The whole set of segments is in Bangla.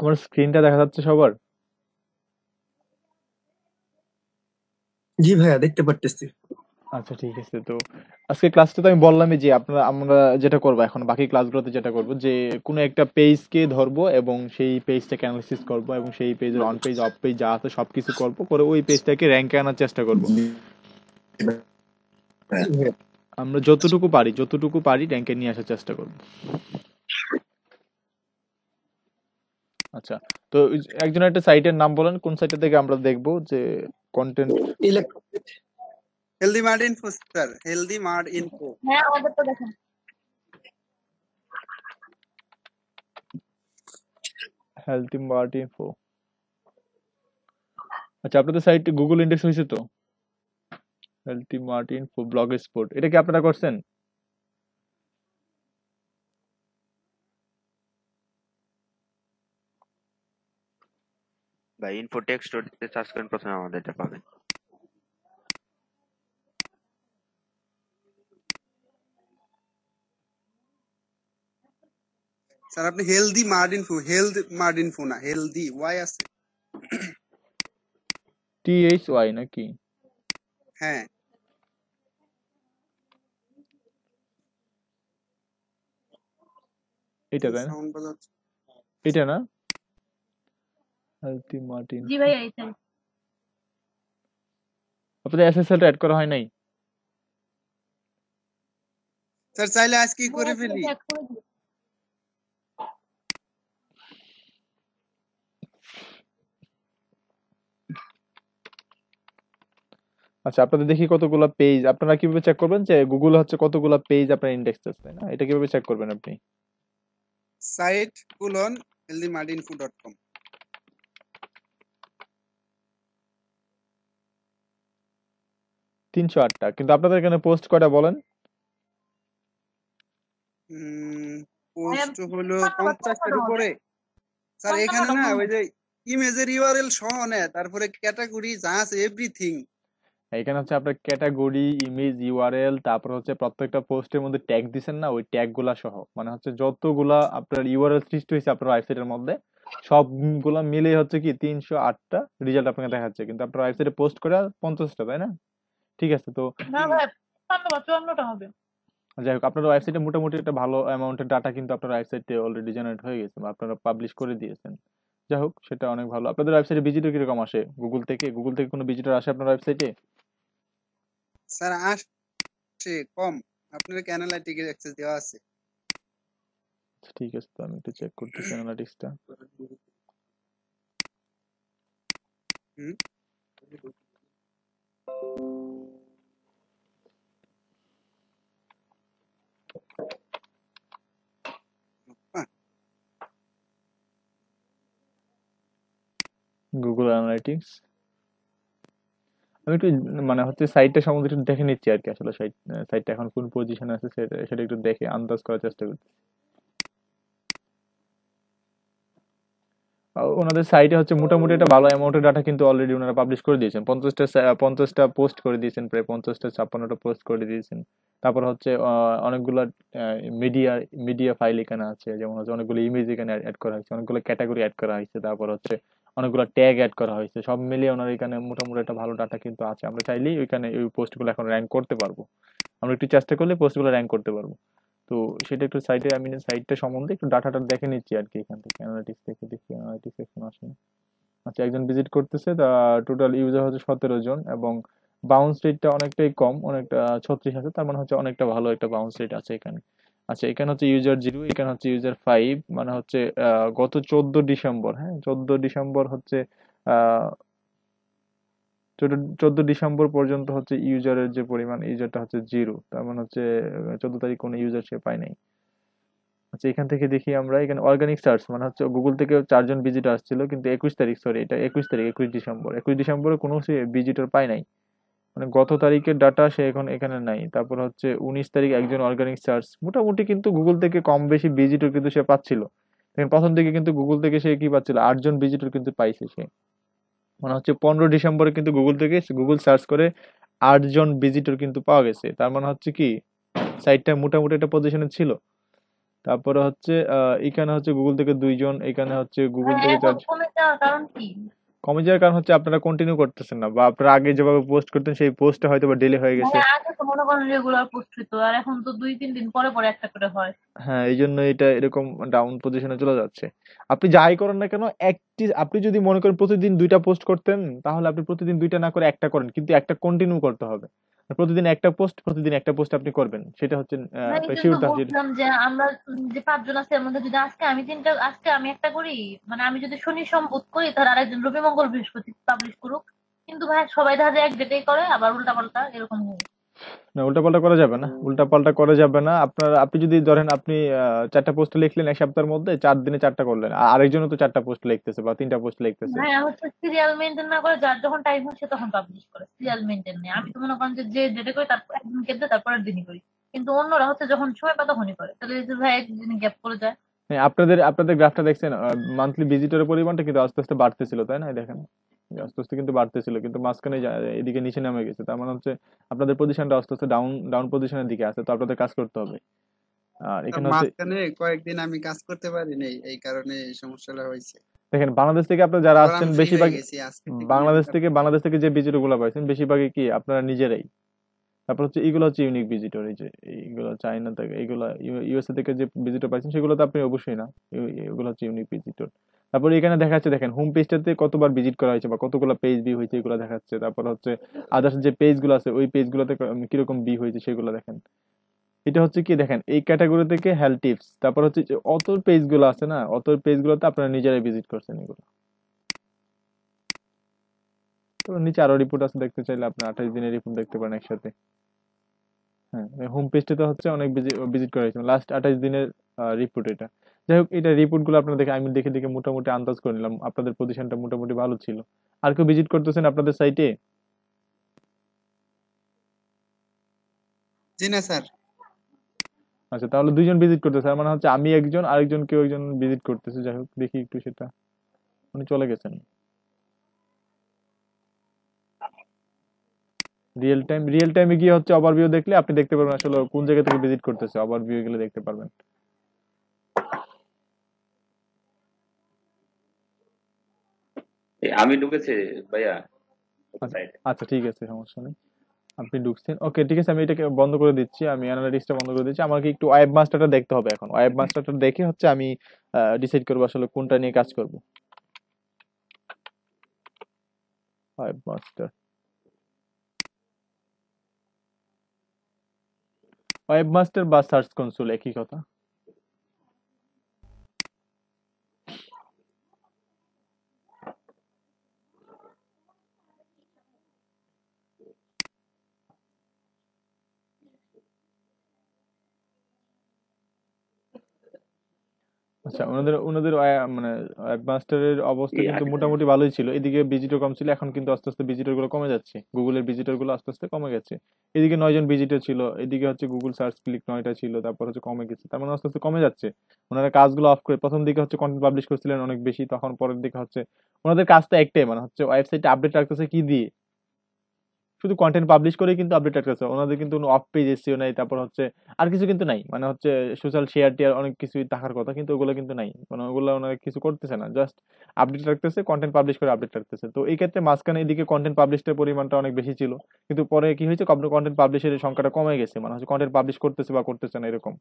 আমার স্ক্রিনটা দেখা যাচ্ছে সবার জি ভাইয়া দেখতে পারতেছি আচ্ছা ঠিক আছে তো আজকে ক্লাসটা তো আমি বললামই যে আপনারা আমরা যেটা করবো এখন বাকি ক্লাসগুলোতে যেটা করব যে কোনো একটা পেজকে ধরবো এবং সেই পেজটাকে অ্যানালিসিস করব এবং সেই পেজের অন পেজ অফ পেজ যা আছে সব কিছু করে ওই পেজটাকে র্যাঙ্কে আনার চেষ্টা করব আমরা যতটুকু পারি যতটুকু পারি র্যাঙ্কে নিয়ে আসার চেষ্টা করব আচ্ছা তো একজন একটা সাইটের নাম বলেন কোন সাইট থেকে আমরা দেখব যে content healthy mart info sir healthy mart info হ্যাঁ আমাদের তো দেখেন হেলদি মার্ট ইনফো আচ্ছা আপনাদের সাইট গুগল ইন্ডেক্স হয়েছে তো healthy mart info blog spot এটা কি আপনারা করছেন বা ইনফো টেক্সট ওটিতে সার্চ করেন প্রথমে আমাদের এটা পাবেন স্যার আপনি হেলদি মার্ডিন ফু হেলথ মার্ডিন ফু না হেলদি ওয়াই আছে টি এইচ ওয়াই নাকি হ্যাঁ এটা না এটা না হেলদি মার্টিন জি ভাই আপনাদের এসএসএল অ্যাড করা হয় নাই স্যার চাইলে করে ফেলি আচ্ছা আপনাদের দেখি কতগুলো পেজ আপনারা কিভাবে চেক করবেন যে গুগল হচ্ছে কতগুলো পেজ আপনার ইন্ডেক্স আছে না এটা কিভাবে চেক করবেন আপনি সাইট কুলন ফুড ডট কম তিনশো আটটা কিন্তু আপনাদের এখানে পোস্ট কয়টা বলেন পোস্ট মানে হলো পঞ্চাশটার উপরে স্যার এখানে না ওই যে ইমেজের ইউআরএল সহ নেয় তারপরে ক্যাটাগরি যা এভরিথিং এখানে হচ্ছে আপনার ক্যাটাগরি ইমেজ ইউআরএল তারপর হচ্ছে প্রত্যেকটা পোস্টের মধ্যে ট্যাগ দিবেন না ওই ট্যাগগুলা সহ মানে হচ্ছে যতগুলা আপনার ইউআরএল সৃষ্টি হয়েছে আপনার ওয়েবসাইটের মধ্যে সবগুলা মিলে হচ্ছে কি তিনশো আটটা রেজাল্ট আপনাকে দেখাচ্ছে কিন্তু আপনার ওয়েবসাইটে পোস্ট করা পঞ্চাশটা তাই না ঠিক আছে তো না ভাই হবে যাই হোক আপনার ওয়েবসাইটে মোটামুটি একটা ভালো অ্যামাউন্টের ডাটা কিন্তু আপনার ওয়েবসাইটে অলরেডি জেনারেট হয়ে গেছে বা আপনারা পাবলিশ করে দিয়েছেন যাই হোক সেটা অনেক ভালো আপনাদের ওয়েবসাইটে ভিজিটর কিরকম আসে গুগল থেকে গুগল থেকে কোনো ভিজিটর আসে আপনার ওয়েবসাইটে স্যার আসে কম আপনার অ্যানালিটিক্স অ্যাক্সেস দেওয়া আছে আচ্ছা, ঠিক আছে তো আমি একটু চেক করতে অ্যানালিটিক্সটা হুম গুগল অ্যানালাইটিক্স আমি একটু মানে হচ্ছে সাইটটা সম্বন্ধে একটু দেখে নিচ্ছি আর কি আসলে সাইট সাইটটা এখন কোন পজিশনে আছে সেটা সেটা একটু দেখে আন্দাজ করার চেষ্টা করছি ওনাদের সাইটে হচ্ছে মোটামুটি একটা ভালো অ্যামাউন্টের ডাটা কিন্তু অলরেডি ওনারা পাবলিশ করে দিয়েছেন পঞ্চাশটা পঞ্চাশটা পোস্ট করে দিয়েছেন প্রায় পঞ্চাশটা ছাপ্পান্নটা পোস্ট করে দিয়েছেন তারপর হচ্ছে অনেকগুলো মিডিয়া মিডিয়া ফাইল এখানে আছে যেমন হচ্ছে অনেকগুলো ইমেজ এখানে অ্যাড করা হয়েছে অনেকগুলো ক্যাটাগরি অ্যাড করা হয়েছে তারপর হচ্ছে অনেকগুলো ট্যাগ অ্যাড করা হয়েছে সব মিলিয়ে ওনার এখানে মোটামুটি একটা ভালো ডাটা কিন্তু আছে আমরা চাইলেই ওইখানে ওই পোস্টগুলো এখন র্যাঙ্ক করতে পারবো আমরা একটু চেষ্টা করলে পোস্টগুলো র্যাঙ্ক করতে পারবো তো সেটা একটু সাইটে আমি সাইটটা সম্বন্ধে একটু ডাটাটা দেখে নিচ্ছি আর কি এখান থেকে অ্যানালিটিক্স থেকে দেখি অ্যানালিটিক্স এখন আসে আচ্ছা একজন ভিজিট করতেছে তা টোটাল ইউজার হচ্ছে সতেরো জন এবং বাউন্স রেটটা অনেকটাই কম অনেকটা ছত্রিশ আছে তার মানে হচ্ছে অনেকটা ভালো একটা বাউন্স রেট আছে এখানে আচ্ছা এখানে হচ্ছে ইউজার জিরো এখানে হচ্ছে ইউজার ফাইভ মানে হচ্ছে গত চোদ্দ ডিসেম্বর হ্যাঁ চোদ্দ ডিসেম্বর হচ্ছে চোদ্দ ডিসেম্বর পর্যন্ত হচ্ছে ইউজারের যে পরিমাণ ইউজারটা হচ্ছে জিরো তার মানে হচ্ছে চোদ্দ তারিখ কোনো ইউজার সে পায় নাই আচ্ছা এখান থেকে দেখি আমরা এখানে অর্গানিক সার্চ মানে হচ্ছে গুগল থেকে চারজন ভিজিটার আসছিল কিন্তু একুশ তারিখ সরি এটা একুশ তারিখ একুশ ডিসেম্বর একুশ ডিসেম্বরে কোনো ভিজিটার পায় নাই মানে গত তারিখের ডাটা সে এখন এখানে নাই তারপর হচ্ছে উনিশ তারিখ একজন অর্গানিক সার্চ মোটামুটি কিন্তু গুগল থেকে কম বেশি ভিজিটর কিন্তু সে পাচ্ছিল প্রথম দিকে কিন্তু গুগল থেকে সে কি পাচ্ছিল আটজন ভিজিটর কিন্তু পাইছে সে মানে হচ্ছে পনেরো ডিসেম্বরে কিন্তু গুগল থেকে গুগল সার্চ করে আটজন ভিজিটর কিন্তু পাওয়া গেছে তার মানে হচ্ছে কি সাইটটা মোটামুটি একটা পজিশনে ছিল তারপরে হচ্ছে এখানে হচ্ছে গুগল থেকে দুইজন এখানে হচ্ছে গুগল মানে থেকে চার কারণ কি কমে যাওয়ার কারণ হচ্ছে আপনারা কন্টিনিউ করতেছেন না বা আপনারা আগে যেভাবে পোস্ট করতেন সেই পোস্টটা হয়তো বা ডিলে হয়ে গেছে মানে আগে তো মনে করেন রেগুলার পোস্ট হতো আর এখন তো দুই তিন দিন পরে পরে একটা করে হয় হ্যাঁ এই জন্য এটা এরকম ডাউন পজিশনে চলে যাচ্ছে আপনি যাই করেন না কেন একটি আপনি যদি মনে করেন প্রতিদিন দুইটা পোস্ট করতেন তাহলে আপনি প্রতিদিন দুইটা না করে একটা করেন কিন্তু একটা কন্টিনিউ করতে হবে প্রতিদিন একটা পোস্ট প্রতিদিন একটা পোস্ট আপনি করবেন সেটা হচ্ছে যে আমরা যে পাঁচজন আছে এর মধ্যে যদি আজকে আমি তিনটা আজকে আমি একটা করি মানে আমি যদি শনি সম্বোধ করি তাহলে আরেকজন রবি মঙ্গল বৃহস্পতি পাবলিশ করুক কিন্তু ভাই সবাই ধরে এক ডেটেই করে আবার উল্টা পাল্টা এরকম হয় না উল্টাপাল্টা করা যাবে না উল্টাপাল্টা করা যাবে না আপনার আপনি যদি ধরেন আপনি চারটা পোস্ট লিখলেন এক সপ্তাহের মধ্যে চার দিনে চারটা করলেন আর আরেকজনও তো চারটা পোস্ট লিখতেছে বা তিনটা পোস্ট লিখতেছে হ্যাঁ হচ্ছে সিরিয়াল মেইনটেইন না করে যার যখন টাইম হচ্ছে তখন পাবলিশ করে সিরিয়াল মেইনটেইন নেই আমি তো মনে করেন যে যে যেটা করি তারপর একদিন কেটে তারপরের দিনই করি কিন্তু অন্যরা হচ্ছে যখন সময় পায় তখনই করে তাহলে এই যে ভাই একদিন গ্যাপ করে যায় হ্যাঁ, আপনাদের আপনাদের গ্রাফটা দেখছেন মান্থলি ভিজিটের পরিমাণটা কিন্তু আস্তে আস্তে বাড়তেছিল তাই না দেখেন আস্তে আস্তে কিন্তু বাড়তেছিল কিন্তু মাঝখানে এদিকে নিচে নেমে গেছে তার মানে হচ্ছে আপনাদের পজিশনটা আস্তে আস্তে ডাউন ডাউন পজিশনের দিকে আছে তো আপনাদের কাজ করতে হবে আর এখানে মাঝখানে কয়েকদিন আমি কাজ করতে পারিনি এই কারণে এই সমস্যাটা হয়েছে দেখেন বাংলাদেশ থেকে আপনারা যারা আসছেন বেশিরভাগ বাংলাদেশ থেকে বাংলাদেশ থেকে যে ভিজিটর গুলো পাইছেন বেশিরভাগই কি আপনারা নিজেরাই তারপর হচ্ছে এগুলো হচ্ছে ইউনিক ভিজিটর এই যে এইগুলো চায়না থেকে এইগুলো ইউএসএ থেকে যে ভিজিটর পাইছেন সেগুলো তো আপনি অবশ্যই না এগুলো হচ্ছে ইউনিক ভিজিটর তারপরে এখানে দেখা যাচ্ছে দেখেন হোম পেজটাতে কতবার ভিজিট করা হয়েছে বা কতগুলো পেজ ভিউ হয়েছে এগুলো দেখা যাচ্ছে তারপর হচ্ছে আদার্স যে পেজগুলো আছে ওই পেজগুলোতে কিরকম ভিউ হয়েছে সেগুলো দেখেন এটা হচ্ছে কি দেখেন এই ক্যাটাগরি থেকে হেলথ টিপস তারপর হচ্ছে অত পেজগুলো আছে না অত পেজগুলোতে আপনারা নিজেরাই ভিজিট করছেন এগুলো তো নিচে আরো রিপোর্ট আছে দেখতে চাইলে আপনি আঠাশ দিনের রিপোর্ট দেখতে পারেন একসাথে হ্যাঁ হোম তো হচ্ছে অনেক ভিজিট করা হয়েছে লাস্ট আঠাশ দিনের রিপোর্ট এটা যাই হোক এটা রিপোর্টগুলো আপনারা দেখে আমি দেখে দেখে মোটামুটি আন্দাজ করে নিলাম আপনাদের প্রতিষ্ঠানটা মোটামুটি ভালো ছিল আর কেউ ভিজিট করতেছেন আপনাদের সাইটে জি না স্যার আচ্ছা তাহলে দুইজন ভিজিট করতেছে আর মানে হচ্ছে আমি একজন আরেকজন কেউ একজন ভিজিট করতেছে যাই হোক দেখি একটু সেটা উনি চলে গেছেন রিয়েল টাইম রিয়েল টাইমে গিয়ে হচ্ছে ওভারভিউ দেখলে আপনি দেখতে পারবেন আসলে কোন জায়গা থেকে ভিজিট করতেছে ওভারভিউ গেলে দেখতে পারবেন আমি ঢুকেছি ভাইয়া আচ্ছা, আচ্ছা ঠিক আছে সমস্যা নেই আপনি ঢুকছেন ওকে ঠিক আছে আমি এটাকে বন্ধ করে দিচ্ছি আমি অ্যানালিস্টটা বন্ধ করে দিচ্ছি আমাকে একটু ওয়েব মাস্টারটা দেখতে হবে এখন ওয়েব মাস্টারটা দেখে হচ্ছে আমি ডিসাইড করব আসলে কোনটা নিয়ে কাজ করব ওয়েব মাস্টার ওয়েব মাস্টার বা সার্চ কনসোল একই কথা আচ্ছা ওনাদের ওনাদের মানে অ্যাডভান্সটারের অবস্থা কিন্তু মোটামুটি ভালোই ছিল এদিকে ভিজিটর কম ছিল এখন কিন্তু আস্তে আস্তে ভিজিটর গুলো কমে যাচ্ছে গুগলের ভিজিটর গুলো আস্তে আস্তে কমে গেছে এদিকে নয়জন ভিজিটর ছিল এদিকে হচ্ছে গুগল সার্চ ক্লিক নয়টা ছিল তারপর হচ্ছে কমে গেছে তার মানে আস্তে আস্তে কমে যাচ্ছে ওনারা কাজগুলো অফ করে প্রথম দিকে হচ্ছে কন্টেন্ট পাবলিশ করছিলেন অনেক বেশি তখন পরের দিকে হচ্ছে ওনাদের কাজটা একটাই মানে হচ্ছে ওয়েবসাইটে আপডেট রাখতেছে কি দিয়ে শুধু কন্টেন্ট পাবলিশ করে কিন্তু আপডেট রাখতেছে ওনাদের কিন্তু অফ পেজ এসিও নাই তারপর হচ্ছে আর কিছু কিন্তু নাই মানে হচ্ছে সোশ্যাল শেয়ার টিয়ার অনেক কিছুই থাকার কথা কিন্তু ওগুলো কিন্তু নাই মানে ওগুলো ওনারা কিছু করতেছে না জাস্ট আপডেট রাখতেছে কন্টেন্ট পাবলিশ করে আপডেট রাখতেছে তো এই ক্ষেত্রে মাঝখানে এদিকে কন্টেন্ট পাবলিশের পরিমাণটা অনেক বেশি ছিল কিন্তু পরে কি হয়েছে কন্টেন্ট পাবলিশের সংখ্যাটা কমে গেছে মানে হচ্ছে কন্টেন্ট পাবলিশ করতেছে বা করতেছে না এরকম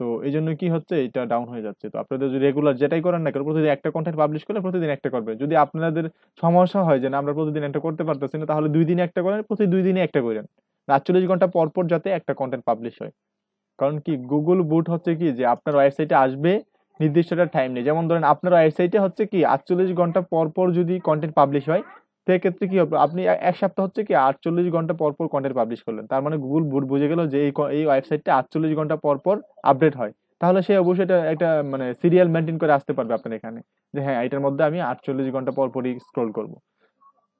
তো এই জন্য কি হচ্ছে এটা ডাউন হয়ে যাচ্ছে তো আপনাদের যদি রেগুলার যেটাই করেন না কেন প্রতিদিন একটা কন্টেন্ট পাবলিশ করলে প্রতিদিন একটা করবে যদি আপনাদের সমস্যা হয় যে না আমরা প্রতিদিন একটা করতে পারতেছি না তাহলে দুই দিনে একটা করেন প্রতি দুই দিনে একটা করেন আটচল্লিশ ঘন্টা পর পর যাতে একটা কন্টেন্ট পাবলিশ হয় কারণ কি গুগল বুট হচ্ছে কি যে আপনার ওয়েবসাইটে আসবে নির্দিষ্ট একটা টাইম নেই যেমন ধরেন আপনার ওয়েবসাইটে হচ্ছে কি আটচল্লিশ ঘন্টা পর পর যদি কন্টেন্ট পাবলিশ হয় সেক্ষেত্রে কি হবে আপনি এক সপ্তাহ হচ্ছে কি আটচল্লিশ ঘন্টা পর পর কন্টেন্ট পাবলিশ করলেন তার মানে গুগল বুঝে গেল যে এই এই ওয়েবসাইটটা আটচল্লিশ ঘন্টা পর পর আপডেট হয় তাহলে সে অবশ্যই এটা একটা মানে সিরিয়াল মেনটেন করে আসতে পারবে আপনার এখানে যে হ্যাঁ এটার মধ্যে আমি আটচল্লিশ ঘন্টা পর পরই স্ক্রল করবো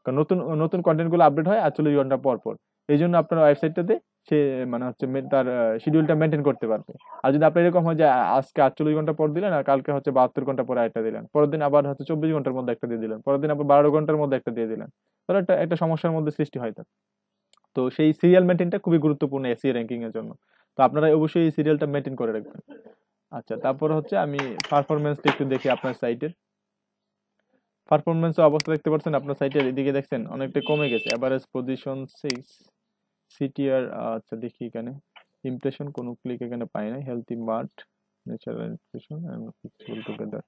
কারণ নতুন নতুন কন্টেন্টগুলো আপডেট হয় আটচল্লিশ ঘন্টা পর পর এই জন্য আপনার ওয়েবসাইটটাতে সে মানে হচ্ছে তার শিডিউলটা মেনটেন করতে পারবে আর যদি আপনি এরকম হয় যে আজকে আটচল্লিশ ঘন্টা পর দিলেন আর কালকে হচ্ছে বাহাত্তর ঘন্টা পরে একটা দিলেন পরের দিন আবার হচ্ছে চব্বিশ ঘন্টার মধ্যে একটা দিয়ে দিলেন পরের দিন আবার বারো ঘন্টার মধ্যে একটা দিয়ে দিলেন তাহলে একটা একটা সমস্যার মধ্যে সৃষ্টি হয় তার তো সেই সিরিয়াল মেনটেনটা খুবই গুরুত্বপূর্ণ এসি র্যাঙ্কিংয়ের জন্য তো আপনারা অবশ্যই এই সিরিয়ালটা মেনটেন করে রাখবেন আচ্ছা তারপর হচ্ছে আমি পারফরমেন্সটা একটু দেখি আপনার সাইটের পারফরমেন্স অবস্থা দেখতে পাচ্ছেন আপনার সাইটের এদিকে দেখছেন অনেকটা কমে গেছে এভারেজ পজিশন সিক্স সিটিআর আচ্ছা দেখি এখানে ইমপ্রেশন কোনো ক্লিক এখানে পাই নাই healthy mart natural impression together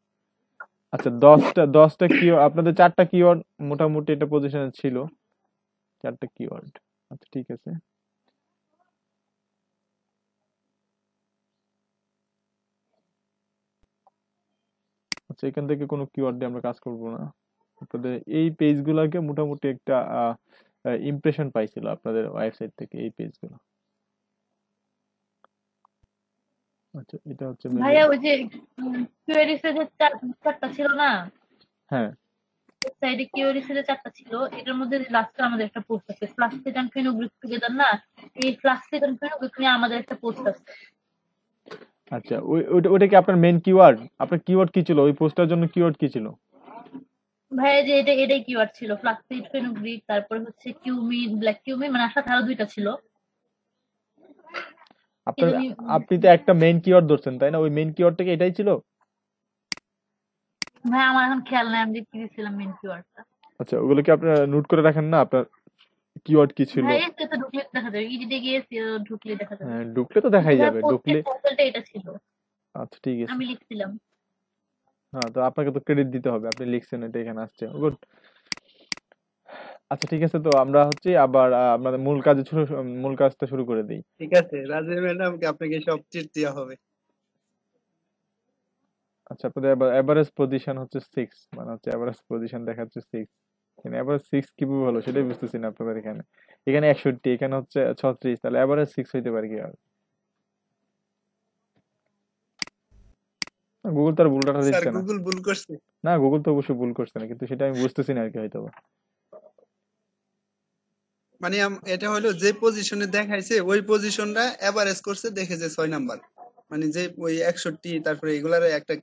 আচ্ছা দশটা দশটা কিওয়ার্ড আপনাদের চারটা কিওয়ার্ড মোটামুটি এটা পজিশনে ছিল চারটা কিওয়ার্ড আচ্ছা ঠিক আছে আচ্ছা এখান থেকে কোনো কিওয়ার্ড দিয়ে আমরা কাজ করব না আপনাদের এই পেজগুলোকে মোটামুটি একটা ইমপ্রেশন পাইছিল আপনাদের ওয়েবসাইট থেকে এই পেজগুলো আচ্ছা এটা হচ্ছে ভাইয়া ওই যে কিউরিসে যে চারটা ছিল না হ্যাঁ সাইডে কিউরিসে যে চারটা ছিল এটার মধ্যে লাস্টে আমাদের একটা পোস্ট আছে প্লাস্টিক অ্যান্ড ফিনোগ্রিক টুগেদার না এই প্লাস্টিক অ্যান্ড ফিনোগ্রিক নিয়ে আমাদের একটা পোস্ট আছে আচ্ছা ওই ওটা কি আপনার মেইন কিওয়ার্ড আপনার কিওয়ার্ড কি ছিল ওই পোস্টার জন্য কিওয়ার্ড কি ছিল ভাইয়া যে এটা এটাই কিওয়ার্ড ছিল ফ্লাক্সিড ফেনুগ্রিক তারপরে হচ্ছে কিউমিন ব্ল্যাক কিউমিন মানে আসার আরো দুইটা ছিল আপনি আপনি তো একটা মেইন কিওয়ার্ড ধরছেন তাই না ওই মেইন কিওয়ার্ড কি এটাই ছিল ভাই আমার এখন খেয়াল নাই আমি কি দিছিলাম মেইন কিওয়ার্ডটা আচ্ছা ওগুলো কি আপনি নোট করে রাখেন না আপনার কিওয়ার্ড কি ছিল ভাই এটা তো ঢুকলে দেখা যাবে ঢুকলে দেখা যাবে হ্যাঁ ঢুকলে তো দেখাই যাবে ঢুকলে এটা ছিল আচ্ছা ঠিক আছে আমি লিখছিলাম হ্যাঁ তো আপনাকে তো ক্রেডিট দিতে হবে। আপনি লিখছেন এটা এখানে আসছে। গুড। আচ্ছা ঠিক আছে তো আমরা হচ্ছে আবার আমাদের মূল কাজ শুরু মূল কাজটা শুরু করে দিই ঠিক আছে। ম্যাডাম কে আপনাকে সব চিট দেওয়া হবে। আচ্ছা আপনাদের এভা এভারেজ পজিশন হচ্ছে 6 মানে হচ্ছে এভারেজ পজিশন দেখাচ্ছে 6 এখানে এভারেজ 6 কিভাবে হলো সেটাই বুঝতেছি না আপনাদের এখানে। এখানে ৬১ এখানে হচ্ছে ৩৬ তাহলে এভারেজ 6 হইতে পারে কি কিভাবে? গুগল তার ভুলটা দিচ্ছে না গুগল ভুল করছে না গুগল তো অবশ্যই ভুল করছে না কিন্তু সেটা আমি বুঝতেছি না আর কি হয়তো মানে এটা হলো যে পজিশনে দেখাইছে ওই পজিশনটা এভারেজ করছে দেখে যে ছয় নাম্বার মানে যে ওই একষট্টি তারপরে এগুলার একটা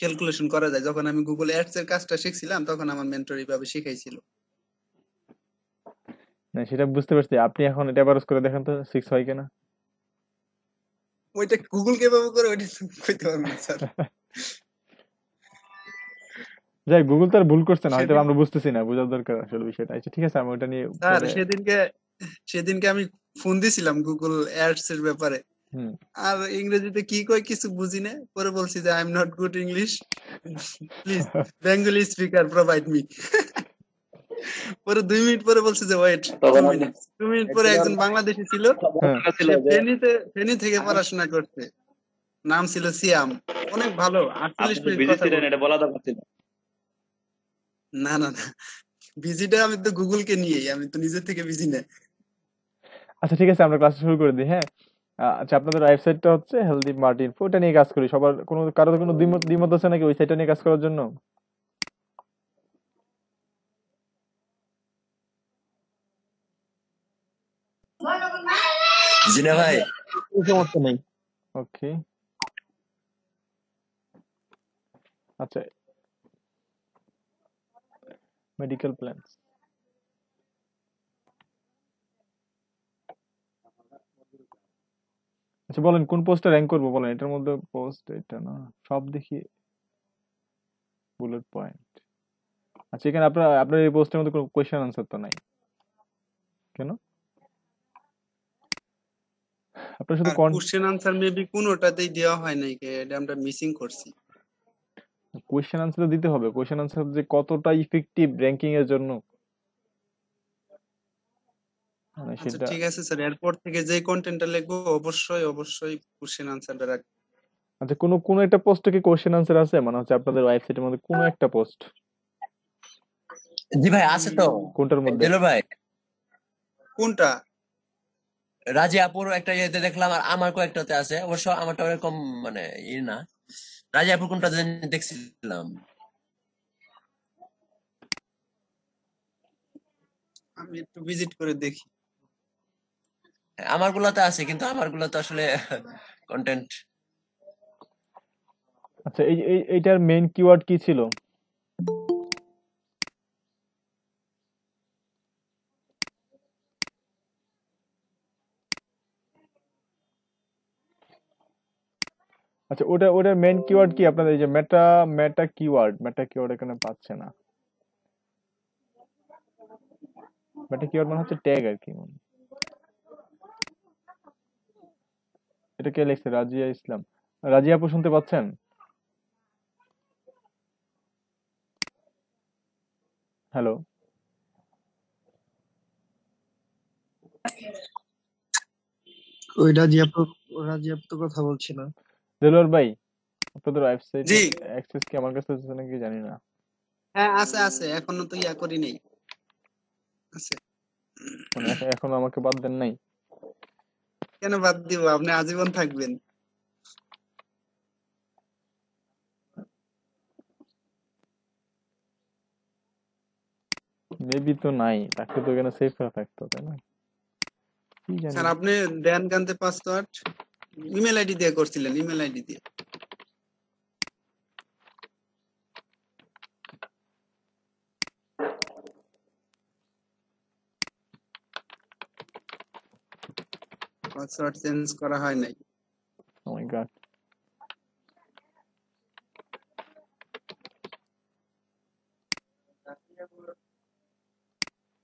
ক্যালকুলেশন করা যায় যখন আমি গুগল অ্যাডস এর কাজটা শিখছিলাম তখন আমার মেন্টর এইভাবে শিখাইছিল না সেটা বুঝতে পারছি আপনি এখন এটা এভারেজ করে দেখেন তো সিক্স হয় কিনা ওইটা গুগল করে ওইটা পারবো স্যার যাই গুগল ভুল করছে না হয়তো আমরা বুঝতেছি না বোঝার দরকার আসলে বিষয়টা আচ্ছা ঠিক আছে আমি ওটা নিয়ে স্যার সেদিনকে সেদিনকে আমি ফোন দিছিলাম গুগল অ্যাডস এর ব্যাপারে আর ইংরেজিতে কি কয় কিছু বুঝি না পরে বলছি যে I am not good English please Bengali speaker provide me পরে দুই মিনিট পরে বলছে যে ওয়েট দুই মিনিট পরে একজন বাংলাদেশি ছিল হ্যাঁ। হ্যাঁ। ফেনীতে ফেনী থেকে পড়াশোনা করছে নাম ছিল সিয়াম অনেক ভালো আটচল্লিশ মিনিট বলা দরকার না না না বিজিটা আমি তো গুগল কে নিয়েই আমি তো নিজের থেকে বিজি না আচ্ছা ঠিক আছে আমরা ক্লাস শুরু করে দিই হ্যাঁ আচ্ছা আপনাদের ওয়েবসাইটটা হচ্ছে হেলদি মার্টিন ইনফো এটা নিয়ে কাজ করি সবার কোনো কারোর কোনো দ্বিমত দ্বিমত আছে নাকি ওই সাইটটা নিয়ে কাজ করার জন্য জেনে ভাই সমস্যা নেই ওকে আচ্ছা মেডিকেল আচ্ছা বলেন কোন পোস্টে র্যাঙ্ক করবো বলেন এটার মধ্যে পোস্ট এটা না সব দেখি বুলেট পয়েন্ট আচ্ছা এখানে আপনার আপনার এই পোস্টের মধ্যে কোনো কোয়েশ্চেন আনসার তো নাই কেন আপনার শুধু কোশ্চেন আনসার মেবি কোনোটাতেই দেওয়া হয় নাই এটা আমরা মিসিং করছি কোশ্চেন আনসার দিতে হবে কোশ্চেন আনসার যে কতটা ইফেক্টিভ র‍্যাঙ্কিং এর জন্য মানে আচ্ছা, সেটা ঠিক আছে স্যার এরপর থেকে যে কন্টেন্টটা লিখবো অবশ্যই অবশ্যই কোশ্চেন আনসারটা রাখ আচ্ছা কোন কোন একটা পোস্টে কি কোশ্চেন আনসার আছে মানে হচ্ছে আপনাদের ওয়েবসাইটের মধ্যে কোন একটা পোস্ট জি ভাই আছে তো কোনটার মধ্যে ভাই কোনটা রাজি আপুর একটা ইয়েতে দেখলাম আর আমার কয়েকটাতে আছে অবশ্য আমারটা ওরকম মানে ই না রাজি আপুর কোনটা দেখছিলাম আমি একটু ভিজিট করে দেখি আমার গুলাতে আছে কিন্তু আমার গুলাতে আসলে কন্টেন্ট আচ্ছা এই এইটার মেইন কিওয়ার্ড কি ছিল আচ্ছা ওটা ওটার মেন কিওয়ার্ড কি আপনাদের এই যে মেটা মেটা কিওয়ার্ড মেটা কিওয়ার্ড এখানে পাচ্ছে না মেটা কিওয়ার্ড মানে হচ্ছে ট্যাগ আর কি এটা কে লিখছে রাজিয়া ইসলাম রাজিয়া আপু শুনতে পাচ্ছেন হ্যালো ওই রাজিয়া আপু রাজিয়া আপু তো কথা বলছি না দেলোয়ার ভাই আপনাদের ওয়েবসাইট অ্যাক্সেস কি আমার কাছে আছে নাকি জানি না হ্যাঁ আছে আছে এখনো তো ইয়া করি নাই আছে মানে এখন আমাকে বাদ দেন নাই কেন বাদ দিব আপনি আজীবন থাকবেন মেবি তো নাই তাকে তো কেন সেফ থাকতো তাই না স্যার আপনি দেন কানতে পাসওয়ার্ড ইমেল আইডি দিয়ে করছিলেন ইমেল আইডি দিয়ে পাসওয়ার্ড চেঞ্জ করা হয় নাই oh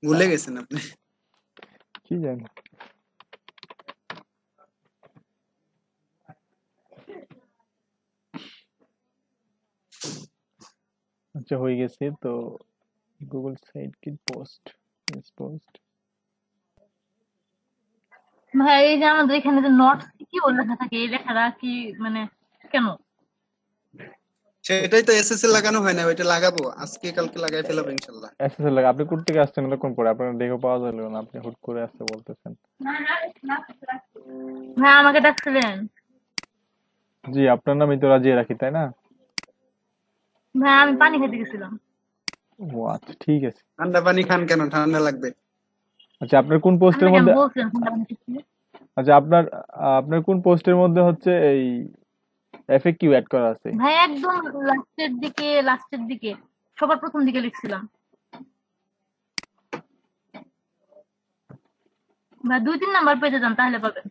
ভুলে গেছেন আপনি কি জানেন সহ্য হয়ে গেছে তো গুগল সাইট কি পোস্ট ইস পোস্ট ভাই এই যে আমাদের এখানে যে নট কি লেখা থাকে এই লেখাটা কি মানে কেন সেটাই তো এসএসএল লাগানো হয় না ওইটা লাগাবো আজকে কালকে লাগাই ফেলাবো ইনশাআল্লাহ এসএসএল লাগা আপনি কোন থেকে আসছেন এতক্ষণ পরে আপনি দেখো পাওয়া যাবে না আপনি হুট করে আসছে বলতেছেন না না হ্যাঁ আমাকে ডাকছিলেন জি আপনার নামই তো রাজিয়া রাখি তাই না না আমি পানি খেতে গেছিলাম আচ্ছা, ঠিক আছে ঠান্ডা পানি খান কেন ঠান্ডা লাগবে আচ্ছা আপনার কোন পোস্টের মধ্যে আচ্ছা আপনার আপনার কোন পোস্টের মধ্যে হচ্ছে এই এফএকিউ অ্যাড করা আছে ভাই একদম লাস্টের দিকে লাস্টের দিকে সবার প্রথম দিকে লিখছিলাম বা দুই তিন নাম্বার পেজে যান তাহলে পাবেন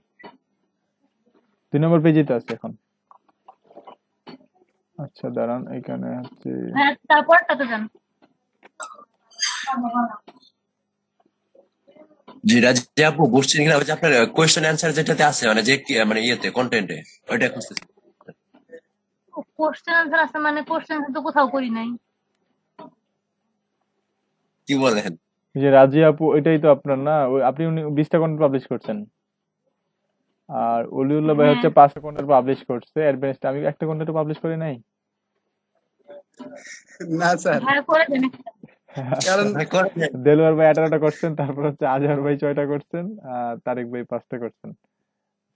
দুই নাম্বার পেজে তো আছে এখন আচ্ছা দাঁড়ান এখানে হচ্ছে হ্যাঁ, যান জি রাজি আপু বসছেন কিনা যে আপনার কোয়েশ্চেন অ্যান্সার যেটাতে আছে মানে যে মানে ইয়েতে কন্টেন্টে ওইটা খুঁজতে কোশ্চেন অ্যান্সার আছে মানে কোশ্চেন তো কোথাও করি নাই কি বলেন যে রাজি আপু এটাই তো আপনার না আপনি উনি বিশটা কন্টেন্ট পাবলিশ করছেন আর ওলিউল্লাহ ভাই হচ্ছে পাঁচটা কন্টেন্ট পাবলিশ করছে অ্যাডভান্সটা আমি একটা কন্টেন্ট পাবলিশ করি নাই না স্যার কারণ দেলোয়ার ভাই আঠারোটা করছেন তারপর হচ্ছে আজহার ভাই ছয়টা করছেন আর তারেক ভাই পাঁচটা করছেন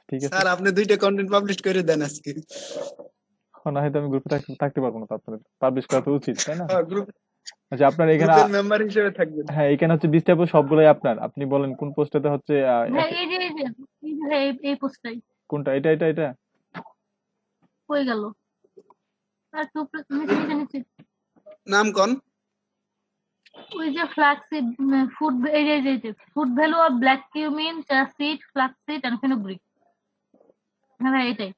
ঠিক আছে স্যার আপনি দুইটা কন্টেন্ট পাবলিশ করে দেন আজকে না হয়তো আমি গ্রুপে থাকতে পারবো না তারপরে পাবলিশ করা তো উচিত তাই না গ্রুপ হ্যাঁ, আচ্ছা আপনার এখানে মেম্বার হিসেবে থাকবেন হ্যাঁ এখানে হচ্ছে বিস্তারিত সবগুলোই আপনার আপনি বলেন কোন পোস্টটাতে হচ্ছে হ্যাঁ, এই যে এই পোস্টটাই কোনটা এটা এটা এটা কই গেল আর তো নাম কোন ওই যে ফ্ল্যাক্সিড ফুড এই যে যে food value of black cumin chia seed flaxseed and fenugreek হ্যাঁ এটাই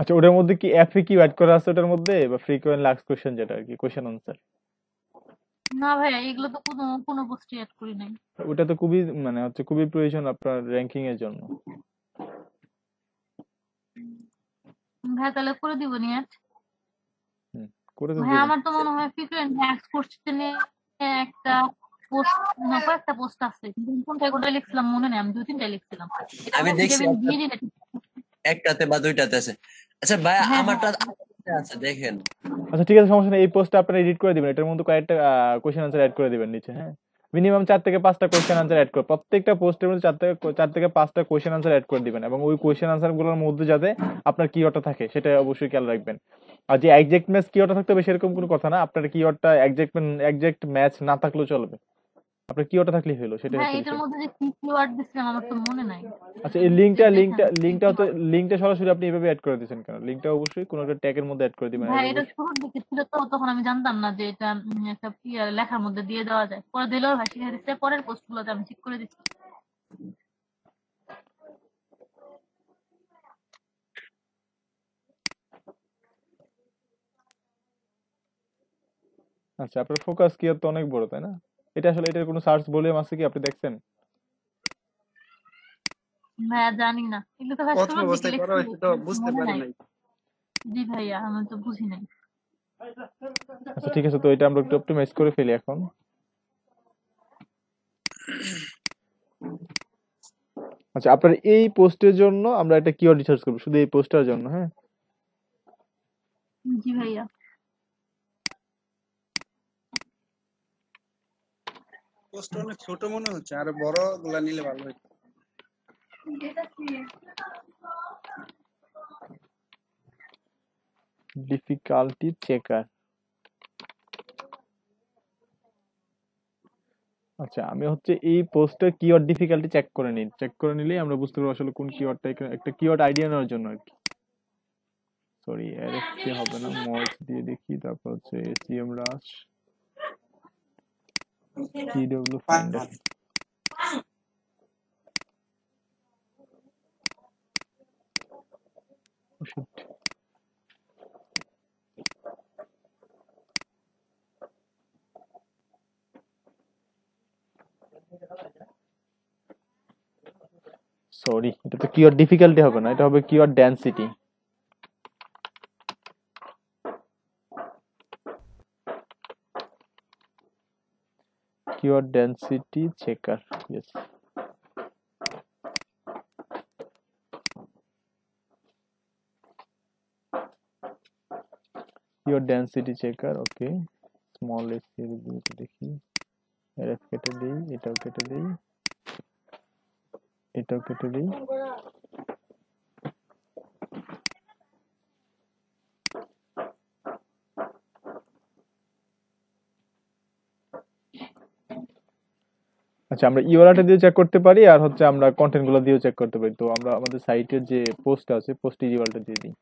আচ্ছা ওটার মধ্যে কি অ্যাপে কি অ্যাড করা আছে ওটার মধ্যে বা ফ্রিকোয়েন্ট লাক্স কোশ্চেন যেটা আর কি কোশ্চেন আনসার না ভাই এগুলো তো কোনো কোনো পোস্টে অ্যাড করি নাই ওটা তো খুবই মানে হচ্ছে খুবই প্রয়োজন আপনার র‍্যাঙ্কিং এর জন্য ভাই তাহলে করে দিব নি অ্যাড করে দিব ভাই আমার তো মনে হয় ফ্রিকোয়েন্ট লাক্স কোশ্চেনে একটা পোস্ট না কয়েকটা পোস্ট আছে কোনটা কোনটা লিখছিলাম মনে নেই আমি দুই তিনটা লিখছিলাম আমি দেখছি একটাতে বা দুইটাতে আছে আচ্ছা ভাই হ্যাঁ, হ্যাঁ। আমারটা আছে দেখেন আচ্ছা ঠিক আছে সমস্যা নেই এই পোস্টটা আপনারা এডিট করে দিবেন এটার মধ্যে কয়েকটা কোশ্চেন আনসার অ্যাড করে দিবেন নিচে হ্যাঁ মিনিমাম চার থেকে পাঁচটা কোয়েশ্চেন আনসার অ্যাড করে প্রত্যেকটা পোস্টের মধ্যে চার থেকে চার থেকে পাঁচটা কোয়েশ্চেন আনসার অ্যাড করে দিবেন এবং ওই কোয়েশ্চেন আনসারগুলোর মধ্যে যাতে আপনার কিওয়ার্ডটা থাকে সেটা অবশ্যই খেয়াল রাখবেন আর যে একজ্যাক্ট ম্যাচ কিওয়ার্ডটা থাকতে হবে সেরকম কোনো কথা না আপনার কিওয়ার্ডটা একজ্যাক্ট একজ্যাক্ট ম্যাচ না থাকলেও চলবে আপনার কিওয়ার্ডটা থাকলে হইল সেটা হ্যাঁ এটার মধ্যে যে কি কিওয়ার্ড দিছিলাম আমার তো মনে নাই আচ্ছা এই লিংকটা লিংকটা লিংকটা তো লিংকটা সরাসরি আপনি এভাবে অ্যাড করে দিবেন কেন লিংকটা অবশ্যই কোন একটা ট্যাগের মধ্যে অ্যাড করে দিবেন হ্যাঁ এটা শুরুর দিকে ছিল তো তখন আমি জানতাম না যে এটা একটা লেখার মধ্যে দিয়ে দেওয়া যায় পরে দিলো দিলেও শিখে দিতে পরের পোস্টগুলোতে আমি ঠিক করে দিছি আচ্ছা আপনার ফোকাস কি তো অনেক বড় তাই না এটা আসলে এটার কোনো সার্চ বলে আছে কি আপনি দেখছেন জানি আচ্ছা ঠিক আছে তো এটা আমরা একটু করে ফেলি এখন আচ্ছা আপনার এই পোস্টের জন্য আমরা একটা কিওয়ার্ড রিসার্চ করবো শুধু এই পোস্টের জন্য হ্যাঁ জি ভাইয়া পোস্ট অনেক ছোট মনে হচ্ছে আর বড় গুলা নিলে ভালো হতো ডিফিকাল্টি চেকার আচ্ছা আমি হচ্ছে এই পোস্টের কিওয়ার্ড ডিফিকাল্টি চেক করে নিই চেক করে নিলেই আমরা বুঝতে পারবো আসলে কোন কিওয়ার্ডটা একটা কিওয়ার্ড আইডিয়া নেওয়ার জন্য আর কি সরি এর কি হবে না মর্জ দিয়ে দেখি তারপর হচ্ছে SEMrush GW Finder. Oh, shit. Sorry এটা তো কিওর ডিফিকাল্টি হবে না এটা হবে keyword density your density checker yes your density checker okay small s এর দিকে দেখি এর কেটে দেই এটাও কেটে দেই এটাও কেটে দেই আচ্ছা আমরা ইওরাটা দিয়ে চেক করতে পারি আর হচ্ছে আমরা কন্টেন্টগুলো দিয়েও চেক করতে পারি তো আমরা আমাদের সাইটের যে পোস্ট আছে পোস্টে ইওরাটা দিয়ে দিই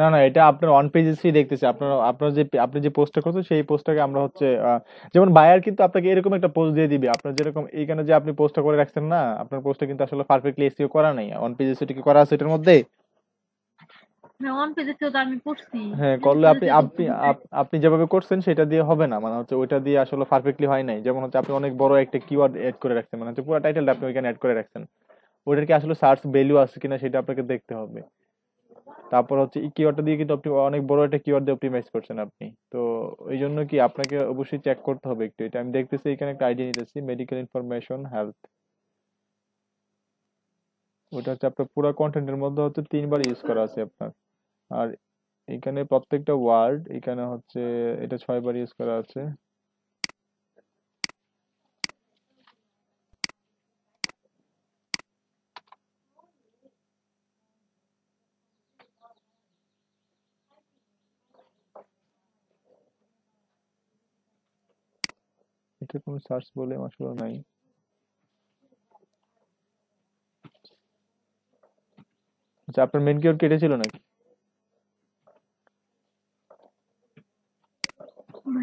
না না এটা আপনার অন দেখতেছি আপনার আপনার যে আপনি যে পোস্টটা করছেন সেই পোস্টটাকে আমরা হচ্ছে যেমন বায়ার কিন্তু আপনাকে এরকম একটা পোস্ট দিয়ে দিবে আপনার যেরকম এইখানে যে আপনি পোস্টটা করে রাখছেন না আপনার পোস্টটা কিন্তু আসলে পারফেক্টলি এসইও করা নাই অন করা আছে এটার মধ্যে হ্যাঁ করলে আপনি আপনি যেভাবে করছেন সেটা দিয়ে হবে না মানে হচ্ছে ওইটা দিয়ে আসলে পারফেক্টলি হয় নাই যেমন হচ্ছে আপনি অনেক বড় একটা কিওয়ার্ড এড করে রাখছেন মানে হচ্ছে পুরো টাইটেলটা আপনি ওইখানে এড করে রাখছেন ওটার কি আসলে সার্চ ভ্যালু আছে কিনা সেটা আপনাকে দেখতে হবে তারপর হচ্ছে এই কিওয়ার্ডটা দিয়ে কিন্তু আপনি অনেক বড় একটা কিওয়ার্ড দিয়ে অপটিমাইজ করছেন আপনি তো এই জন্য কি আপনাকে অবশ্যই চেক করতে হবে একটু এটা আমি দেখতেছি এখানে একটা আইডি নিতেছি মেডিকেল ইনফরমেশন হেলথ ওটা হচ্ছে আপনার পুরো কন্টেন্টের মধ্যে হচ্ছে তিনবার ইউজ করা আছে আপনার আর এখানে প্রত্যেকটা ওয়ার্ড এখানে হচ্ছে এটা ছয়বার ইউজ করা আছে এটাতে কোনো সার্চ বলে আসলে নাই আচ্ছা আপনার মেন কিওর কেটেছিল নাকি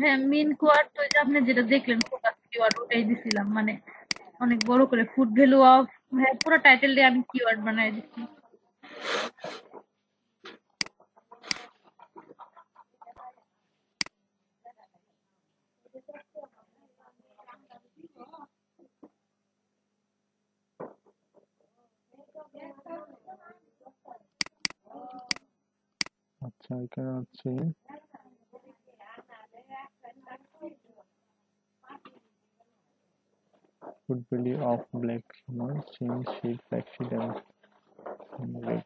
হ্যাঁ মেন কোয়ার তো আপনি যেটা দেখলেন ফোকাস কিওয়ার্ড ওটাই দিছিলাম মানে অনেক বড় করে ফুড ভ্যালু অফ হ্যাঁ পুরো টাইটেল দিয়ে আমি কিওয়ার্ড বানাই দিচ্ছি I cannot see. Good video of black human seeing sheep accident in lake.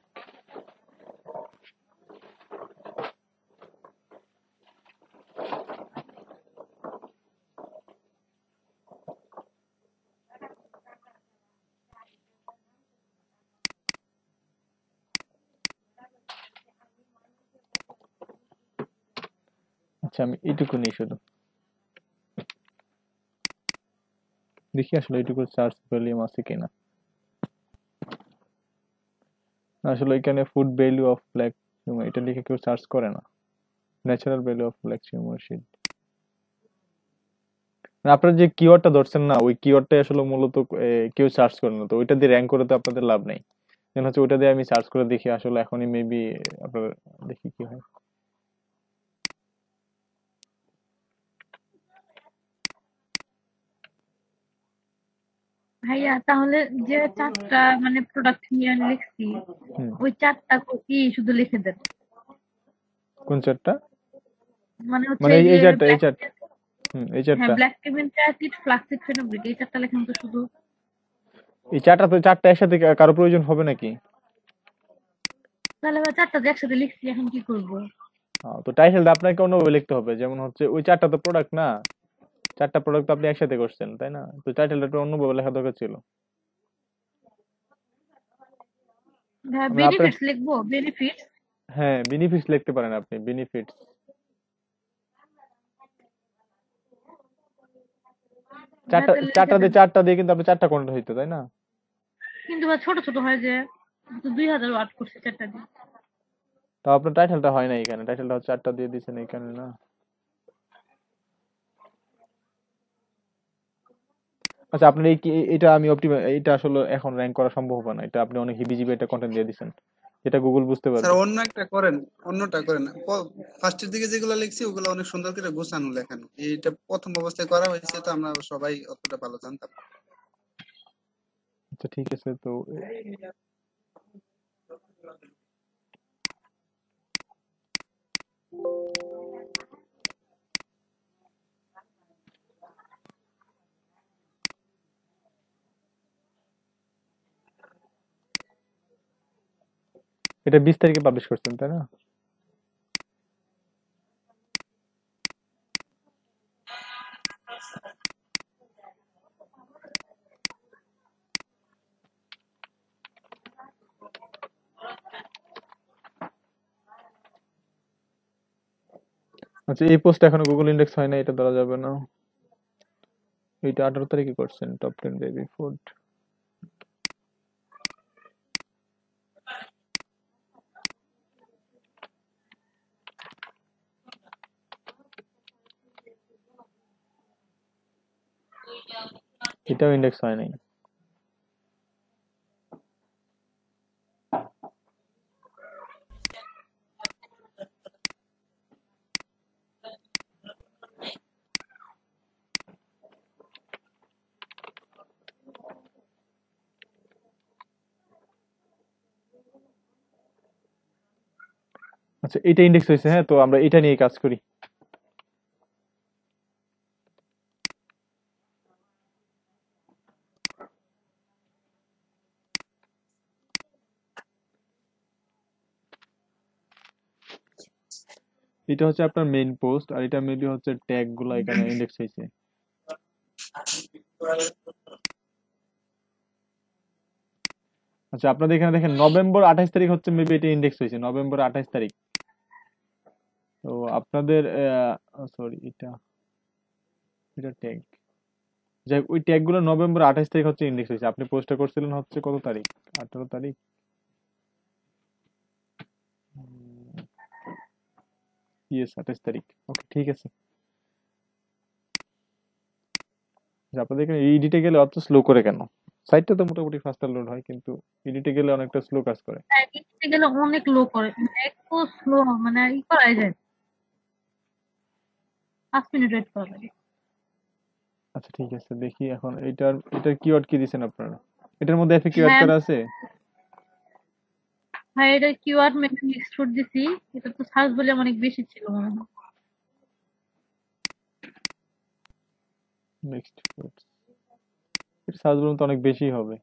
পাচ্ছি আমি এইটুকু নিই শুধু দেখি আসলে এইটুকু চার্জ ভ্যালিউম আছে কিনা আসলে এখানে food value of black humour এটা লিখে কেউ সার্চ করে না natural value of black humour শিট আপনার যে কিওয়ার্ডটা ধরছেন না ওই কিওয়ার্ডটাই আসলে মূলত কেউ সার্চ করে না তো ওইটা দিয়ে র্যাঙ্ক করে তো আপনাদের লাভ নেই হচ্ছে ওইটা দিয়ে আমি সার্চ করে দেখি আসলে এখনই মেবি আপনার দেখি কি হয় ভাইয়া তাহলে যে চারটা মানে প্রোডাক্ট নিয়ে লিখছি ওই চারটা কপি শুধু লিখে দেন কোন চারটা মানে মানে এই চারটা এই চারটা হুম এই হ্যাঁ, চারটা হ্যাঁ black pigment acid flaxseed fenugreek এই চারটা লেখেন তো শুধু এই চারটা তো চারটা একসাথে কারো প্রয়োজন হবে নাকি তাহলে চারটা একসাথে লিখছি এখন কি করব তো টাইটেলটা আপনাকে অন্যভাবে লিখতে হবে যেমন হচ্ছে ওই চারটা তো প্রোডাক্ট না চারটা প্রোডাক্ট আপনি একসাথে করছেন তাই না তো টাইটেলটা একটু অন্যভাবে লেখা দরকার ছিল হ্যাঁ মানে বেনিফিটস হ্যাঁ, লিখতে পারেন আপনি বেনিফিটস চারটা হ্যাঁ, চারটা দিয়ে চারটা দিয়ে কিন্তু আপনি চারটা কন্টেন্ট হইতো তাই না কিন্তু ছোট ছোট হয় যে দুই হাজার ওয়াট করছে চারটা দিয়ে তাও আপনার টাইটেলটা হয় না এখানে টাইটেলটা চারটা দিয়ে দিয়েছেন এখানে না আচ্ছা আপনার এই এটা আমি অপটিমাইজ এটা আসলে এখন র‍্যাঙ্ক করা সম্ভব হবে না এটা আপনি অনেক হিবিজিবি একটা কন্টেন্ট দিয়ে দিবেন এটা গুগল বুঝতে পারবে স্যার অন্য একটা করেন অন্যটা করেন ফার্স্টের দিকে যেগুলো লিখছি ওগুলো অনেক সুন্দর করে গোছানো লেখানো এটা প্রথম অবস্থায় করা হয়েছে তো আমরা সবাই অতটা ভালো জানতাম আচ্ছা ঠিক আছে তো Thank you. এটা বিশ তারিখে পাবলিশ করছেন তাই না আচ্ছা এই পোস্ট এখনো গুগল ইন্ডেক্স হয় না এটা ধরা যাবে না এটা আঠারো তারিখে করছেন টপ টেন বেবি ফুড এটাও ইন্ডেক্স হয় নাই আচ্ছা এটা ইন্ডেক্স হয়েছে হ্যাঁ তো আমরা এটা নিয়ে কাজ করি এটা হচ্ছে আপনার মেইন পোস্ট আর এটা মেবি হচ্ছে ট্যাগ গুলো এখানে ইন্ডেক্স হয়েছে আচ্ছা আপনাদের এখানে দেখেন নভেম্বর আঠাইশ তারিখ হচ্ছে মেবি এটা ইন্ডেক্স হয়েছে নভেম্বর আঠাইশ তারিখ তো আপনাদের সরি oh, এটা এটা ট্যাগ যাই ওই ট্যাগ গুলো নভেম্বর আঠাইশ তারিখ হচ্ছে ইন্ডেক্স হয়েছে আপনি পোস্টটা করছিলেন হচ্ছে কত তারিখ আঠারো তারিখ ইয়েস আঠাশ তারিখ ওকে ঠিক আছে আচ্ছা, আপনাদের এখানে গেলে অত স্লো করে কেন সাইটটা তো মোটামুটি হয় কিন্তু গেলে অনেকটা স্লো কাজ করে গেলে অনেক লো করে স্লো মানে ই করা যায় 5 মিনিট ওয়েট করা লাগে আচ্ছা ঠিক আছে দেখি এখন এটার এটার কিওয়ার্ড কি দিবেন আপনারা এটার মধ্যে এফএকিউ অ্যাড করা আছে ভাই এটা কিউআর মেশিন এক্সট্রুড দিছি এটা তো সার্চ বলে অনেক বেশি ছিল মনে হয় নেক্সট ওয়ার্ড সার্চ বলুন তো অনেক বেশি হবে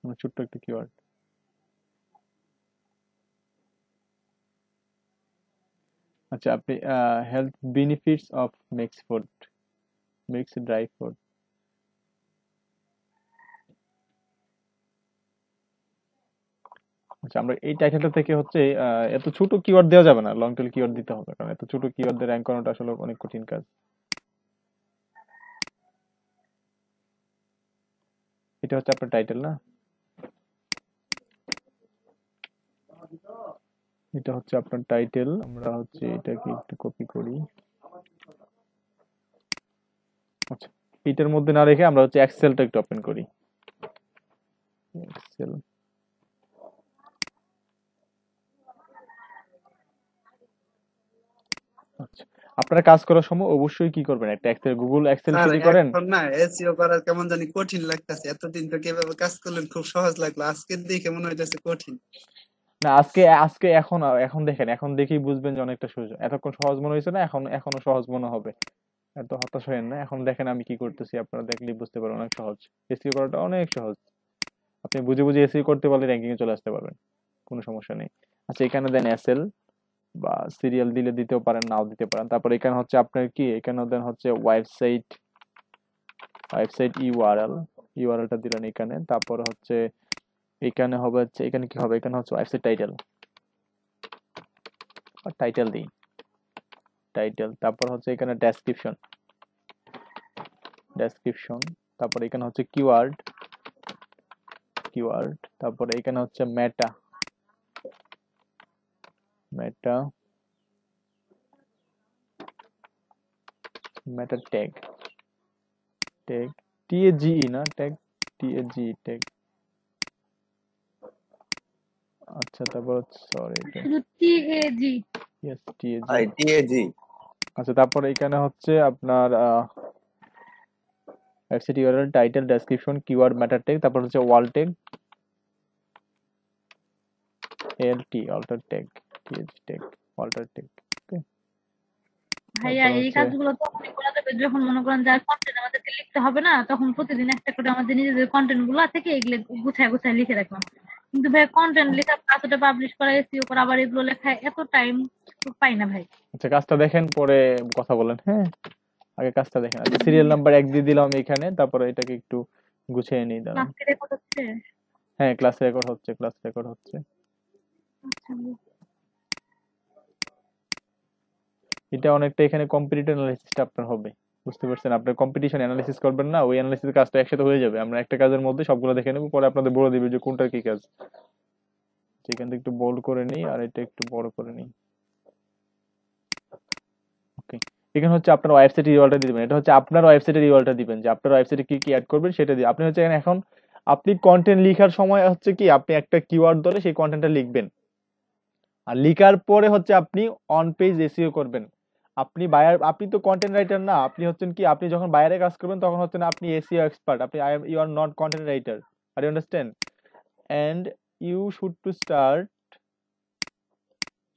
মানে ছোট্ট একটা কিওয়ার্ড আচ্ছা আপনি health benefits of mix food mix dry food আচ্ছা আমরা এই টাইটেলটা থেকে হচ্ছে এত ছোট কিওয়ার্ড দেওয়া যাবে না লং টেল কিওয়ার্ড দিতে হবে কারণ এত ছোট কিওয়ার্ড দিয়ে র্যাঙ্ক করাটা আসলে অনেক কঠিন কাজ এটা হচ্ছে আপনার টাইটেল না এটা হচ্ছে আপনার টাইটেল আমরা হচ্ছে এটাকে একটু কপি করি আচ্ছা এটার মধ্যে না রেখে আমরা হচ্ছে এক্সেলটা একটু ওপেন করি এক্সেল আচ্ছা। আপনারা কাজ করার সময় অবশ্যই কি করবেন একটা এক্সেল গুগল এক্সেল যদি করেন না এসইও করা কেমন জানি কঠিন লাগতেছে এতদিন তো কিভাবে কাজ করলেন খুব সহজ লাগলো আজকে দেখে মনে হইতাছে কঠিন না আজকে আজকে এখন এখন দেখেন এখন দেখেই বুঝবেন যে অনেকটা সহজ এতক্ষণ সহজ মনে হয়েছে না এখন এখনো সহজ মনে হবে এত হতাশ হয়েন না এখন দেখেন আমি কি করতেছি আপনারা দেখলেই বুঝতে পারবেন অনেক সহজ এসইও করাটা অনেক সহজ আপনি বুঝে বুঝে এসইও করতে পারলে র্যাঙ্কিং এ চলে আসতে পারবেন কোনো সমস্যা নেই আচ্ছা এখানে দেন এসএল বা সিরিয়াল দিলে দিতেও পারেন নাও দিতে পারেন তারপর এখানে হচ্ছে আপনার কি এখানে দেন হচ্ছে ওয়েবসাইট ওয়েবসাইট ইউআরএল ইউআরএলটা দিলেন এখানে তারপর হচ্ছে এখানে হবে হচ্ছে এখানে কি হবে এখানে হচ্ছে ওয়েবসাইট টাইটেল টাইটেল দিই টাইটেল তারপর হচ্ছে এখানে ডেসক্রিপশন ডেসক্রিপশন তারপর এখানে হচ্ছে কিওয়ার্ড কিওয়ার্ড তারপরে এখানে হচ্ছে মেটা meta meta tag tag e, tag না tag tag e, tag আচ্ছা তারপর sorry tag e। yes tag I tag আচ্ছা তারপর এখানে হচ্ছে আপনার website URL title description keyword meta tag তারপর হচ্ছে alt tag LT alter tag yes take alter take ভাইয়া এই কাজগুলো তো আপনি করা যাবে যখন মনে করেন যার কন্টেন্ট আমাদেরকে লিখতে হবে না তখন প্রতিদিন একটা করে আমাদের নিজেদের কন্টেন্ট গুলো থেকে এগুলো গুছায় গুছায় লিখে রাখলাম কিন্তু ভাই কন্টেন্ট লেখা কাজটা পাবলিশ করা এসইও করা আবার এগুলো লেখা এত টাইম পাই না ভাই আচ্ছা কাজটা দেখেন পরে কথা বলেন হ্যাঁ আগে কাজটা দেখেন আচ্ছা সিরিয়াল নাম্বার এক দিয়ে দিলাম এখানে তারপরে এটাকে একটু গুছিয়ে নিয়ে রেকর্ড হচ্ছে হ্যাঁ ক্লাস রেকর্ড হচ্ছে ক্লাস রেকর্ড হচ্ছে আচ্ছা এটা অনেকটা এখানে কম্পিটিটিভ অ্যানালাইসিসটা আপনার হবে বুঝতে পারছেন আপনার কম্পিটিশন অ্যানালাইসিস করবেন না ওই অ্যানালাইসিসের কাজটা একসাথে হয়ে যাবে আমরা একটা কাজের মধ্যে সবগুলো দেখে নেব পরে আপনাদের বলে দেবে যে কোনটার কি কাজ এখান থেকে একটু বোল্ড করে নিই আর এটা একটু বড় করে নিই ওকে এখানে হচ্ছে আপনার ওয়েবসাইট রিওয়ার্ডটা দিবেন এটা হচ্ছে আপনার ওয়েবসাইটের রিওয়ার্ডটা দিবেন যে আপনার ওয়েবসাইটে কি কি অ্যাড করবেন সেটা দিয়ে আপনি হচ্ছে এখানে এখন আপনি কন্টেন্ট লিখার সময় হচ্ছে কি আপনি একটা কিওয়ার্ড ধরে সেই কন্টেন্টটা লিখবেন আর লিখার পরে হচ্ছে আপনি অন পেজ এসিও করবেন আপনি বায়ার আপনি তো কন্টেন্ট রাইটার না আপনি হচ্ছেন কি আপনি যখন বাইরে কাজ করবেন তখন হচ্ছেন আপনি এসিও এক্সপার্ট আপনি I you are not content writer are you understand and you should to start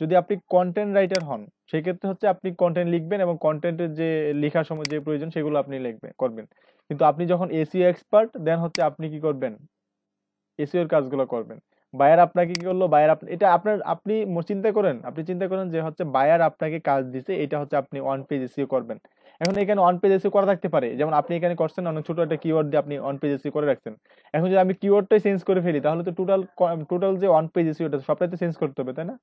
যদি আপনি কন্টেন্ট রাইটার হন সেক্ষেত্রে হচ্ছে আপনি কন্টেন্ট লিখবেন এবং কন্টেন্টের যে লেখার সময় যে প্রয়োজন সেগুলো আপনি লিখবেন করবেন কিন্তু আপনি যখন এসিও এক্সপার্ট দেন হচ্ছে আপনি কি করবেন এসিওর কাজগুলো করবেন বায়ার আপনাকে কি করলো বায়ার এটা আপনার আপনি চিন্তা করেন আপনি চিন্তা করেন যে হচ্ছে বায়ার আপনাকে কাজ দিছে এটা হচ্ছে আপনি ওয়ান পেজ এসিও করবেন এখন এখানে ওয়ান পেজ এসিও করা থাকতে পারে যেমন আপনি এখানে করছেন অনেক ছোট একটা কিওয়ার্ড দিয়ে আপনি ওয়ান পেজ এসিও করে রাখছেন এখন যদি আমি কিওয়ার্ডটাই চেঞ্জ করে ফেলি তাহলে তো টোটাল টোটাল যে ওয়ান পেজ এসিওটা সবটাই তো চেঞ্জ করতে হবে তাই না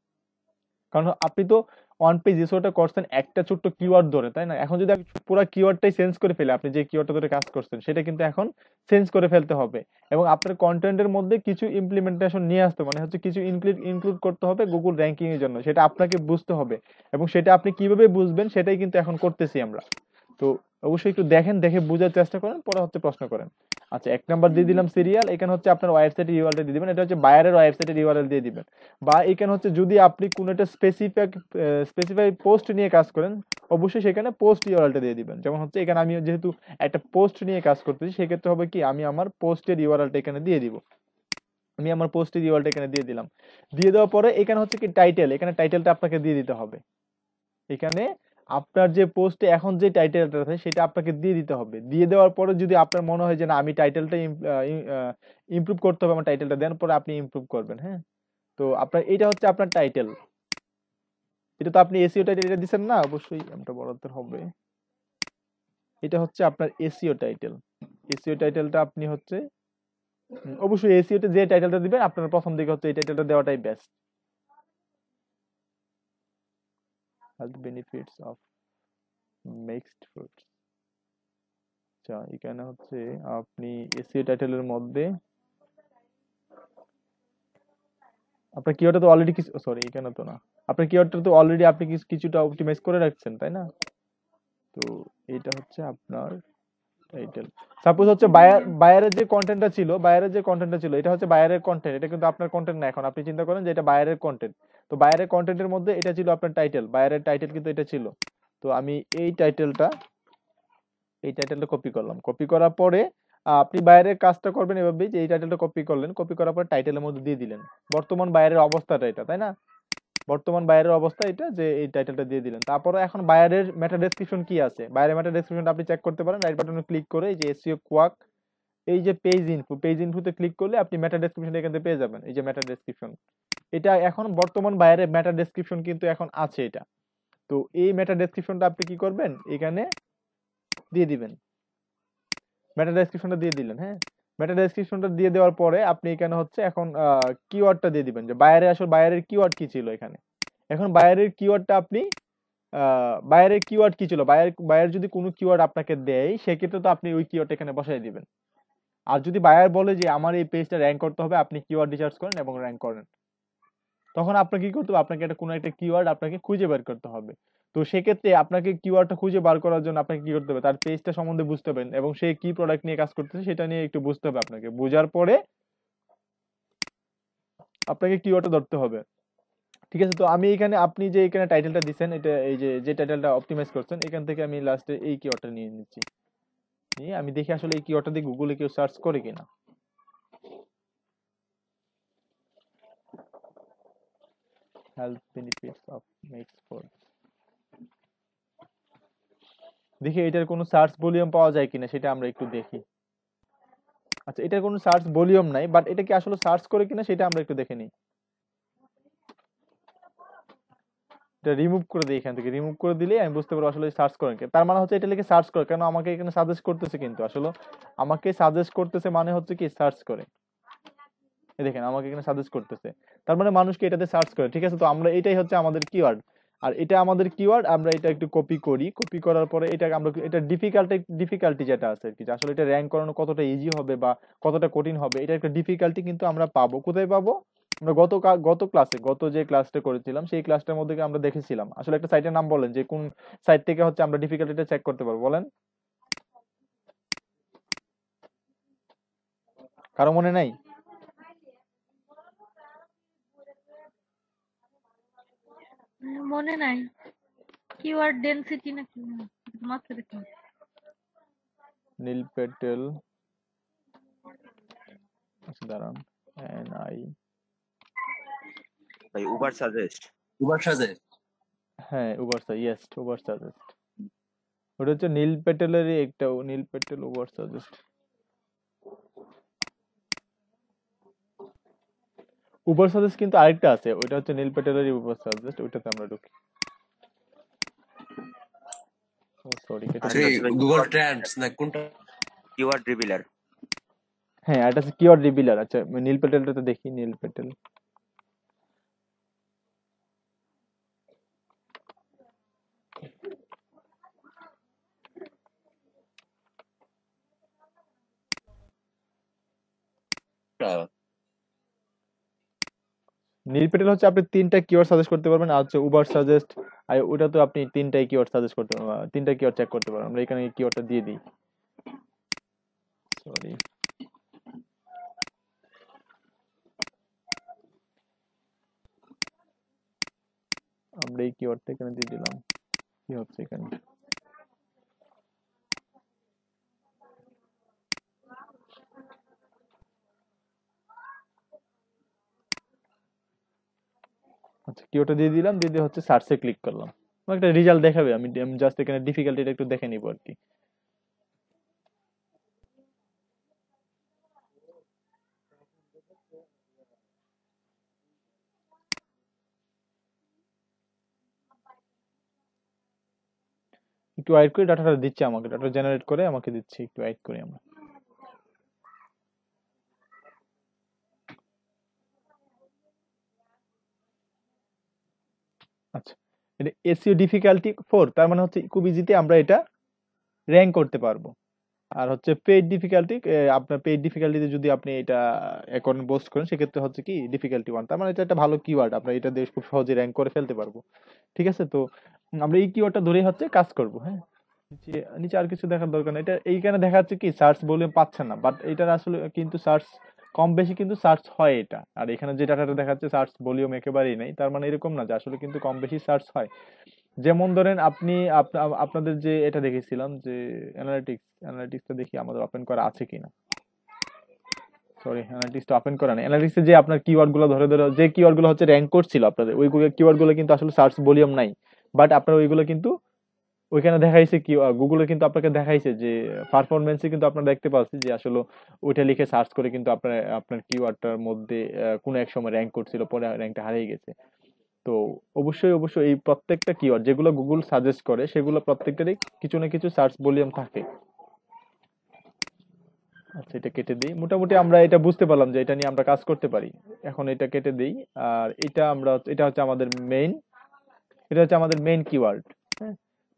কারণ আপনি তো ওয়ান পেজ রিসোর্টে করছেন একটা ছোট্ট কিওয়ার্ড ধরে তাই না এখন যদি পুরো কিওয়ার্ডটাই চেঞ্জ করে ফেলে আপনি যে কিওয়ার্ডটা ধরে কাজ করছেন সেটা কিন্তু এখন চেঞ্জ করে ফেলতে হবে এবং আপনার কন্টেন্টের মধ্যে কিছু ইমপ্লিমেন্টেশন নিয়ে আসতে মানে হচ্ছে কিছু ইনক্লুড ইনক্লুড করতে হবে গুগল র্যাঙ্কিং এর জন্য সেটা আপনাকে বুঝতে হবে এবং সেটা আপনি কিভাবে বুঝবেন সেটাই কিন্তু এখন করতেছি আমরা তো অবশ্যই একটু দেখেন দেখে বোঝার চেষ্টা করেন পরে হচ্ছে প্রশ্ন করেন আচ্ছা এক নাম্বার দিয়ে দিলাম সিরিয়াল এখানে হচ্ছে আপনার ওয়েবসাইটের ইউআরএল দিয়ে দিবেন এটা হচ্ছে বায়ারের ওয়েবসাইটের ইউআরএল দিয়ে দিবেন বা এখানে হচ্ছে যদি আপনি কোনো একটা স্পেসিফিক স্পেসিফাই পোস্ট নিয়ে কাজ করেন অবশ্যই সেখানে পোস্ট ইউআরএলটা দিয়ে দিবেন যেমন হচ্ছে এখানে আমি যেহেতু একটা পোস্ট নিয়ে কাজ করতেছি সেক্ষেত্রে হবে কি আমি আমার পোস্টের ইউআরএলটা এখানে দিয়ে দিব আমি আমার পোস্টের ইউআরএলটা এখানে দিয়ে দিলাম দিয়ে দেওয়ার পরে এখানে হচ্ছে কি টাইটেল এখানে টাইটেলটা আপনাকে দিয়ে দিতে হবে এখানে আপনার যে পোস্টে এখন যে টাইটেলটা আছে সেটা আপনাকে দিয়ে দিতে হবে দিয়ে দেওয়ার পরে যদি আপনার মনে হয় যে না আমি টাইটেলটা ইমপ্রুভ করতে হবে আমার টাইটেলটা দেন পরে আপনি ইমপ্রুভ করবেন হ্যাঁ তো আপনার এটা হচ্ছে আপনার টাইটেল এটা তো আপনি এসিও টাইটেল এটা দিচ্ছেন না অবশ্যই আমরা বরাদ্দ হবে এটা হচ্ছে আপনার এসিও টাইটেল এসিও টাইটেলটা আপনি হচ্ছে অবশ্যই এসিওতে যে টাইটেলটা দিবেন আপনার প্রথম দিকে হচ্ছে এই টাইটেলটা দেওয়াটাই best health benefits of mixed fruits আচ্ছা এখানে হচ্ছে আপনি এসিও টাইটেলের মধ্যে আপনার কিওয়ার্ডটা তো অলরেডি কিছু সরি এখানে তো না আপনার কিওয়ার্ডটা তো অলরেডি আপনি কিছুটা অপটিমাইজ করে রাখছেন তাই না তো এটা হচ্ছে আপনার টাইটেল সাপোজ হচ্ছে বায়ার বায়ারের যে কন্টেন্টটা ছিল বায়ারের যে কন্টেন্টটা ছিল এটা হচ্ছে বায়ারের কন্টেন্ট এটা কিন্তু আপনার কন্টেন্ট না এখন আপনি চিন্তা করেন যে এটা বায়ারের কন্টেন্ট তো বাইরের কন্টেন্টের মধ্যে এটা ছিল আপনার টাইটেল বাইরের টাইটেল কিন্তু এটা ছিল তো আমি এই টাইটেলটা এই টাইটেলটা কপি করলাম কপি করার পরে আপনি বাইরের কাজটা করবেন এভাবেই যে এই টাইটেলটা কপি করলেন কপি করার পরে টাইটেলের মধ্যে দিয়ে দিলেন বর্তমান বাইরের অবস্থাটা এটা তাই না বর্তমান বাইরের অবস্থা এটা যে এই টাইটেলটা দিয়ে দিলেন তারপরে এখন বাইরের ম্যাটার ডেসক্রিপশন কি আছে বাইরের ম্যাটার ডেসক্রিপশনটা আপনি চেক করতে পারেন রাইট বাটনে ক্লিক করে এই যে এসিও কোয়াক এই যে পেজ ইনফু পেজ ইনফুতে ক্লিক করলে আপনি ম্যাটার ডেসক্রিপশন এখান থেকে পেয়ে যাবেন এই যে ম্যাটার ডেসক্রিপশন এটা এখন বর্তমান বাইরে মেটা ডেসক্রিপশন কিন্তু এখন আছে এটা তো এই মেটা ডেসক্রিপশনটা আপনি কি করবেন এখানে দিয়ে দিবেন মেটা ডেসক্রিপশনটা দিয়ে দিলেন হ্যাঁ মেটা ডেসক্রিপশনটা দিয়ে দেওয়ার পরে আপনি এখানে হচ্ছে এখন কিওয়ার্ডটা দিয়ে দিবেন যে বাইরে আসলে বাইরের কিওয়ার্ড কি ছিল এখানে এখন বাইরের কিওয়ার্ডটা আপনি বাইরের কিওয়ার্ড কি ছিল বাইরের বাইরের যদি কোনো কিওয়ার্ড আপনাকে দেয় সেক্ষেত্রে তো আপনি ওই কিওয়ার্ডটা এখানে বসাই দিবেন আর যদি বায়ার বলে যে আমার এই পেজটা র্যাঙ্ক করতে হবে আপনি কিওয়ার্ড রিসার্চ করেন এবং র্যাঙ্ক করেন তখন আপনাকে কি করতে হবে আপনাকে একটা কোনো একটা কিওয়ার্ড আপনাকে খুঁজে বের করতে হবে তো সেক্ষেত্রে আপনাকে কিওয়ার্ডটা খুঁজে বার করার জন্য আপনাকে কি করতে হবে তার পেজটা সম্বন্ধে বুঝতে হবে এবং সে কি প্রোডাক্ট নিয়ে কাজ করতেছে সেটা নিয়ে একটু বুঝতে হবে আপনাকে বোঝার পরে আপনাকে কিওয়ার্ডটা ধরতে হবে ঠিক আছে তো আমি এখানে আপনি যে এখানে টাইটেলটা দিচ্ছেন এটা এই যে যে টাইটেলটা অপটিমাইজ করছেন এখান থেকে আমি লাস্টে এই কিওয়ার্ডটা নিয়ে নিচ্ছি নিয়ে আমি দেখি আসলে এই কিওয়ার্ডটা দিয়ে গুগলে কেউ সার্চ করে কিনা health benefits of mixed foods দেখি এটার কোনো সার্চ ভলিউম পাওয়া যায় কিনা সেটা আমরা একটু দেখি আচ্ছা এটার কোনো সার্চ ভলিউম নাই বাট এটা কি আসলে সার্চ করে কিনা সেটা আমরা একটু দেখে নিই এটা রিমুভ করে দিই এখান থেকে রিমুভ করে দিলে আমি বুঝতে পারবো আসলে সার্চ করেন তার মানে হচ্ছে এটা লিখে সার্চ করে কেন আমাকে এখানে সাজেস্ট করতেছে কিন্তু আসলে আমাকে সাজেস্ট করতেছে মানে হচ্ছে কি সার্চ করে দেখেন আমাকে এখানে সাজেস্ট করতেছে তার মানে মানুষকে এটাতে সার্চ করে ঠিক আছে তো আমরা এটাই হচ্ছে আমাদের কিওয়ার্ড আর এটা আমাদের কিওয়ার্ড আমরা এটা একটু কপি করি কপি করার পরে এটা আমরা এটা ডিফিকাল্টি ডিফিকাল্টি যেটা আছে আর কি আসলে এটা র্যাঙ্ক করানো কতটা ইজি হবে বা কতটা কঠিন হবে এটা একটা ডিফিকাল্টি কিন্তু আমরা পাবো কোথায় পাবো আমরা গত গত ক্লাসে গত যে ক্লাসটা করেছিলাম সেই ক্লাসটার মধ্যে আমরা দেখেছিলাম আসলে একটা সাইটের নাম বলেন যে কোন সাইট থেকে হচ্ছে আমরা ডিফিকাল্টিটা চেক করতে পারবো বলেন কারো মনে নাই মনে নাই কিওয়ার্ড ডেনসিটি না কি মাত্র দেখি নীল পেটেল আচ্ছা দাঁড়ান এন আই ভাই উবার সাজেস্ট উবার সাজেস্ট হ্যাঁ উবার সাজেস্ট উবার সাজেস্ট ওটা হচ্ছে নীল পেটেলেরই একটা Neil Patel Ubersuggest Ubersuggest কিন্তু আরেকটা আছে ওইটা হচ্ছে নীল প্যাটেলেরই উবার সাজেস্ট ওইটাতে আমরা ঢুকি আচ্ছা, হ্যাঁ এটা হচ্ছে কিওয়ার্ড রিভিলার আচ্ছা নীল প্যাটেলটা তো দেখি নীল প্যাটেল নিরপেটেল হচ্ছে আপনি তিনটা কিওয়ার্ড সাজেস্ট করতে পারবেন আর হচ্ছে উবার সাজেস্ট আর ওটা তো আপনি তিনটাই কিওয়ার্ড সাজেস্ট করতে পারবেন তিনটা কিওয়ার্ড চেক করতে পারবেন আমরা এখানে কিওয়ার্ডটা দিয়ে দিই সরি আমরা এই কিওয়ার্ডটা এখানে দিয়ে দিলাম কি হচ্ছে এখানে আচ্ছা কিওটা দিয়ে দিলাম দিয়ে দিয়ে হচ্ছে সার্চে ক্লিক করলাম আমার একটা রেজাল্ট দেখাবে আমি জাস্ট এখানে ডিফিকাল্টিটা একটু দেখে নিব আর কি একটু ওয়াইট করে ডাটাটা দিচ্ছে আমাকে ডাটা জেনারেট করে আমাকে দিচ্ছে একটু ওয়াইট করে আমরা এসিও ডিফিকাল্টি ফোর তার মানে হচ্ছে খুব ইজিতে আমরা এটা র্যাঙ্ক করতে পারবো আর হচ্ছে পেইড ডিফিকাল্টি আপনার পেইড ডিফিকাল্টিতে যদি আপনি এটা অ্যাকাউন্ট পোস্ট করেন সেক্ষেত্রে হচ্ছে কি ডিফিকাল্টি ওয়ান তার মানে এটা একটা ভালো কিওয়ার্ড আমরা এটা দিয়ে খুব সহজে র্যাঙ্ক করে ফেলতে পারবো ঠিক আছে তো আমরা এই কিওয়ার্ডটা ধরেই হচ্ছে কাজ করব হ্যাঁ নিচে নিচে আর কিছু দেখার দরকার নেই এটা এইখানে দেখা যাচ্ছে কি সার্চ বলে পাচ্ছেন না বাট এটার আসলে কিন্তু সার্চ কম বেশি কিন্তু সার্চ হয় এটা আর এখানে যে ডাটাটা দেখাচ্ছে সার্চ ভলিউম একেবারেই নেই তার মানে এরকম না যে আসলে কিন্তু কম বেশি সার্চ হয় যেমন ধরেন আপনি আপনাদের যে এটা দেখেছিলাম যে অ্যানালিটিক্স অ্যানালিটিক্সটা দেখি আমাদের ওপেন করা আছে কি কিনা সরি অ্যানালিটিক্সটা ওপেন করা নেই অ্যানালিটিক্সে যে আপনার কিওয়ার্ডগুলো ধরে ধরে যে কিওয়ার্ডগুলো হচ্ছে র্যাঙ্ক করছিল আপনাদের ওই কিওয়ার্ডগুলো কিন্তু আসলে সার্চ ভলিউম নাই বাট আপনার ওইগুলো কিন্তু ওইখানে দেখাইছে কি গুগলে কিন্তু আপনাকে দেখাইছে যে পারফরমেন্সে কিন্তু আপনারা দেখতে পাচ্ছি যে আসলে ওইটা লিখে সার্চ করে কিন্তু আপনার আপনার কিওয়ার্ডটার মধ্যে কোনো এক সময় র্যাঙ্ক করছিল পরে র্যাঙ্কটা হারিয়ে গেছে তো অবশ্যই অবশ্যই এই প্রত্যেকটা কিওয়ার্ড যেগুলো গুগল সাজেস্ট করে সেগুলো প্রত্যেকটারই কিছু না কিছু সার্চ ভলিউম থাকে আচ্ছা এটা কেটে দিই মোটামুটি আমরা এটা বুঝতে পারলাম যে এটা নিয়ে আমরা কাজ করতে পারি এখন এটা কেটে দিই আর এটা আমরা এটা হচ্ছে আমাদের মেইন এটা হচ্ছে আমাদের মেইন কিওয়ার্ড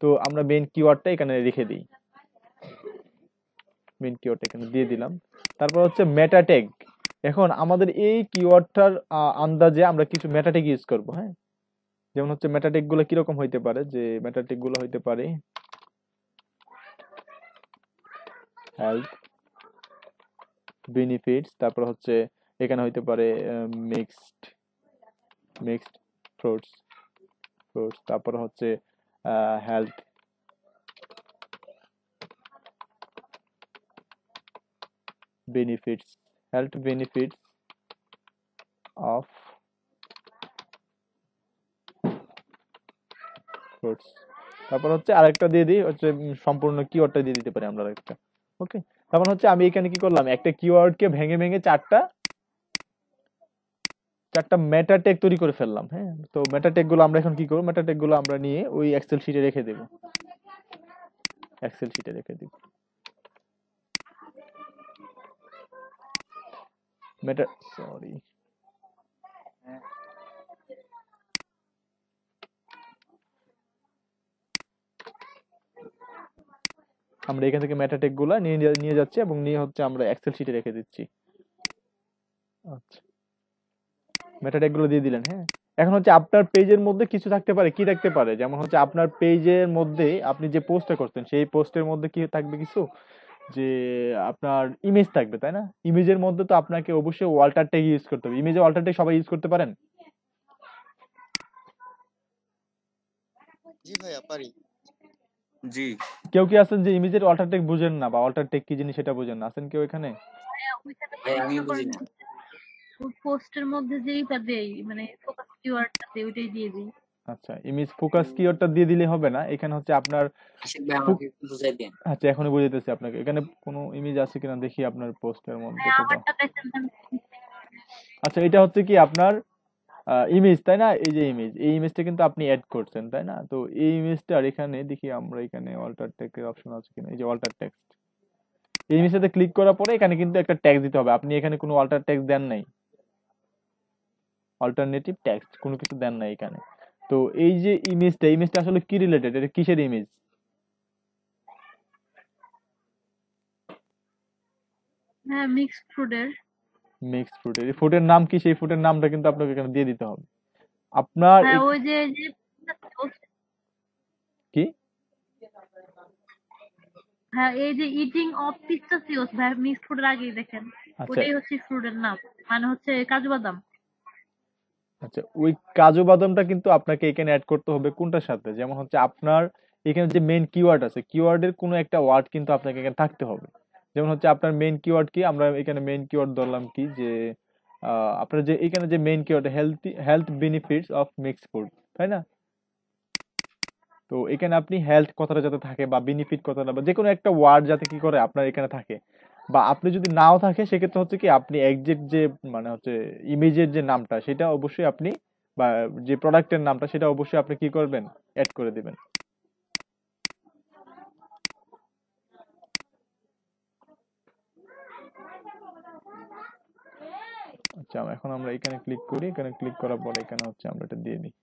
তো আমরা মেন কিওয়ার্ডটা এখানে রেখে দিই মেন কিওয়ার্ডটা এখানে দিয়ে দিলাম তারপর হচ্ছে মেটা এখন আমাদের এই কিওয়ার্ডটার আন্দাজে আমরা কিছু মেটা ইউজ করব হ্যাঁ যেমন হচ্ছে মেটা ট্যাগগুলো কিরকম হইতে পারে যে মেটা ট্যাগগুলো হইতে পারে হেলথ বেনিফিটস তারপর হচ্ছে এখানে হইতে পারে মিক্সড মিক্সড ফ্রুটস ফ্রুটস তারপর হচ্ছে Uh, health benefits health benefits of fruits তারপর হচ্ছে আরেকটা দিয়ে দিই হচ্ছে সম্পূর্ণ কিওয়ার্ডটা দিয়ে দিতে পারি আমরা আরেকটা ওকে তারপর হচ্ছে আমি এখানে কি করলাম একটা কিওয়ার্ডকে ভেঙে ভেঙে চারটা চারটা মেটাটেক তৈরি করে ফেললাম হ্যাঁ তো মেটাটেক গুলো আমরা এখন কি করব মেটাটেক গুলো আমরা নিয়ে ওই এক্সেল শিটে রেখে দেব এক্সেল শিটে রেখে দেব মেটা সরি আমরা এখান থেকে মেটাটেক টেকগুলো নিয়ে নিয়ে যাচ্ছি এবং নিয়ে হচ্ছে আমরা এক্সেল শিটে রেখে দিচ্ছি আচ্ছা মেটা ট্যাগগুলো দিয়ে দিলেন হ্যাঁ এখন হচ্ছে আপনার পেজের মধ্যে কিছু থাকতে পারে কি থাকতে পারে যেমন হচ্ছে আপনার পেজের মধ্যে আপনি যে পোস্টটা করতেন সেই পোস্টের মধ্যে কি থাকবে কিছু যে আপনার ইমেজ থাকবে তাই না ইমেজের মধ্যে তো আপনাকে অবশ্যই ওয়াল্টার ট্যাগ ইউজ করতে হবে ইমেজে ওয়াল্টার ট্যাগ সবাই ইউজ করতে পারেন জি ভাইয়া পারি জি কেউ কি আছেন যে ইমেজের ওয়াল্টার ট্যাগ বুঝেন না বা ওয়াল্টার ট্যাগ কি জিনিস সেটা বুঝেন না আছেন কেউ এখানে আমি বুঝি না ওই পোস্টের মধ্যে যেই দেই মানে ফোকাস কিওয়ার্ডটা দেই ওইটাই দিয়ে দিই আচ্ছা ইমেজ ফোকাস কিওয়ার্ডটা দিয়ে দিলে হবে না এখানে হচ্ছে আপনার আচ্ছা এখনই বুঝাইতেছি আপনাকে এখানে কোনো ইমেজ আছে কিনা দেখি আপনার পোস্টের মধ্যে হ্যাঁ, আচ্ছা এটা হচ্ছে কি আপনার ইমেজ তাই না এই যে ইমেজ এই ইমেজটা কিন্তু আপনি অ্যাড করছেন তাই না তো এই ইমেজটার এখানে দেখি আমরা এখানে অল্টার টেক্সের অপশন আছে কিনা এই যে অল্টার টেক্সট এই ইমেজটাতে ক্লিক করার পরে এখানে কিন্তু একটা ট্যাগ দিতে হবে আপনি এখানে কোনো অল্টার ট্যাগ দেন নাই অল্টারনেটিভ ট্যাক্স কোনো কিছু দেন না এখানে তো এই যে ইমেজটা ইমেজটা আসলে কি রিলেটেড এটা কিসের ইমেজ হ্যাঁ মিক্সড ফ্রুটের মিক্সড ফ্রুটের নাম কি নামটা আপনাকে দিয়ে দিতে হবে আপনার হ্যাঁ, কি হ্যাঁ এই যে ইটিং মিক্সড আগেই দেখেন আচ্ছা। হচ্ছে নাম মানে হচ্ছে কাজু বাদাম আচ্ছা ওই কাজু বাদামটা কিন্তু আপনাকে এখানে অ্যাড করতে হবে কোনটার সাথে যেমন হচ্ছে আপনার এখানে যে মেন কিওয়ার্ড আছে কিওয়ার্ডের কোনো একটা ওয়ার্ড কিন্তু আপনাকে এখানে থাকতে হবে যেমন হচ্ছে আপনার মেন কিওয়ার্ড কি আমরা এখানে মেন কিওয়ার্ড ধরলাম কি যে আপনার যে এখানে যে main keyword health health benefits of mix food তাই না তো এখানে আপনি হেলথ কথাটা যাতে থাকে বা বেনিফিট কথাটা বা যে কোনো একটা ওয়ার্ড যাতে কি করে আপনার এখানে থাকে বা আপনি যদি নাও থাকে সেক্ষেত্রে হচ্ছে কি আপনি একজেক্ট যে মানে হচ্ছে ইমেজের যে নামটা সেটা অবশ্যই আপনি বা যে প্রোডাক্টের নামটা সেটা অবশ্যই আপনি কি করবেন অ্যাড করে দিবেন আচ্ছা এখন আমরা এখানে ক্লিক করি এখানে ক্লিক করার পরে এখানে হচ্ছে আমরা এটা দিয়ে দিই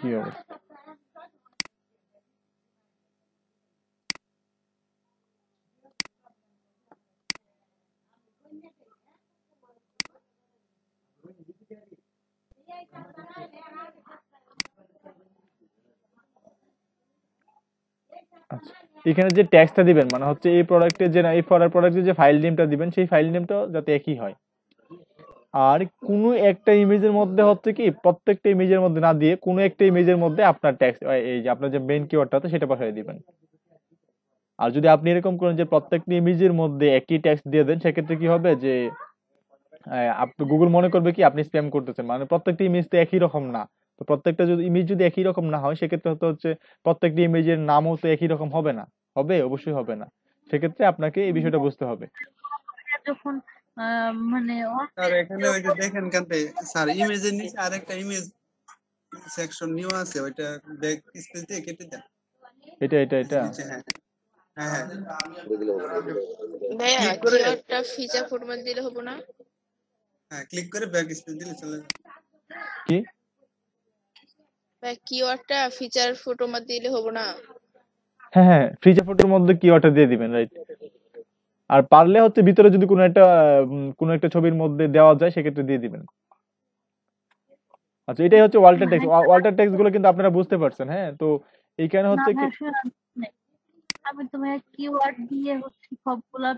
কি অবস্থা আচ্ছা এখানে যে ট্যাক্সটা দিবেন মানে হচ্ছে এই প্রোডাক্টের যে এই প্রোডাক্টের যে ফাইল নেমটা দিবেন সেই ফাইল নেমটা যাতে একই হয় আর কোন একটা ইমেজের মধ্যে হচ্ছে কি প্রত্যেকটা ইমেজের মধ্যে না দিয়ে কোনো একটা ইমেজের মধ্যে আপনার ট্যাক্স এই যে আপনার যে মেইন কিওয়ার্ডটা আছে সেটা পাঠিয়ে দিবেন আর যদি আপনি এরকম করেন যে প্রত্যেকটি ইমেজের মধ্যে একই ট্যাক্স দিয়ে দেন সেক্ষেত্রে কি হবে যে আপনি গুগল মনে করবে কি আপনি স্প্যাম করতেছেন মানে প্রত্যেকটি ইমেজ তো একই রকম না তো প্রত্যেকটা যদি ইমেজ যদি একই রকম না হয় সেক্ষেত্রে হয়তো হচ্ছে প্রত্যেকটি ইমেজের নামও তো একই রকম হবে না হবে অবশ্যই হবে না সেক্ষেত্রে আপনাকে এই বিষয়টা বুঝতে হবে যখন মানে দেখেন স্যার ইমেজের নিচে আরেকটা ইমেজ সেকশন নিউ আছে ওইটা ব্যাক স্পেস দিয়ে কেটে দেন এটা এটা এটা হ্যাঁ, হ্যাঁ, হ্যাঁ। দিলে না হ্যাঁ ক্লিক করে ব্যাক দিলে চলে কি ভাই ফিচার ফটো দিলে হবো না হ্যাঁ হ্যাঁ ফিচার ফটোর মধ্যে কিওয়ার্ডটা দিয়ে দিবেন রাইট আর পারলে হচ্ছে ভিতরে যদি কোনো একটা কোনো একটা ছবির মধ্যে দেওয়া যায় সেক্ষেত্রে দিয়ে দিবেন আচ্ছা এটাই হচ্ছে ওয়াল্টার হ্যাঁ, টেক্স হ্যাঁ, হ্যাঁ। ওয়াল্টার টেক্স গুলো কিন্তু আপনারা বুঝতে পারছেন হ্যাঁ তো এইখানে হচ্ছে কি মানে আমি তোমার কিওয়ার্ড দিয়ে হচ্ছে সবগুলা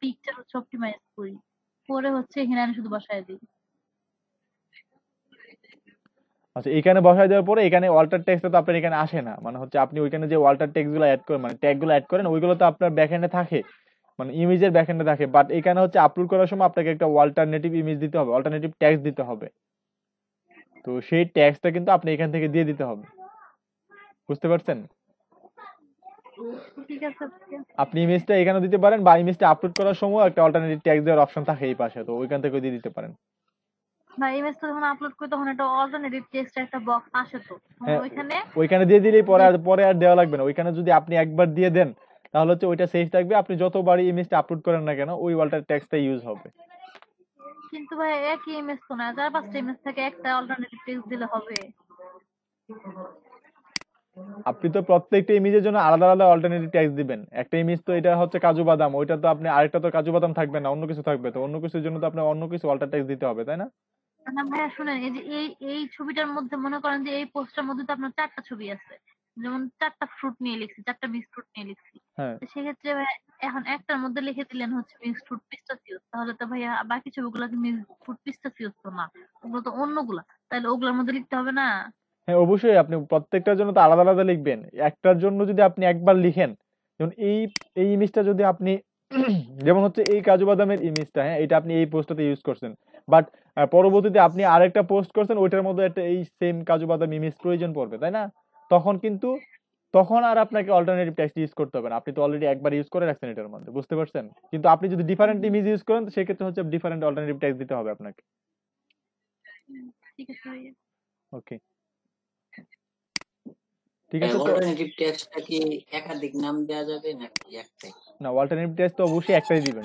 পিকচার হচ্ছে অপটিমাইজ করি পরে হচ্ছে এখানে আমি শুধু বসায় দিই আচ্ছা এখানে বসায় দেওয়ার পরে এখানে অল্টার টেক্সটা তো আপনার এখানে আসে না মানে হচ্ছে আপনি ওইখানে যে অল্টার টেক্সগুলো অ্যাড করেন মানে গুলো অ্যাড করেন ওইগুলো তো আপনার ব্যাকএন্ডে থাকে মানে ইমেজের ব্যাকএন্ডে থাকে বাট এখানে হচ্ছে আপলোড করার সময় আপনাকে একটা অল্টারনেটিভ ইমেজ দিতে হবে অল্টারনেটিভ ট্যাক্স দিতে হবে তো সেই ট্যাক্সটা কিন্তু আপনি এখান থেকে দিয়ে দিতে হবে বুঝতে পারছেন আপনি ইমেজটা এখানে দিতে পারেন বা ইমেজটা আপলোড করার সময় একটা অল্টারনেটিভ ট্যাক্স দেওয়ার অপশন থাকে এই পাশে তো ওইখান থেকে দিয়ে দিতে পারেন না ইমেজটা যখন আপলোড করি তখন এটা অল্টারনেটিভ টেক্সট একটা বক্স আসে তো হ্যাঁ, ওইখানে ওইখানে দিয়ে দিলেই পরে আর পরে আর দেওয়া লাগবে না ওইখানে যদি আপনি একবার দিয়ে দেন তাহলে হচ্ছে ওইটা সেফ থাকবে আপনি যতবারই ইমেজটা আপলোড করেন না কেন ওই ওয়ালটার টেক্সটটা ইউজ হবে কিন্তু ভাই একই ইমেজ তো না চার পাঁচটা ইমেজ থেকে একটা অল্টারনেটিভ টেক্সট দিলে হবে আপনি তো প্রত্যেকটা ইমেজের জন্য আলাদা আলাদা অল্টারনেটিভ ট্যাক্স দিবেন একটা ইমেজ তো এটা হচ্ছে কাজু বাদাম ওইটা তো আপনি আরেকটা তো কাজু বাদাম থাকবে না অন্য কিছু থাকবে তো অন্য কিছুর জন্য তো আপনি অন্য কিছু অল্টার ট্যাক্স দিতে হবে তাই না না ভাইয়া শুনেন এই যে এই এই ছবিটার মধ্যে মনে করেন যে এই পোস্টটার মধ্যে তো আপনার চারটা ছবি আছে যেমন চারটা ফ্রুট নিয়ে লিখছি চারটা মিক্স ফ্রুট নিয়ে লিখছি হ্যাঁ। সেক্ষেত্রে এখন একটার মধ্যে লিখে দিলেন হচ্ছে মিক্স ফ্রুট পিস্তাসিওস তাহলে তো ভাইয়া বাকি ছবিগুলো মিক্স ফ্রুট পিস্তাসিওস তো না ওগুলো তো অন্যগুলা তাহলে ওগুলোর মধ্যে লিখতে হবে না হ্যাঁ অবশ্যই আপনি প্রত্যেকটার জন্য তো আলাদা আলাদা লিখবেন একটার জন্য যদি আপনি একবার লিখেন যেমন এই এই ইমেজটা যদি আপনি যেমন হচ্ছে এই কাজু বাদামের ইমেজটা হ্যাঁ এটা আপনি এই পোস্টটাতে ইউজ করছেন বাট পরবর্তীতে আপনি আরেকটা পোস্ট করছেন ওইটার মধ্যে একটা এই সেম কাজু বাদাম ইমেজ প্রয়োজন পড়বে তাই না তখন কিন্তু তখন আর আপনাকে অল্টারনেটিভ ট্যাক্স ইউজ করতে হবে না আপনি তো অলরেডি একবার ইউজ করে রাখছেন এটার মধ্যে বুঝতে পারছেন কিন্তু আপনি যদি ডিফারেন্ট ইমেজ ইউজ করেন সেক্ষেত্রে হচ্ছে ডিফারেন্ট অল্টারনেটিভ ট্যাক্স দিতে হবে আপনাকে ওকে ঠিক আছে অল্টারনেটিভ ট্যাক্সটা কি একাধিক নাম দেওয়া যাবে নাকি একটাই না অল্টারনেটিভ ট্যাক্স তো অবশ্যই একটাই দিবেন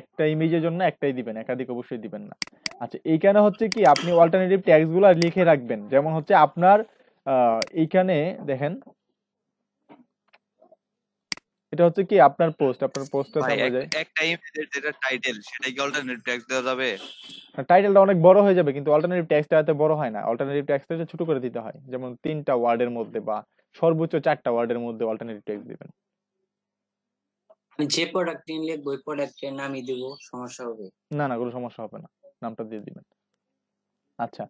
একটা ইমেজের জন্য একটাই দিবেন একাধিক অবশ্যই দিবেন না আচ্ছা এইখানে হচ্ছে কি আপনি অল্টারনেটিভ ট্যাক্সগুলো লিখে রাখবেন যেমন হচ্ছে আপনার এইখানে দেখেন এটা হচ্ছে কি আপনার পোস্ট আপনার পোস্টটা থামা যায় একটা ইমেজের যেটা টাইটেল সেটা কি অল্টারনেটিভ ট্যাক্স দেওয়া যাবে টাইটেলটা হ্যাঁ, অনেক বড় হয়ে যাবে কিন্তু অল্টারনেটিভ ট্যাক্সটা এত বড় হয় না অল্টারনেটিভ ট্যাক্সটা ছোট করে দিতে হয় যেমন তিনটা ওয়ার্ডের মধ্যে বা সর্বোচ্চ চারটা ওয়ার্ডের মধ্যে অল্টারনেটিভ ট্যাক্স দিবেন যে প্রোডাক্ট নিয়ে লিখব ওই প্রোডাক্টের নামই দিব সমস্যা হবে না না কোনো সমস্যা হবে না নামটা দিয়ে দিবেন আচ্ছা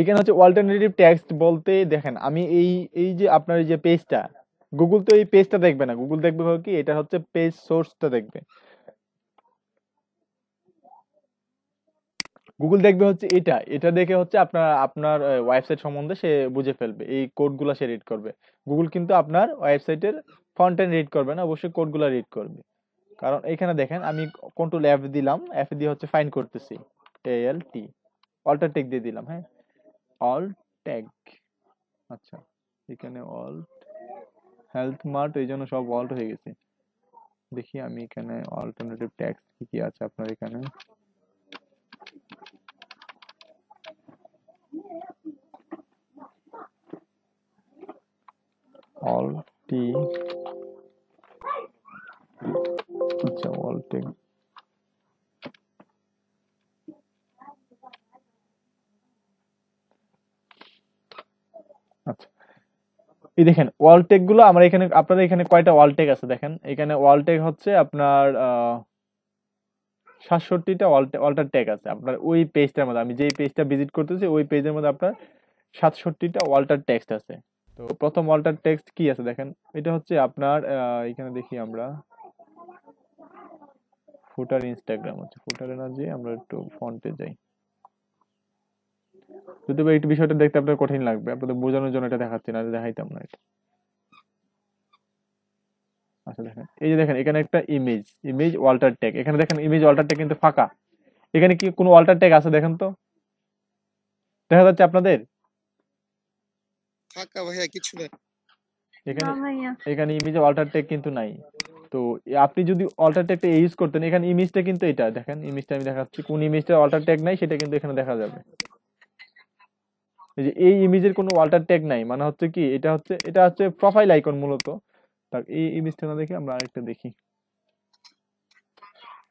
এখানে হচ্ছে অল্টারনেটিভ টেক্সট বলতে দেখেন আমি এই এই যে আপনার এই যে পেজটা গুগল তো এই পেজটা দেখবে না গুগল দেখবে কি এটা হচ্ছে পেজ সোর্সটা দেখবে গুগল দেখবে হচ্ছে এটা এটা দেখে হচ্ছে আপনার আপনার ওয়েবসাইট সম্বন্ধে সে বুঝে ফেলবে এই কোডগুলো সে রিড করবে গুগল কিন্তু আপনার ওয়েবসাইটের ফন্টেন রিড করবে না অবশ্যই কোডগুলো রিড করবে কারণ এখানে দেখেন আমি কন্ট্রোল এফ দিলাম এফ দিয়ে হচ্ছে ফাইন করতেছি এল টি অল্টার টেক দিয়ে দিলাম হ্যাঁ অল্ট ট্যাগ আচ্ছা এখানে অল্ট হেলথ মার্ট এই জন্য সব অল্ট হয়ে গেছে দেখি আমি এখানে অল্টারনেটিভ ট্যাক্স কি কি আছে আপনার এখানে অল টি আচ্ছা অল টেক এই দেখেন ওয়ালটেক গুলো আমরা এখানে আপনাদের এখানে কয়টা ওয়ালটেক আছে দেখেন এখানে ওয়ালটেক হচ্ছে আপনার সাতষট্টিটা ওয়াল্টার টেক আছে আপনার ওই পেজটার মধ্যে আমি যেই পেজটা ভিজিট করতেছি ওই পেজের মধ্যে আপনার সাতষট্টিটা ওয়াল্টার টেক্সট আছে তো প্রথম ওয়াল্টার টেক্সট কি আছে দেখেন এটা হচ্ছে আপনার এখানে দেখি আমরা ফুটার ইনস্টাগ্রাম আছে ফুটারে না যে আমরা একটু ফন্টে যাই যদিও এই বিষয়টা দেখতে আপনার কঠিন লাগবে আপনাদের বোঝানোর জন্য এটা দেখাচ্ছি না দেখাইতাম না এটা আচ্ছা দেখেন এই যে দেখেন এখানে একটা ইমেজ ইমেজ ওয়াল্টার ট্যাগ এখানে দেখেন ইমেজ ওয়াল্টার ট্যাগ কিন্তু ফাঁকা এখানে কি কোনো ওয়াল্টার ট্যাগ আছে দেখেন তো দেখা যাচ্ছে আপনাদের ফাঁকা ভাইয়া কিছু না এখানে এখানে ইমেজ ওয়াল্টার ট্যাগ কিন্তু নাই তো আপনি যদি অল্টার ট্যাগটা ইউজ করতেন এখানে ইমেজটা কিন্তু এটা দেখেন ইমেজটা আমি দেখাচ্ছি কোন ইমেজটা অল্টার ট্যাগ নাই সেটা কিন্তু এখানে দেখা যাবে যে এই ইমেজের কোনো ওয়াল্টার ট্যাগ নাই মানে হচ্ছে কি এটা হচ্ছে এটা হচ্ছে প্রোফাইল আইকন মূলত তার এই ইমেজটা না দেখে আমরা আরেকটা দেখি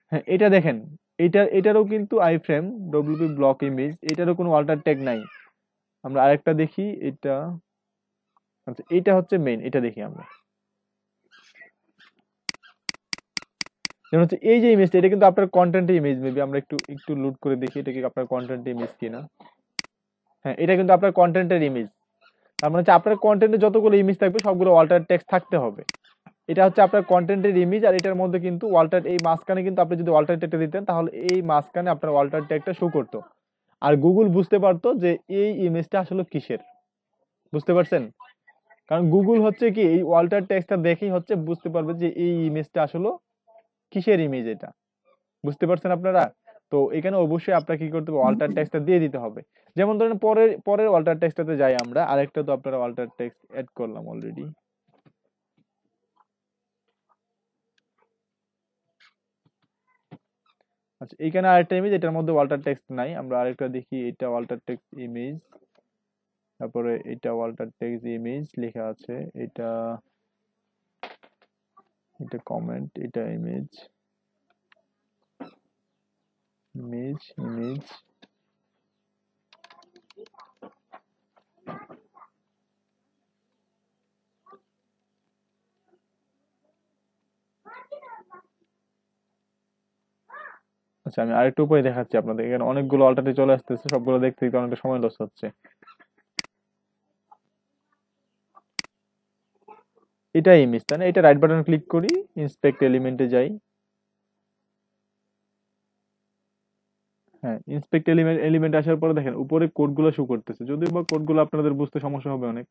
হ্যাঁ এটা দেখেন এটা এটারও কিন্তু আইফ্রেম ডব্লিউপি ব্লক ইমেজ এটারও কোনো ওয়াল্টার ট্যাগ নাই আমরা আরেকটা দেখি এটা আচ্ছা এটা হচ্ছে মেইন এটা দেখি আমরা যেমন হচ্ছে এই যে ইমেজটা এটা কিন্তু আপনার কন্টেন্ট ইমেজ মেবি আমরা একটু একটু লুট করে দেখি এটা কি আপনার কন্টেন্ট ইমেজ কিনা হ্যাঁ এটা কিন্তু আপনার কন্টেন্টের ইমেজ তার মানে হচ্ছে আপনার কন্টেন্টে যতগুলো ইমেজ থাকবে সবগুলো অল্টার টেক্স থাকতে হবে এটা হচ্ছে আপনার কন্টেন্টের ইমেজ আর এটার মধ্যে কিন্তু ওয়াল্টার এই মাঝখানে কিন্তু আপনি যদি ওয়াল্টার টেকটা দিতেন তাহলে এই মাঝখানে আপনার ওয়াল্টার টেকটা শো করতো আর গুগল বুঝতে পারতো যে এই ইমেজটা আসলে কিসের বুঝতে পারছেন কারণ গুগল হচ্ছে কি এই অল্টার টেক্সটা দেখেই হচ্ছে বুঝতে পারবে যে এই ইমেজটা আসলে কিসের ইমেজ এটা বুঝতে পারছেন আপনারা তো এখানে অবশ্যই আপনাকে কি করতে হবে অল্টার ট্যাক্সটা দিয়ে দিতে হবে যেমন ধরেন পরের পরের অল্টার টেক্সটাতে যাই আমরা আরেকটা তো আপনারা অল্টার ট্যাক্স অ্যাড করলাম অলরেডি আচ্ছা এখানে আরেকটা ইমেজ এটার মধ্যে অল্টার টেক্সট নাই আমরা আরেকটা দেখি এটা অল্টার টেক্সট ইমেজ তারপরে এটা অল্টার টেক্সট ইমেজ লেখা আছে এটা এটা কমেন্ট এটা ইমেজ image image আচ্ছা আমি আরেকটু উপায় দেখাচ্ছি আপনাদের এখানে অনেকগুলো অল্টারনেটিভ চলে আসতেছে সবগুলো দেখতে দেখতে অনেকটা সময় লস হচ্ছে এটা ইমেজ তাই না এটা রাইট বাটন ক্লিক করি ইন্সপেক্ট এলিমেন্টে যাই হ্যাঁ ইন্সপেক্ট এলিমেন্ট এলিমেন্ট আসার পরে দেখেন উপরে কোডগুলো শো করতেছে যদি বা কোডগুলো আপনাদের বুঝতে সমস্যা হবে অনেক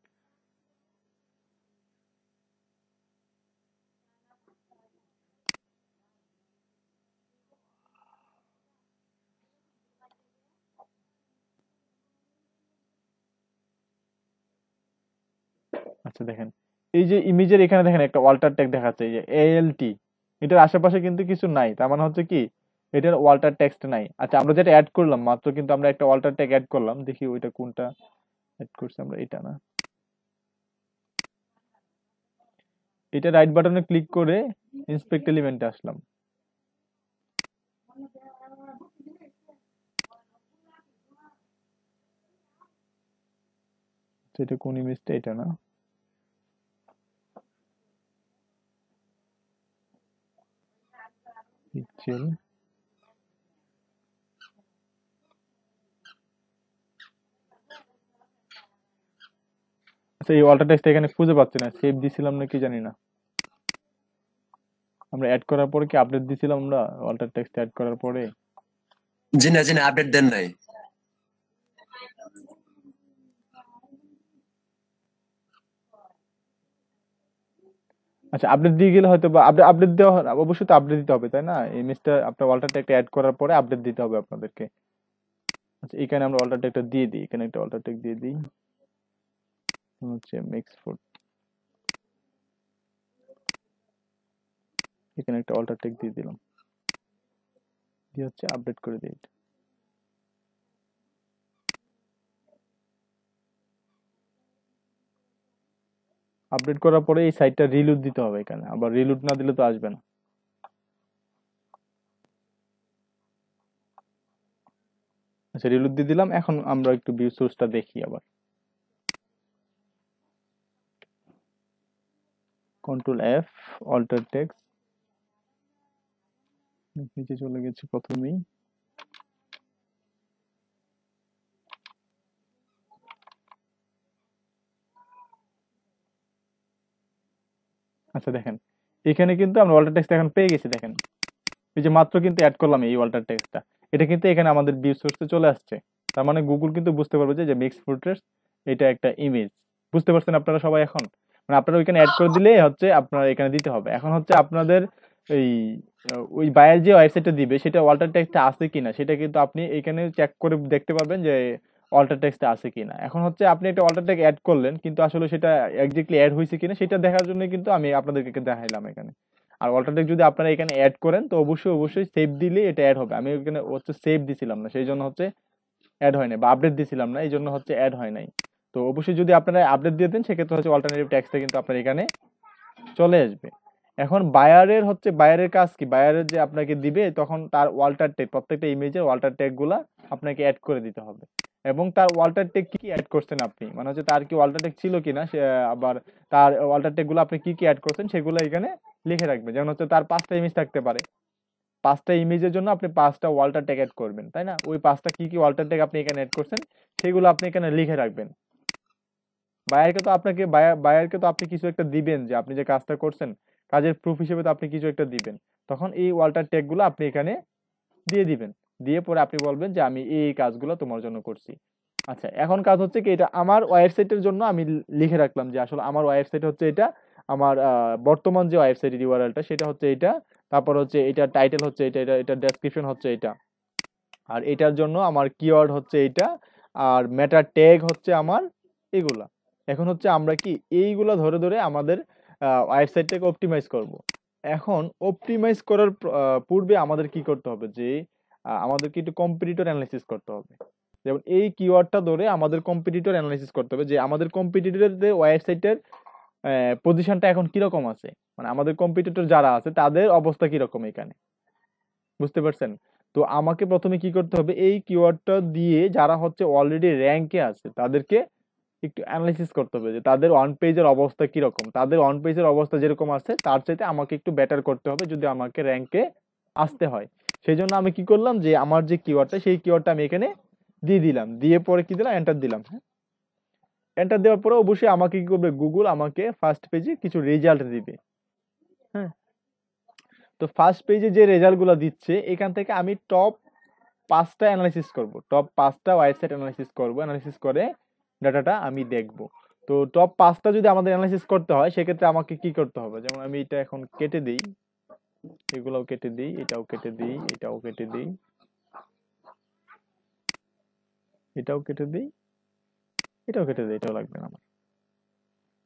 আচ্ছা দেখেন এই যে ইমেজের এখানে দেখেন একটা অল্টার ট্যাগ দেখাচ্ছে এই যে এএলটি এটার আশেপাশে কিন্তু কিছু নাই তার মানে হচ্ছে কি এটার ওয়াল্টার টেক্সট নাই আচ্ছা আমরা যেটা অ্যাড করলাম মাত্র কিন্তু আমরা একটা ওয়াল্টার টেক অ্যাড করলাম দেখি ওইটা কোনটা অ্যাড করছি আমরা এটা না এটা রাইট বাটনে ক্লিক করে ইন্সপেক্ট এলিমেন্টে আসলাম আচ্ছা, এটা কোন ইমেজটা এটা না আচ্ছা এই অল্টার টেক্সট এখানে খুঁজে পাচ্ছি না সেভ দিছিলাম না কি জানি না আমরা অ্যাড করার পরে কি আপডেট দিছিলাম আমরা অল্টার টেক্সট অ্যাড করার পরে জি না জি না আপডেট দেন নাই আচ্ছা আপডেট দিয়ে গেলে হয়তো বা আপডেট আপডেট দেওয়া অবশ্যই তো আপডেট দিতে হবে তাই না এই ইমেজটা আপনার অল্টার টেক্সট অ্যাড করার পরে আপডেট দিতে হবে আপনাদেরকে আচ্ছা এখানে আমরা অল্টার টেক্সটটা দিয়ে দিই এখানে একটা অল্টার টেক্সট দিয়ে দিই হচ্ছে মিক্স ফুড এখানে একটা অল্টার টেক দিয়ে দিলাম দিয়ে হচ্ছে আপডেট করে দিই আপডেট করার পরে এই সাইটটা রিলুট দিতে হবে এখানে আবার রিলুট না দিলে তো আসবে না আচ্ছা রিলুট দিয়ে দিলাম এখন আমরা একটু ভিউ সোর্সটা দেখি আবার কন্ট্রোল এফ অল্টার টেক্সট নিচে চলে গেছি প্রথমেই আচ্ছা দেখেন এখানে কিন্তু আমরা অল্টার টেক্সট এখন পেয়ে গেছি দেখেন এই যে মাত্র কিন্তু অ্যাড করলাম এই অল্টার টেক্সটটা এটা কিন্তু এখানে আমাদের ভিউ সোর্সে চলে আসছে তার মানে গুগল কিন্তু বুঝতে পারবে যে মিক্স ফোর্ট্রেস এটা একটা ইমেজ বুঝতে পারছেন আপনারা সবাই এখন মানে আপনারা ওইখানে অ্যাড করে দিলে হচ্ছে আপনারা এখানে দিতে হবে এখন হচ্ছে আপনাদের এই ওই বাইরের যে ওয়েবসাইটটা দিবে সেটা অল্টার টেক্সটে আছে কিনা সেটা কিন্তু আপনি এখানে চেক করে দেখতে পারবেন যে অল্টার টেক্সটে আছে কিনা এখন হচ্ছে আপনি একটা অল্টার টেক্স অ্যাড করলেন কিন্তু আসলে সেটা একজাক্টলি অ্যাড হয়েছে কিনা সেটা দেখার জন্য কিন্তু আমি আপনাদেরকে দেখাইলাম এখানে আর অল্টার টেক্স যদি আপনারা এখানে অ্যাড করেন তো অবশ্যই অবশ্যই সেভ দিলে এটা অ্যাড হবে আমি ওইখানে হচ্ছে সেভ দিছিলাম না সেই জন্য হচ্ছে অ্যাড হয় নাই বা আপডেট দিছিলাম না এই জন্য হচ্ছে অ্যাড হয় নাই তো অবশ্যই যদি আপনারা আপডেট দিয়ে দেন সেক্ষেত্রে হচ্ছে অল্টারনেটিভ ট্যাক্সটা কিন্তু আপনার এখানে চলে আসবে এখন বায়ারের হচ্ছে বায়ারের কাজ কি বায়ারের যে আপনাকে দিবে তখন তার ওয়াল্টার টেক প্রত্যেকটা ইমেজের ওয়াল্টার টেকগুলো আপনাকে অ্যাড করে দিতে হবে এবং তার ওয়াল্টার টেক কি অ্যাড করছেন আপনি মানে হচ্ছে তার কি ওয়াল্টার টেক ছিল না সে আবার তার ওয়াল্টার টেকগুলো আপনি কি কি অ্যাড করছেন সেগুলো এখানে লিখে রাখবেন যেমন হচ্ছে তার পাঁচটা ইমেজ থাকতে পারে পাঁচটা ইমেজের জন্য আপনি পাঁচটা ওয়াল্টার টেক অ্যাড করবেন তাই না ওই পাঁচটা কি কি ওয়াল্টার টেক আপনি এখানে অ্যাড করছেন সেগুলো আপনি এখানে লিখে রাখবেন বায়ারকে তো আপনাকে বায়ারকে তো আপনি কিছু একটা দিবেন যে আপনি যে কাজটা করছেন কাজের প্রুফ হিসেবে তো আপনি কিছু একটা দিবেন তখন এই ওয়াল্টার ট্যাগুলো আপনি এখানে দিয়ে দিবেন দিয়ে পরে আপনি বলবেন যে আমি এই কাজগুলো তোমার জন্য করছি আচ্ছা এখন কাজ হচ্ছে কি এটা আমার ওয়েবসাইটের জন্য আমি লিখে রাখলাম যে আসলে আমার ওয়েবসাইট হচ্ছে এটা আমার বর্তমান যে ওয়েবসাইটের ইউআরএলটা সেটা হচ্ছে এটা তারপর হচ্ছে এটা টাইটেল হচ্ছে এটা এটা এটা ডেসক্রিপশন হচ্ছে এটা আর এটার জন্য আমার কিওয়ার্ড হচ্ছে এটা আর মেটা ট্যাগ হচ্ছে আমার এগুলা এখন হচ্ছে আমরা কি এইগুলো ধরে ধরে আমাদের ওয়েবসাইটটাকে অপটিমাইজ করব। এখন অপটিমাইজ করার পূর্বে আমাদের কি করতে হবে যে আমাদেরকে একটু কম্পিটিটর অ্যানালাইসিস করতে হবে যেমন এই কিওয়ার্ডটা ধরে আমাদের কম্পিটিটর অ্যানালাইসিস করতে হবে যে আমাদের কম্পিটিটরদের ওয়েবসাইটের পজিশনটা এখন কীরকম আছে মানে আমাদের কম্পিটিটর যারা আছে তাদের অবস্থা কীরকম এখানে বুঝতে পারছেন তো আমাকে প্রথমে কি করতে হবে এই কিওয়ার্ডটা দিয়ে যারা হচ্ছে অলরেডি র্যাঙ্কে আছে তাদেরকে একটু অ্যানালাইসিস করতে হবে যে তাদের ওয়ান পেজের অবস্থা কীরকম তাদের ওয়ান পেজের অবস্থা যেরকম আছে তার চাইতে আমাকে একটু বেটার করতে হবে যদি আমাকে র্যাঙ্কে আসতে হয় সেই জন্য আমি কি করলাম যে আমার যে কিওয়ার্ডটা সেই কিওয়ার্ডটা আমি এখানে দিয়ে দিলাম দিয়ে পরে কি দিলাম এন্টার দিলাম হ্যাঁ এন্টার দেওয়ার পরে অবশ্যই আমাকে কি করবে গুগল আমাকে ফার্স্ট পেজে কিছু রেজাল্ট দিবে হ্যাঁ তো ফার্স্ট পেজে যে রেজাল্টগুলো দিচ্ছে এখান থেকে আমি টপ পাঁচটা অ্যানালাইসিস করব টপ পাঁচটা ওয়েবসাইট অ্যানালাইসিস করব অ্যানালাইসিস করে ডাটাটা আমি দেখব তো টপ পাঁচটা যদি আমাদের অ্যানালাইসিস করতে হয় সেক্ষেত্রে আমাকে কি করতে হবে যেমন আমি এটা এখন কেটে দিই এগুলোও কেটে দিই এটাও কেটে দিই এটাও কেটে দিই এটাও কেটে দিই এটাও কেটে দিই এটাও লাগবে না আমার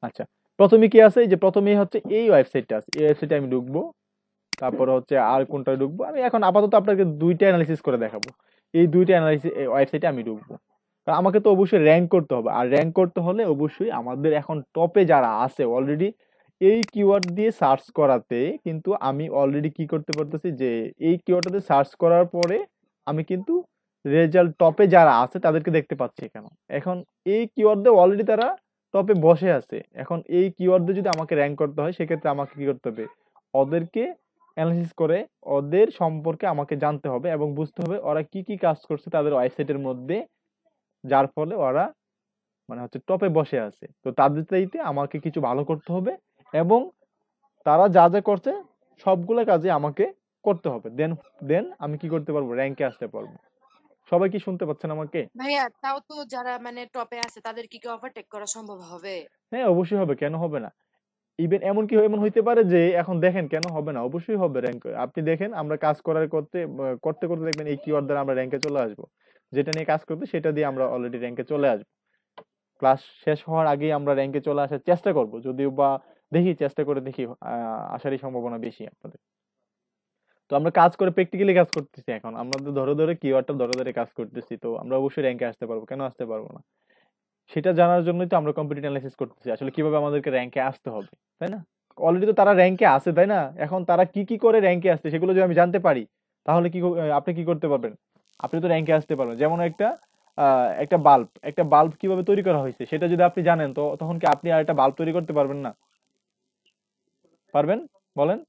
আচ্ছা প্রথমে কি আছে যে প্রথমে হচ্ছে এই ওয়েবসাইটটা আছে এই ওয়েবসাইটে আমি ঢুকবো তারপরে হচ্ছে আর কোনটা ঢুকবো আমি এখন আপাতত আপনাকে দুইটা অ্যানালাইসিস করে দেখাবো এই দুইটা অ্যানালাইসিস ওয়েবসাইটে আমি ঢুকবো আমাকে তো অবশ্যই র্যাঙ্ক করতে হবে আর র্যাঙ্ক করতে হলে অবশ্যই আমাদের এখন টপে যারা আছে অলরেডি এই কিওয়ার্ড দিয়ে সার্চ করাতে কিন্তু আমি অলরেডি কি করতে পারতেছি যে এই কিওয়ার্ডটাতে সার্চ করার পরে আমি কিন্তু রেজাল্ট টপে যারা আছে তাদেরকে দেখতে পাচ্ছি কেন এখন এই কিওয়ার্ডে অলরেডি তারা টপে বসে আছে এখন এই কিওয়ার্ডে যদি আমাকে র্যাঙ্ক করতে হয় সেক্ষেত্রে আমাকে কি করতে হবে ওদেরকে অ্যানালিসিস করে ওদের সম্পর্কে আমাকে জানতে হবে এবং বুঝতে হবে ওরা কি কি কাজ করছে তাদের ওয়েবসাইটের মধ্যে যার ফলে ওরা মানে হচ্ছে টপে বসে আছে তো তাদের চাইতে আমাকে কিছু ভালো করতে হবে এবং তারা যা যা করছে সবগুলো কাজে আমাকে করতে হবে দেন দেন আমি কি করতে পারবো র্যাঙ্কে আসতে পারবো সবাই কি শুনতে পাচ্ছেন আমাকে ভাইয়া তাও তো যারা মানে টপে আছে তাদের কি কি ওভারটেক করা সম্ভব হবে হ্যাঁ অবশ্যই হবে কেন হবে না ইভেন এমন কি এমন হইতে পারে যে এখন দেখেন কেন হবে না অবশ্যই হবে র্যাঙ্ক আপনি দেখেন আমরা কাজ করার করতে করতে করতে দেখবেন এই কিওয়ার্ড দ্বারা আমরা র্যাঙ্কে চলে আসবো যেটা নিয়ে কাজ করবে সেটা দিয়ে আমরা অলরেডি র্যাঙ্কে চলে আসব ক্লাস শেষ হওয়ার আগেই আমরা র্যাঙ্কে চলে আসার চেষ্টা করব যদিও বা দেখি চেষ্টা করে দেখি আসারই সম্ভাবনা বেশি আপনাদের তো আমরা কাজ করে প্র্যাকটিক্যালি কাজ করতেছি এখন আমরা তো ধরে ধরে কিওয়ার্ডটা ধরে ধরে কাজ করতেছি তো আমরা অবশ্যই র্যাঙ্কে আসতে পারবো কেন আসতে পারবো না সেটা জানার জন্যই তো আমরা কম্পিউটার অ্যানালাইসিস করতেছি আসলে কিভাবে আমাদেরকে র্যাঙ্কে আসতে হবে তাই না অলরেডি তো তারা র্যাঙ্কে আছে তাই না এখন তারা কি কি করে র্যাঙ্কে আসছে সেগুলো যদি আমি জানতে পারি তাহলে কি আপনি কি করতে পারবেন আপনি তো র্যাঙ্কে আসতে পারবেন যেমন একটা একটা বাল্ব একটা বাল্ব কিভাবে তৈরি করা হয়েছে সেটা যদি আপনি জানেন তো তখন কি আপনি আর একটা বাল্ব তৈরি করতে পারবেন না পারবেন বলেন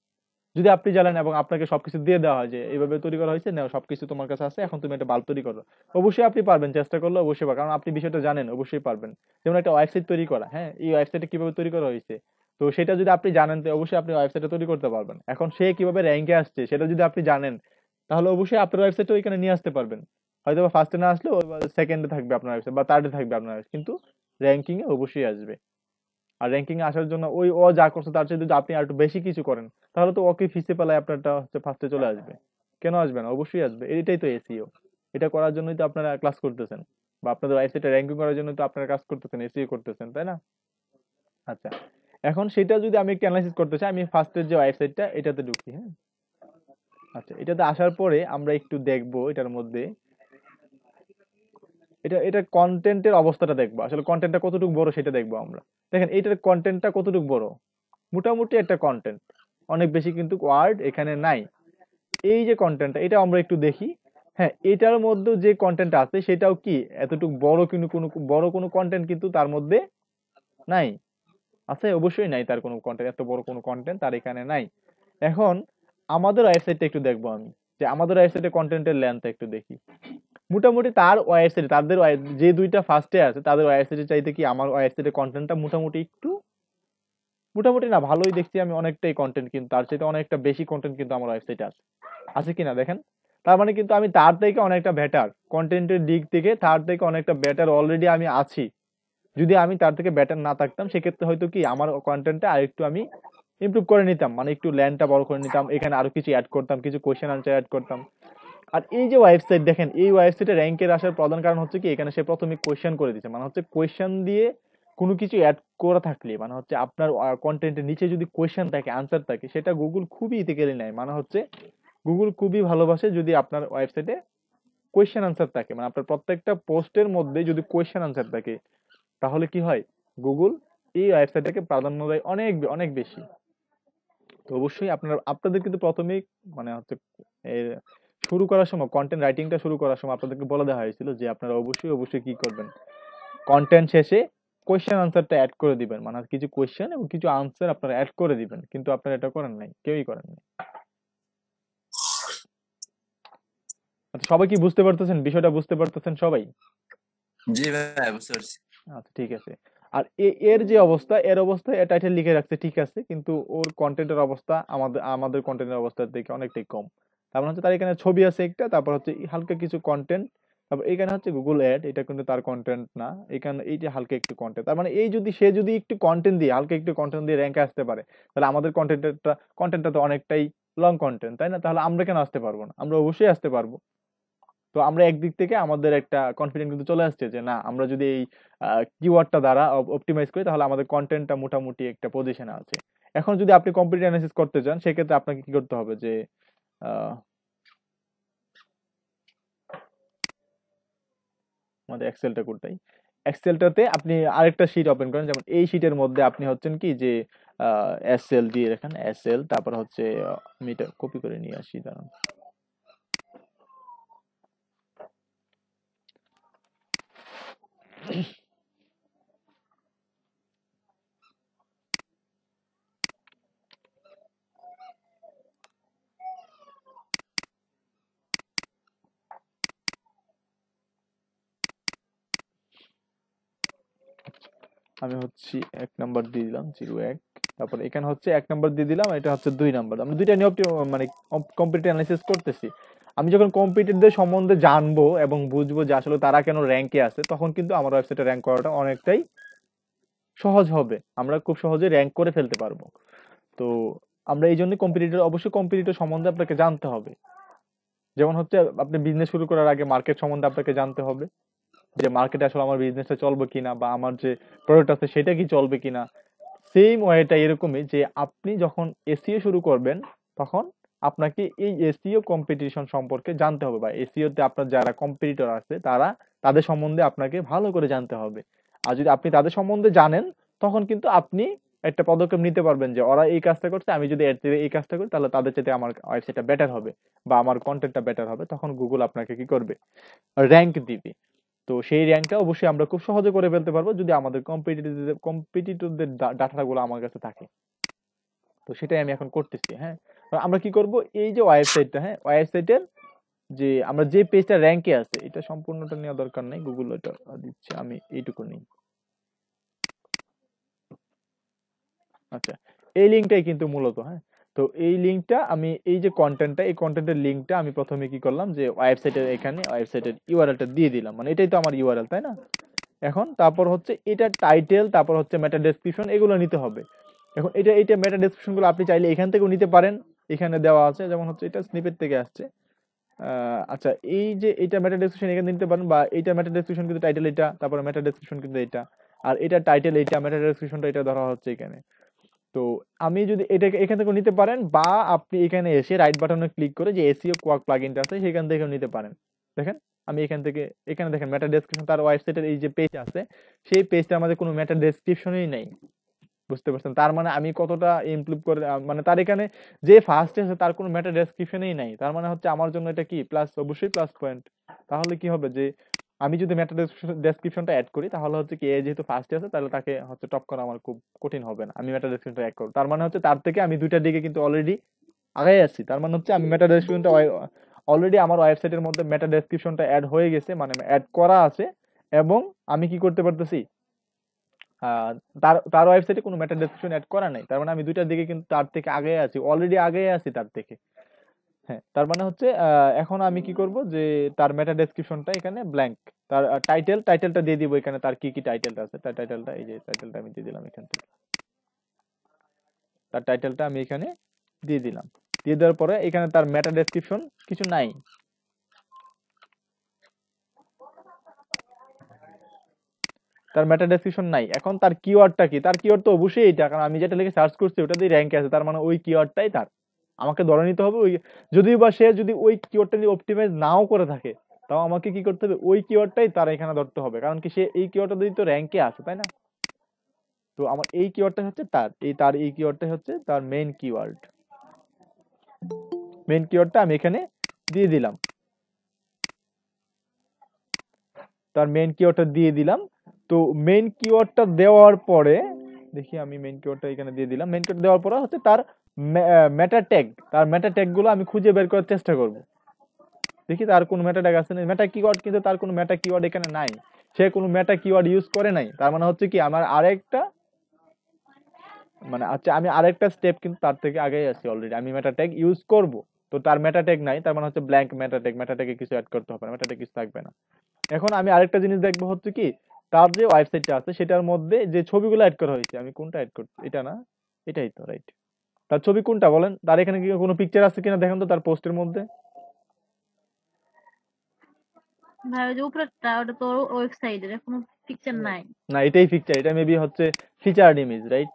যদি আপনি জানেন এবং আপনাকে সবকিছু দিয়ে দেওয়া হয় যে এইভাবে তৈরি করা হয়েছে না সবকিছু তোমার কাছে আছে এখন তুমি একটা বাল্ব তৈরি করো অবশ্যই আপনি পারবেন চেষ্টা করলে অবশ্যই কারণ আপনি বিষয়টা জানেন অবশ্যই পারবেন যেমন একটা ওয়েবসাইট তৈরি করা হ্যাঁ এই ওয়েবসাইটটা কিভাবে তৈরি করা হয়েছে তো সেটা যদি আপনি জানেন তো অবশ্যই আপনি ওয়েবসাইটটা তৈরি করতে পারবেন এখন সে কিভাবে র্যাঙ্কে আসছে সেটা যদি আপনি জানেন তাহলে অবশ্যই আপনার ওয়েবসাইটটা এখানে নিয়ে আসতে পারবেন হয়তো বা ফার্স্টে না আসলে সেকেন্ডে থাকবে আপনার ওয়েবসাইট বা থার্ডে থাকবে আপনার কিন্তু র্যাঙ্কিংয়ে অবশ্যই আসবে আর র্যাঙ্কিং আসার জন্য ওই ও যা করছে তার চেয়ে যদি আপনি আর একটু বেশি কিছু করেন তাহলে তো ওকে ফিসে পেলায় আপনারটা হচ্ছে ফার্স্টে চলে আসবে কেন আসবে না অবশ্যই আসবে এটাই তো এসিও e এটা করার জন্যই তো আপনারা ক্লাস করতেছেন বা আপনাদের ওয়েবসাইটে র্যাঙ্কিং করার জন্য তো আপনারা কাজ করতেছেন এসিও e করতেছেন তাই না আচ্ছা এখন সেটা যদি আমি একটু অ্যানালাইসিস করতে চাই আমি ফার্স্টের যে ওয়েবসাইটটা এটাতে ঢুকি হ্যাঁ আচ্ছা এটাতে আসার পরে আমরা একটু দেখব এটার মধ্যে এটা এটা কন্টেন্টের অবস্থাটা দেখবো আসলে কন্টেন্টটা কতটুকু বড় সেটা দেখবো আমরা দেখেন এটার কন্টেন্টটা কতটুকু বড় মোটামুটি একটা কন্টেন্ট অনেক বেশি কিন্তু ওয়ার্ড এখানে নাই এই যে কন্টেন্টটা এটা আমরা একটু দেখি হ্যাঁ এটার মধ্যে যে কন্টেন্টটা আছে সেটাও কি এতটুকু বড় কিন্তু কোনো বড় কোনো কন্টেন্ট কিন্তু তার মধ্যে নাই আছে অবশ্যই নাই তার কোনো কন্টেন্ট এত বড় কোনো কন্টেন্ট তার এখানে নাই এখন আমাদের ওয়েবসাইটটা একটু দেখবো আমি যে আমাদের ওয়েবসাইটে কন্টেন্টের লেন্থটা একটু দেখি মোটামুটি তার ওয়েবসাইটে তাদের যে দুইটা ফার্স্টে আছে তাদের ওয়েবসাইটে চাইতে কি আমার ওয়েবসাইটে কন্টেন্টটা মোটামুটি একটু মোটামুটি না ভালোই দেখছি আমি অনেকটাই কন্টেন্ট কিন্তু তার চাইতে অনেকটা বেশি কন্টেন্ট কিন্তু আমার ওয়েবসাইটে আছে আছে কি না দেখেন তার মানে কিন্তু আমি তার থেকে অনেকটা বেটার কন্টেন্টের দিক থেকে তার থেকে অনেকটা বেটার অলরেডি আমি আছি যদি আমি তার থেকে বেটার না থাকতাম সেক্ষেত্রে হয়তো কি আমার কন্টেন্টটা আরেকটু আমি ইমপ্রুভ করে নিতাম মানে একটু ল্যান্ডটা বড় করে নিতাম এখানে আরো কিছু অ্যাড করতাম কিছু কোয়েশ্চেন আনসার অ্যাড করতাম আর এই যে ওয়েবসাইট দেখেন এই ওয়েবসাইটে র্যাঙ্কের আসার প্রধান কারণ হচ্ছে কি এখানে সে প্রথমে কোয়েশ্চেন করে দিচ্ছে মানে হচ্ছে কোয়েশ্চেন দিয়ে কোনো কিছু অ্যাড করা থাকলে মানে হচ্ছে আপনার কন্টেন্টের নিচে যদি কোয়েশ্চেন থাকে আনসার থাকে সেটা গুগল খুবই ইথিক্যালি নেয় মানে হচ্ছে গুগল খুবই ভালোবাসে যদি আপনার ওয়েবসাইটে কোয়েশ্চেন আনসার থাকে মানে আপনার প্রত্যেকটা পোস্টের মধ্যে যদি কোয়েশ্চেন আনসার থাকে তাহলে কি হয় গুগল এই ওয়েবসাইটটাকে প্রাধান্য দেয় অনেক অনেক বেশি তো অবশ্যই আপনার আপনাদের কিন্তু প্রথমেই মানে হচ্ছে শুরু করার সময় কন্টেন্ট রাইটিংটা শুরু করার সময় আপনাদেরকে বলে দেওয়া হয়েছিল যে আপনারা অবশ্যই অবশ্যই কি করবেন কন্টেন্ট শেষে কোয়েশ্চেন আনসারটা অ্যাড করে দিবেন মানে কিছু কোয়েশ্চেন এবং কিছু আনসার আপনারা অ্যাড করে দিবেন কিন্তু আপনারা এটা করেন নাই কেউই করেন নাই আচ্ছা, সবাই কি বুঝতে পারতেছেন বিষয়টা বুঝতে পারতেছেন সবাই জি ভাই বুঝতে পারছি আচ্ছা ঠিক আছে আর এর যে অবস্থা এর অবস্থা এটা টাইটেল লিখে রাখছে ঠিক আছে কিন্তু ওর কন্টেন্টের অবস্থা আমাদের আমাদের কন্টেন্টের অবস্থার থেকে অনেকটাই কম তারপর হচ্ছে তার এখানে ছবি আছে একটা তারপর হচ্ছে হালকা কিছু কন্টেন্ট তারপর এখানে হচ্ছে গুগল অ্যাড এটা কিন্তু তার কন্টেন্ট না এখানে এই যে হালকা একটু কন্টেন্ট তার মানে এই যদি সে যদি একটু কন্টেন্ট দিয়ে হালকা একটু কন্টেন্ট দিয়ে র্যাঙ্কে আসতে পারে তাহলে আমাদের কন্টেন্টটা কন্টেন্টটা তো অনেকটাই লং কন্টেন্ট তাই না তাহলে আমরা কেন আসতে পারবো না আমরা অবশ্যই আসতে পারবো তো আমরা একদিক থেকে আমাদের একটা কনফিডেন্ট কিন্তু চলে আসছে যে না আমরা যদি এই কিওয়ার্ডটা দ্বারা অপটিমাইজ করি তাহলে আমাদের কন্টেন্টটা মোটামুটি একটা পজিশনে আছে এখন যদি আপনি কম্পিটিটিভ অ্যানালাইসিস করতে চান সেক্ষেত্রে আপনাকে কি করতে হবে যে আমাদের এক্সেলটা কোডটাই এক্সেলটাতে আপনি আরেকটা শীট ওপেন করেন যেমন এই শীটের মধ্যে আপনি হচ্ছেন কি যে এস এল দিয়ে রাখেন এস এল তারপর হচ্ছে আমি এটা কপি করে নিয়ে আসি দাঁড়ান আমি হচ্ছে এক নাম্বার দিয়ে দিলাম জিরো এক তারপর এখানে হচ্ছে এক নাম্বার দিয়ে দিলাম এটা হচ্ছে দুই নাম্বার আমি দুইটা নিয়ে মানে কম্পিউটার অ্যানালাইসিস করতেছি আমি যখন কম্পিউটারদের সম্বন্ধে জানবো এবং বুঝবো যে আসলে তারা কেন র্যাঙ্কে আছে তখন কিন্তু আমার ওয়েবসাইটে র্যাঙ্ক করাটা অনেকটাই সহজ হবে আমরা খুব সহজে র্যাঙ্ক করে ফেলতে পারবো তো আমরা এই জন্য কম্পিটিটর অবশ্যই কম্পিটিটর সম্বন্ধে আপনাকে জানতে হবে যেমন হচ্ছে আপনি বিজনেস শুরু করার আগে মার্কেট সম্বন্ধে আপনাকে জানতে হবে যে মার্কেটে আসলে আমার বিজনেসটা চলবে কিনা বা আমার যে প্রোডাক্ট আছে সেটা কি চলবে কিনা সেম ওয়েটা এরকমই যে আপনি যখন এসিও শুরু করবেন তখন আপনাকে এই এসিও কম্পিটিশন e সম্পর্কে জানতে হবে বা এসিওতে e আপনার যারা কম্পিটিটর আছে তারা তাদের সম্বন্ধে আপনাকে ভালো করে জানতে হবে আর যদি আপনি তাদের সম্বন্ধে জানেন তখন কিন্তু আপনি একটা পদক্ষেপ নিতে পারবেন যে ওরা এই কাজটা করছে আমি যদি এর এই কাজটা করি তাহলে তাদের চাইতে আমার ওয়েবসাইটটা বেটার হবে বা আমার কন্টেন্টটা বেটার হবে তখন গুগল আপনাকে কি করবে র্যাঙ্ক দিবে তো সেই র্যাঙ্কটা অবশ্যই আমরা খুব সহজে করে ফেলতে পারবো যদি আমাদের কম্পিটিটিভদের কম্পিটিটরদের ডাটাগুলো আমার কাছে থাকে তো সেটাই আমি এখন করতেছি হ্যাঁ আমরা কি করব এই যে ওয়েবসাইটটা হ্যাঁ ওয়েবসাইটের যে আমরা যে পেজটা র্যাঙ্কে আছে এটা সম্পূর্ণটা নেওয়া দরকার নাই গুগল এটা দিচ্ছে আমি এইটুকু নিই আচ্ছা এই লিঙ্কটাই কিন্তু মূলত হ্যাঁ তো এই লিঙ্কটা আমি এই যে কন্টেন্টটা এই কন্টেন্টের লিঙ্কটা আমি প্রথমে কি করলাম যে ওয়েবসাইটের এখানে ওয়েবসাইটের ইউআরএলটা দিয়ে দিলাম মানে এটাই তো আমার ইউআরএল তাই না এখন তারপর হচ্ছে এটা টাইটেল তারপর হচ্ছে মেটা ডেসক্রিপশন এগুলো নিতে হবে এখন এটা এটা মেটা ডেসক্রিপশনগুলো আপনি চাইলে এখান থেকেও নিতে পারেন এখানে দেওয়া আছে যেমন হচ্ছে এটা স্নিপের থেকে আসছে আচ্ছা এই যে এটা মেটা ডেসক্রিপশন এখানে নিতে পারেন বা এটা মেটা ডেসক্রিপশন কিন্তু টাইটেল এটা তারপরে মেটা ডেসক্রিপশন কিন্তু এটা আর এটা টাইটেল এটা মেটা ডেসক্রিপশনটা এটা ধরা হচ্ছে এখানে তো আমি যদি এটাকে এখান থেকে নিতে পারেন বা আপনি এখানে এসে রাইট বাটনে ক্লিক করে যে এসিও কোয়াক প্লাগইনটা আছে সেখান থেকে নিতে পারেন দেখেন আমি এখান থেকে এখানে দেখেন মেটা ডেসক্রিপশন তার ওয়েবসাইটের এই যে পেজ আছে সেই পেজটা আমাদের কোনো মেটা ডেসক্রিপশনই নেই বুঝতে পারছেন তার মানে আমি কতটা ইমপ্রুভ করে মানে তার এখানে যে ফার্স্ট আছে তার কোনো ম্যাটার ডেসক্রিপশনেই নাই তার মানে হচ্ছে আমার জন্য এটা কি প্লাস অবশ্যই প্লাস পয়েন্ট তাহলে কি হবে যে আমি যদি ম্যাটার ডেসক্রিপশনটা অ্যাড করি তাহলে হচ্ছে কি এ যেহেতু ফার্স্টে আছে তাহলে তাকে হচ্ছে টপ করা আমার খুব কঠিন হবে না আমি ম্যাটার ডেসক্রিপশনটা অ্যাড করব তার মানে হচ্ছে তার থেকে আমি দুইটার দিকে কিন্তু অলরেডি আগাই আছি তার মানে হচ্ছে আমি ম্যাটার ডেসক্রিপশনটা অলরেডি আমার ওয়েবসাইটের মধ্যে ম্যাটার ডেসক্রিপশনটা অ্যাড হয়ে গেছে মানে অ্যাড করা আছে এবং আমি কি করতে পারতেছি তার তার ওয়েবসাইটে কোনো মেটা ডিসক্রিপশন অ্যাড করা নাই তার মানে আমি দুইটার দিকে কিন্তু তার থেকে আগে আছি অলরেডি আগে আছি তার থেকে হ্যাঁ তার মানে হচ্ছে এখন আমি কি করব যে তার মেটা ডেসক্রিপশনটা এখানে ব্ল্যাঙ্ক তার টাইটেল টাইটেলটা দিয়ে দিব এখানে তার কি কি টাইটেলটা আছে তার টাইটেলটা এই যে টাইটেলটা আমি দিয়ে দিলাম এখান থেকে তার টাইটেলটা আমি এখানে দিয়ে দিলাম দিয়ে দেওয়ার পরে এখানে তার মেটা ডেসক্রিপশন কিছু নাই তার মেটা ডেসক্রিপশন নাই এখন তার কিওয়ার্ডটা কি তার কিওয়ার্ড তো অবশ্যই এইটা কারণ আমি যেটা লিখে সার্চ করছি ওটা দিয়ে র্যাঙ্কে আছে তার মানে ওই কিওয়ার্ডটাই তার আমাকে ধরে নিতে হবে ওই যদি বা সে যদি ওই কিওয়ার্ডটা নিয়ে অপটিমাইজ নাও করে থাকে তাও আমাকে কি করতে হবে ওই কিওয়ার্ডটাই তার এখানে ধরতে হবে কারণ কি সে এই কিওয়ার্ডটা দিয়ে তো র্যাঙ্কে আছে তাই না তো আমার এই কিওয়ার্ডটা হচ্ছে তার এই তার এই কিওয়ার্ডটা হচ্ছে তার মেইন কিওয়ার্ড মেইন কিওয়ার্ডটা আমি এখানে দিয়ে দিলাম তার মেইন কিওয়ার্ডটা দিয়ে দিলাম তো মেইন কিওয়ার্ডটা দেওয়ার পরে দেখি আমি মেইন কিওয়ার্ডটা এখানে দিয়ে দিলাম মেইন কিওয়ার্ড দেওয়ার পরে হচ্ছে তার মেটা ট্যাগ তার মেটা ট্যাগগুলো আমি খুঁজে বের করার চেষ্টা করব দেখি তার কোনো মেটা ট্যাগ আছে না মেটা কিওয়ার্ড কিন্তু তার কোনো মেটা কিওয়ার্ড এখানে নাই সে কোনো মেটা কিওয়ার্ড ইউজ করে নাই তার মানে হচ্ছে কি আমার আরেকটা মানে আচ্ছা আমি আরেকটা স্টেপ কিন্তু তার থেকে আগেই আছি অলরেডি আমি মেটা ট্যাগ ইউজ করব তো তার মেটা ট্যাগ নাই তার মানে হচ্ছে ব্ল্যাঙ্ক মেটা ট্যাগ মেটা ট্যাগে কিছু অ্যাড করতে হবে না মেটা ট্যাগ কিছু থাকবে না এখন আমি আরেকটা জিনিস দেখবো হচ্ছে কি তার যে ওয়েবসাইটটা আছে সেটার মধ্যে যে ছবিগুলো অ্যাড করা হয়েছে আমি কোনটা অ্যাড করছি এটা না এটাই তো রাইট তার ছবি কোনটা বলেন তার এখানে কি কোনো পিকচার আছে কিনা দেখেন তো তার পোস্টের মধ্যে ভাই ওই যে ওটা তো ওয়েবসাইটের কোনো পিকচার নাই না এটাই পিকচার এটা মেবি হচ্ছে ফিচারড ইমেজ রাইট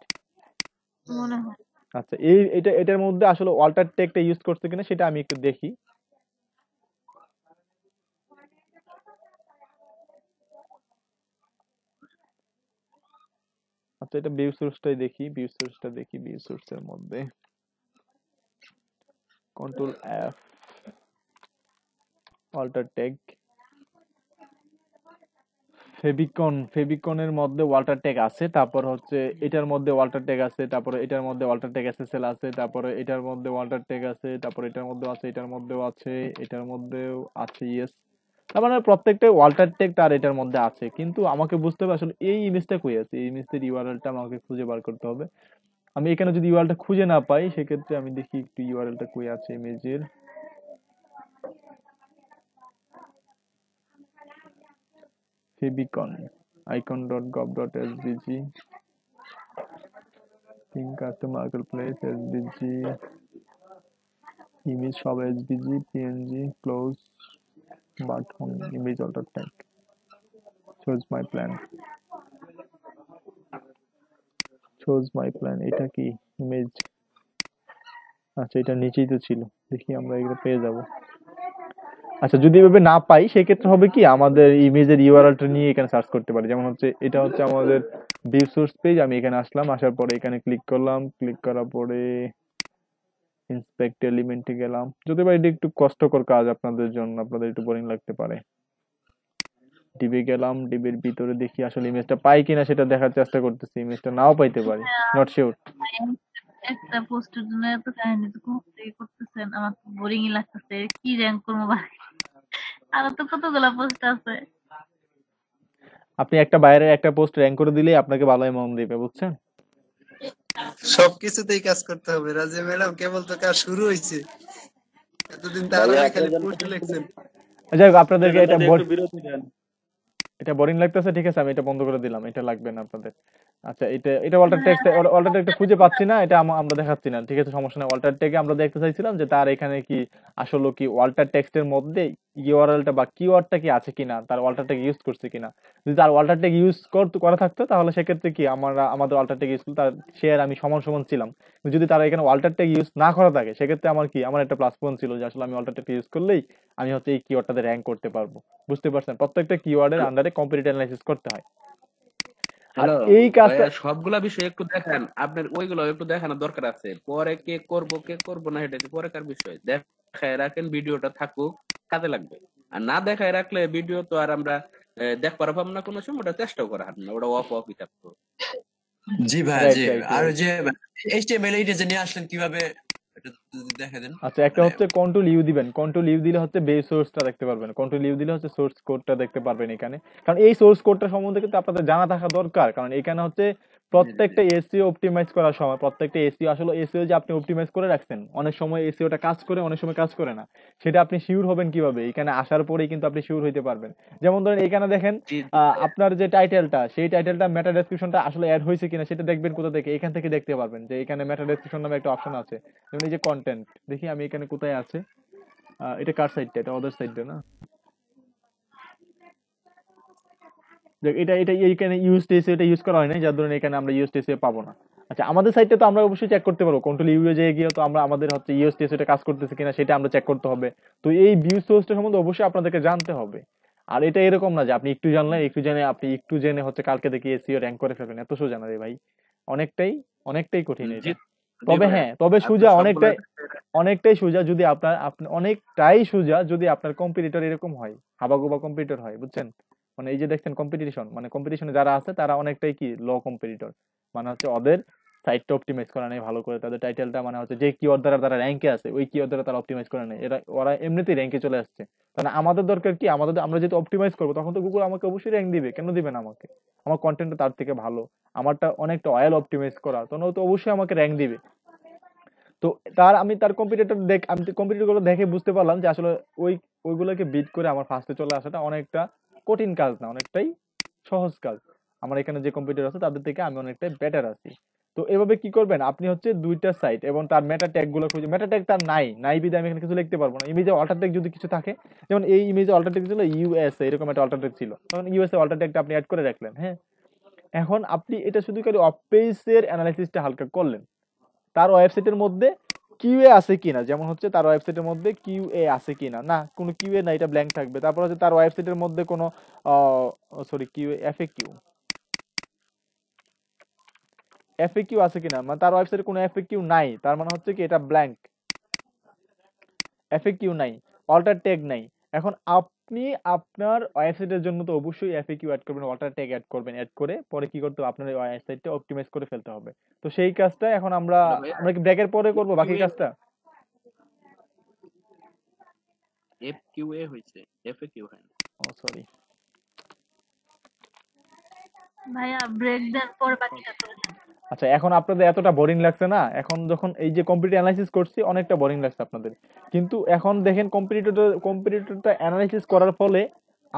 মনে হয় আচ্ছা এই এটা এটার মধ্যে আসলে অল্টার টেকটা ইউজ করছে কিনা সেটা আমি একটু দেখি আচ্ছা এটা ভিউ সোর্সটাই দেখি ভিউ সোর্সটা দেখি ভিউ সোর্সের মধ্যে control F alter tag favicon ফেবিকনের মধ্যে ওয়াল্টার ট্যাগ আছে তারপর হচ্ছে এটার মধ্যে ওয়াল্টার ট্যাগ আছে তারপরে এটার মধ্যে ওয়াল্টার ট্যাগ এসএসএল আছে তারপরে এটার মধ্যে ওয়াল্টার ট্যাগ আছে তারপরে এটার মধ্যেও আছে এটার মধ্যেও আছে এটার মধ্যেও আছে ইয়েস তার মানে প্রত্যেকটা ওয়াল্টার টেক তার এটার মধ্যে আছে কিন্তু আমাকে বুঝতে হবে আসলে এই ইমেজটা কই আছে এই ইমেজটার ইউআরএলটা আমাকে খুঁজে বার করতে হবে আমি এখানে যদি ইউআরএলটা খুঁজে না পাই সেক্ষেত্রে আমি দেখি একটু ইউআরএলটা কই আছে ইমেজের favicon icon dot gov dot S BG ping custom market place S BG image সব S BG PNG close but on individual attack. Choose my plan. Choose my plan. এটা কি ইমেজ আচ্ছা এটা নিচেই তো ছিল দেখি আমরা এগুলো পেয়ে যাব আচ্ছা যদি এভাবে না পাই সেক্ষেত্রে হবে কি আমাদের ইমেজের ইউআরএলটা নিয়ে এখানে সার্চ করতে পারি যেমন হচ্ছে এটা হচ্ছে আমাদের ভিউ সোর্স পেজ আমি এখানে আসলাম আসার পরে এখানে ক্লিক করলাম ক্লিক করার পরে ইন্সপেক্ট এলিমেন্টে গেলাম যদি বা এটা একটু কষ্টকর কাজ আপনাদের জন্য আপনাদের একটু বোরিং লাগতে পারে ডিবে গেলাম ডিবের ভিতরে দেখি আসলে ইমেজটা পাই কিনা সেটা দেখার চেষ্টা করতেছি ইমেজটা নাও পাইতে পারি নট শিওর একটা পোস্টের জন্য এত কাহিনী করতেছেন আমার তো বোরিং লাগতেছে কি র্যাঙ্ক করবো ভাই আর তো কতগুলো পোস্ট আছে আপনি একটা বাইরে একটা পোস্ট র্যাঙ্ক করে দিলে আপনাকে ভালো অ্যামাউন্ট দিবে বুঝছেন সবকিছুতেই কাজ করতে হবে রাজিয়া ম্যাডাম কেবল তো কাজ শুরু হয়েছে এতদিন তারা আচ্ছা, খালি যাই হোক আপনাদেরকে এটা এটা বোরিং লাগতেছে ঠিক আছে আমি এটা বন্ধ করে দিলাম এটা লাগবে না আপনাদের আচ্ছা এটা এটা অল্টার টেক্সট অল্টার টেক্সট খুঁজে পাচ্ছি না এটা আমরা দেখাচ্ছি না ঠিক আছে সমস্যা নেই অল্টার টেকে আমরা দেখতে চাইছিলাম যে তার এখানে কি আসলে কি অল্টার টেক্সটের মধ্যে ইউআরএলটা বা কিওয়ার্ডটা কি আছে কিনা তার অল্টার টেক ইউজ করছে কিনা যদি তার অল্টার টেক ইউজ করা থাকতো তাহলে সেক্ষেত্রে কি আমরা আমাদের অল্টার টেক ইউজ তার শেয়ার আমি সমান সমান ছিলাম যদি তারা এখানে অল্টার টেক ইউজ না করা থাকে সেক্ষেত্রে আমার কি আমার একটা প্লাস পয়েন্ট ছিল যে আসলে আমি অল্টার টেক ইউজ করলেই আমি হচ্ছে এই কিওয়ার্ডটাতে র্যাঙ্ক করতে পারবো বুঝতে পারছেন প্রত্যেকটা কিওয়ার্ডের আন্ডারে কম্পিটিটিভ অ্যানালাইসিস করতে হয় আর এই কাজটা সবগুলা বিষয় একটু দেখেন আপনার ওইগুলো একটু দেখানো দরকার আছে পরে কে করব কে করব না এটা পরে কার বিষয় দেখায় রাখেন ভিডিওটা থাকুক কাজে লাগবে আর না দেখায় রাখলে ভিডিও তো আর আমরা দেখবার পাবো না কোনো সময় ওটা চেষ্টাও করা হবে না ওটা অফ অফই থাকতো জি ভাই জি আর যে এইচটিএমএল এইটা যে নিয়ে আসলেন কিভাবে আচ্ছা একটা মানে হচ্ছে কন্ট্রোল ইউ দিবেন কন্ট্রোল ইউ দিলে হচ্ছে বেস সোর্সটা দেখতে পারবেন কন্ট্রোল ইউ দিলে হচ্ছে সোর্স কোডটা দেখতে পারবেন এখানে কারণ এই সোর্স কোডটা সম্বন্ধে কিন্তু আপনাদের জানা থাকা দরকার কারণ এখানে হচ্ছে প্রত্যেকটা এসিও অপটিমাইজ করার সময় প্রত্যেকটা এসিও আসলে এসিও যে আপনি অপটিমাইজ করে রাখছেন অনেক সময় এসিওটা কাজ করে অনেক সময় কাজ করে না সেটা আপনি শিওর হবেন কিভাবে এখানে আসার পরেই কিন্তু আপনি শিওর হইতে পারবেন যেমন ধরেন এখানে দেখেন আপনার যে টাইটেলটা সেই টাইটেলটা মেটা ডেসক্রিপশনটা আসলে অ্যাড হয়েছে কিনা সেটা দেখবেন কোথা থেকে এখান থেকে দেখতে পারবেন যে এখানে মেটা ডেসক্রিপশন নামে একটা অপশন আছে যেমন এই যে কন্টেন্ট দেখি আমি এখানে কোথায় আছে এটা কার সাইডটা এটা ওদের সাইডটা না দেখ এটা এটা এখানে ইউজ টেসে এটা ইউজ করা হয় না যার ধরুন এখানে আমরা ইউজ টেসে পাবো না আচ্ছা আমাদের সাইটে তো আমরা অবশ্যই চেক করতে পারবো কন্ট্রোল ইউ যেয়ে গিয়ে তো আমরা আমাদের হচ্ছে ইউএস এটা কাজ করতেছে কিনা সেটা আমরা চেক করতে হবে তো এই ভিউ সোর্সটা সম্বন্ধে অবশ্যই আপনাদেরকে জানতে হবে আর এটা এরকম না যে আপনি একটু জানলেন একটু জেনে আপনি একটু জেনে হচ্ছে কালকে দেখি এসিও র্যাঙ্ক করে ফেলবেন এত সোজা না রে ভাই অনেকটাই অনেকটাই কঠিন এটা তবে হ্যাঁ তবে সুজা অনেকটাই অনেকটাই সুজা যদি আপনার আপনি অনেকটাই সুজা যদি আপনার কম্পিটিটর এরকম হয় হাবাগোবা কম্পিটিটর হয় বুঝছেন মানে এই যে দেখছেন কম্পিটিশন মানে কম্পিটিশনে যারা আছে তারা অনেকটাই কি ল কম্পিটিটর মানে হচ্ছে ওদের সাইটটা অপটিমাইজ করা নেই ভালো করে তাদের টাইটেলটা মানে হচ্ছে যে কিওয়ার্ড দ্বারা তারা র্যাঙ্কে আছে ওই কিওয়ার্ড দ্বারা তারা অপটিমাইজ করে নেই এরা ওরা এমনিতেই র্যাঙ্কে চলে আসছে তাহলে আমাদের দরকার কি আমাদের আমরা যেহেতু অপটিমাইজ করবো তখন তো গুগল আমাকে অবশ্যই র্যাঙ্ক দিবে কেন দিবে না আমাকে আমার কন্টেন্টটা তার থেকে ভালো আমারটা অনেকটা অয়েল অপটিমাইজ করা তখন তো অবশ্যই আমাকে র্যাঙ্ক দিবে তো তার আমি তার কম্পিটিটর দেখ আমি কম্পিউটারগুলো দেখে বুঝতে পারলাম যে আসলে ওই ওইগুলোকে বিট করে আমার ফার্স্টে চলে আসাটা অনেকটা কঠিন কাজ না অনেকটাই সহজ কাজ আমার এখানে যে কম্পিউটার আছে তাদের থেকে আমি অনেকটাই বেটার আছি তো এভাবে কি করবেন আপনি হচ্ছে দুইটা সাইট এবং তার মেটা ট্যাগ গুলো খুঁজে মেটা ট্যাগ তার নাই নাই বিধে আমি এখানে কিছু লিখতে পারবো না ইমেজে অল্টার ট্যাগ যদি কিছু থাকে যেমন এই ইমেজে অল্টার ট্যাগ ছিল ইউএসএ এরকম একটা অল্টার ট্যাগ ছিল তখন ইউএসএ অল্টার ট্যাগটা আপনি অ্যাড করে রাখলেন হ্যাঁ এখন আপনি এটা শুধু খালি অফ পেজের অ্যানালাইসিসটা হালকা করলেন তার ওয়েবসাইটের মধ্যে কিউএ আছে কিনা যেমন হচ্ছে তার ওয়েবসাইটের মধ্যে কিউএ আছে কিনা না কোনো কিউএ না এটা ব্ল্যাঙ্ক থাকবে তারপর হচ্ছে তার ওয়েবসাইটের মধ্যে কোনো sorry QA FA Q FA Q আছে কিনা মানে তার ওয়েবসাইটে কোনো এফএ কিউ নাই তার মানে হচ্ছে কি এটা ব্ল্যাঙ্ক এফএ কিউ নাই অল্টার ট্যাগ নাই এখন আপ আপনি আপনার ওয়েবসাইটের জন্য তো অবশ্যই এফএকিউ অ্যাড করবেন ওয়াটার ট্যাগ অ্যাড করবেন অ্যাড করে পরে কি করতে হবে আপনার ওয়েবসাইটটা অপটিমাইজ করে ফেলতে হবে তো সেই কাজটা এখন আমরা আমরা কি ব্রেকের পরে করব বাকি কাজটা এফকিউএ হইছে এফএকিউ হয় ও সরি ভাইয়া ব্রেক দেন পর বাকিটা করবেন আচ্ছা এখন আপনাদের এতটা বোরিং লাগছে না এখন যখন এই যে কম্পিউটার অ্যানালাইসিস করছি অনেকটা বোরিং লাগছে আপনাদের কিন্তু এখন দেখেন কম্পিটিটর কম্পিউটারটা অ্যানালাইসিস করার ফলে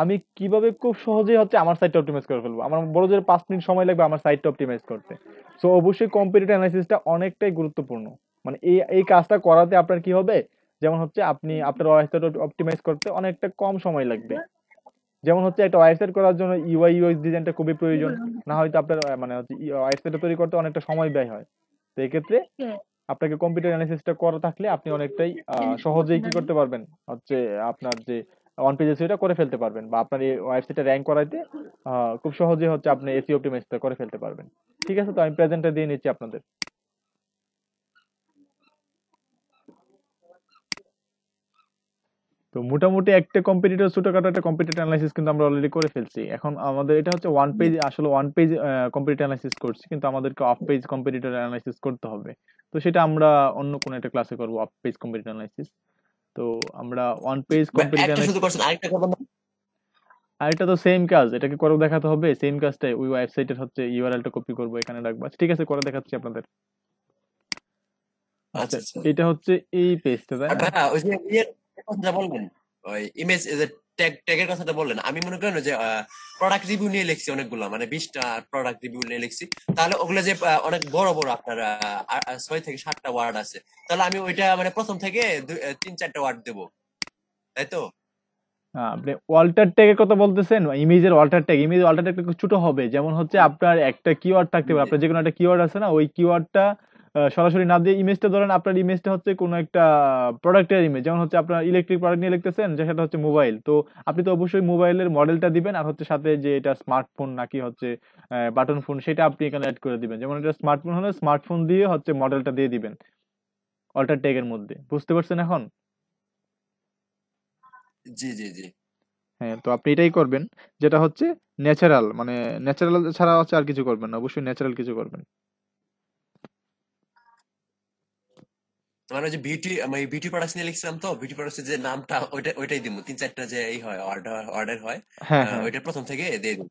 আমি কিভাবে খুব সহজেই হচ্ছে আমার সাইটটা অপটিমাইজ করে ফেলবো আমার বড় জোরে পাঁচ মিনিট সময় লাগবে আমার সাইটটা অপটিমাইজ করতে সো অবশ্যই কম্পিউটার অ্যানালাইসিসটা অনেকটাই গুরুত্বপূর্ণ মানে এই এই কাজটা করাতে আপনার কি হবে যেমন হচ্ছে আপনি আপনার অপটিমাইজ করতে অনেকটা কম সময় লাগবে যেমন হচ্ছে একটা ওয়েবসাইট করার জন্য ইউআই ইউএক্স ডিজাইনটা খুবই প্রয়োজন না হয়তো আপনার মানে ওয়েবসাইট তৈরি করতে অনেকটা সময় ব্যয় হয় তো এক্ষেত্রে আপনাকে কম্পিউটার অ্যানালাইসিসটা করা থাকলে আপনি অনেকটাই সহজেই কি করতে পারবেন হচ্ছে আপনার যে ওয়ান পেজ এসিওটা করে ফেলতে পারবেন বা আপনার এই ওয়েবসাইটটা র্যাঙ্ক করাইতে খুব সহজেই হচ্ছে আপনি এসিও অপটিমাইজ করে ফেলতে পারবেন ঠিক আছে তো আমি প্রেজেন্টটা দিয়ে নিচ্ছি আপনাদের তো মোটামুটি একটা কম্পিটিটর ছোটখাটো একটা কম্পিটিটর অ্যানালাইসিস কিন্তু আমরা অলরেডি করে ফেলছি এখন আমাদের এটা হচ্ছে ওয়ান পেজ আসলে ওয়ান পেজ কম্পিটিটর অ্যানালাইসিস করছি কিন্তু আমাদেরকে অফ পেজ কম্পিটিটর অ্যানালাইসিস করতে হবে তো সেটা আমরা অন্য কোনো একটা ক্লাসে করব অফ পেজ কম্পিটিটর অ্যানালাইসিস তো আমরা ওয়ান পেজ কম্পিটিটর আর আরেকটা তো সেম কাজ এটাকে করে দেখাতে হবে সেম কাজটাই ওই ওয়েবসাইটের হচ্ছে ইউআরএলটা কপি করব এখানে রাখবা আচ্ছা, ঠিক আছে করে দেখাচ্ছি আপনাদের আচ্ছা, আচ্ছা। এটা হচ্ছে এই পেজটা তাই না ওই যে কথাটা বললেন ওই ইমেজ ট্যাগ ট্যাগের কথাটা বললেন আমি মনে করেন যে প্রোডাক্ট রিভিউ নিয়ে লিখছি অনেকগুলো মানে বিশটা প্রোডাক্ট রিভিউ নিয়ে লিখছি তাহলে ওগুলো যে অনেক বড় বড় আপনার ছয় থেকে সাতটা ওয়ার্ড আছে তাহলে আমি ওইটা মানে প্রথম থেকে তিন চারটা ওয়ার্ড দেবো তাই তো আপনি ওয়াল্টার ট্যাগের কথা বলতেছেন ইমেজের alt tag image alt tag ছোট হবে যেমন হচ্ছে আপনার একটা কিওয়ার্ড থাকতে পারে আপনার যে কোনো একটা কিওয়ার্ড আছে না ওই কিওয়ার্ডটা সরাসরি না দিয়ে ইমেজটা ধরেন আপনার ইমেজটা হচ্ছে কোনো একটা প্রোডাক্টের ইমেজ যেমন হচ্ছে আপনার ইলেকট্রিক প্রোডাক্ট নিয়ে লিখতেছেন যে সেটা হচ্ছে মোবাইল তো আপনি তো অবশ্যই মোবাইলের মডেলটা দিবেন আর হচ্ছে সাথে যে এটা স্মার্টফোন নাকি হচ্ছে বাটন ফোন সেটা আপনি এখানে অ্যাড করে দিবেন যেমন এটা স্মার্টফোন হলে স্মার্টফোন দিয়ে হচ্ছে মডেলটা দিয়ে দিবেন অল্টার ট্যাগের মধ্যে বুঝতে পারছেন এখন জি জি জি হ্যাঁ তো আপনি এটাই করবেন যেটা হচ্ছে ন্যাচারাল মানে ন্যাচারাল ছাড়া হচ্ছে আর কিছু করবেন না অবশ্যই ন্যাচারাল কিছু করবেন মানে যে বিউটি আমি বিউটি প্রোডাক্টস নিয়ে লিখছিলাম তো বিউটি প্রোডাক্টস যে নামটা ওইটা ওইটাই দিমু তিন চারটা যে এই হয় অর্ডার অর্ডার হয় হ্যাঁ, হ্যাঁ। ওইটা প্রথম থেকে দিয়ে দিই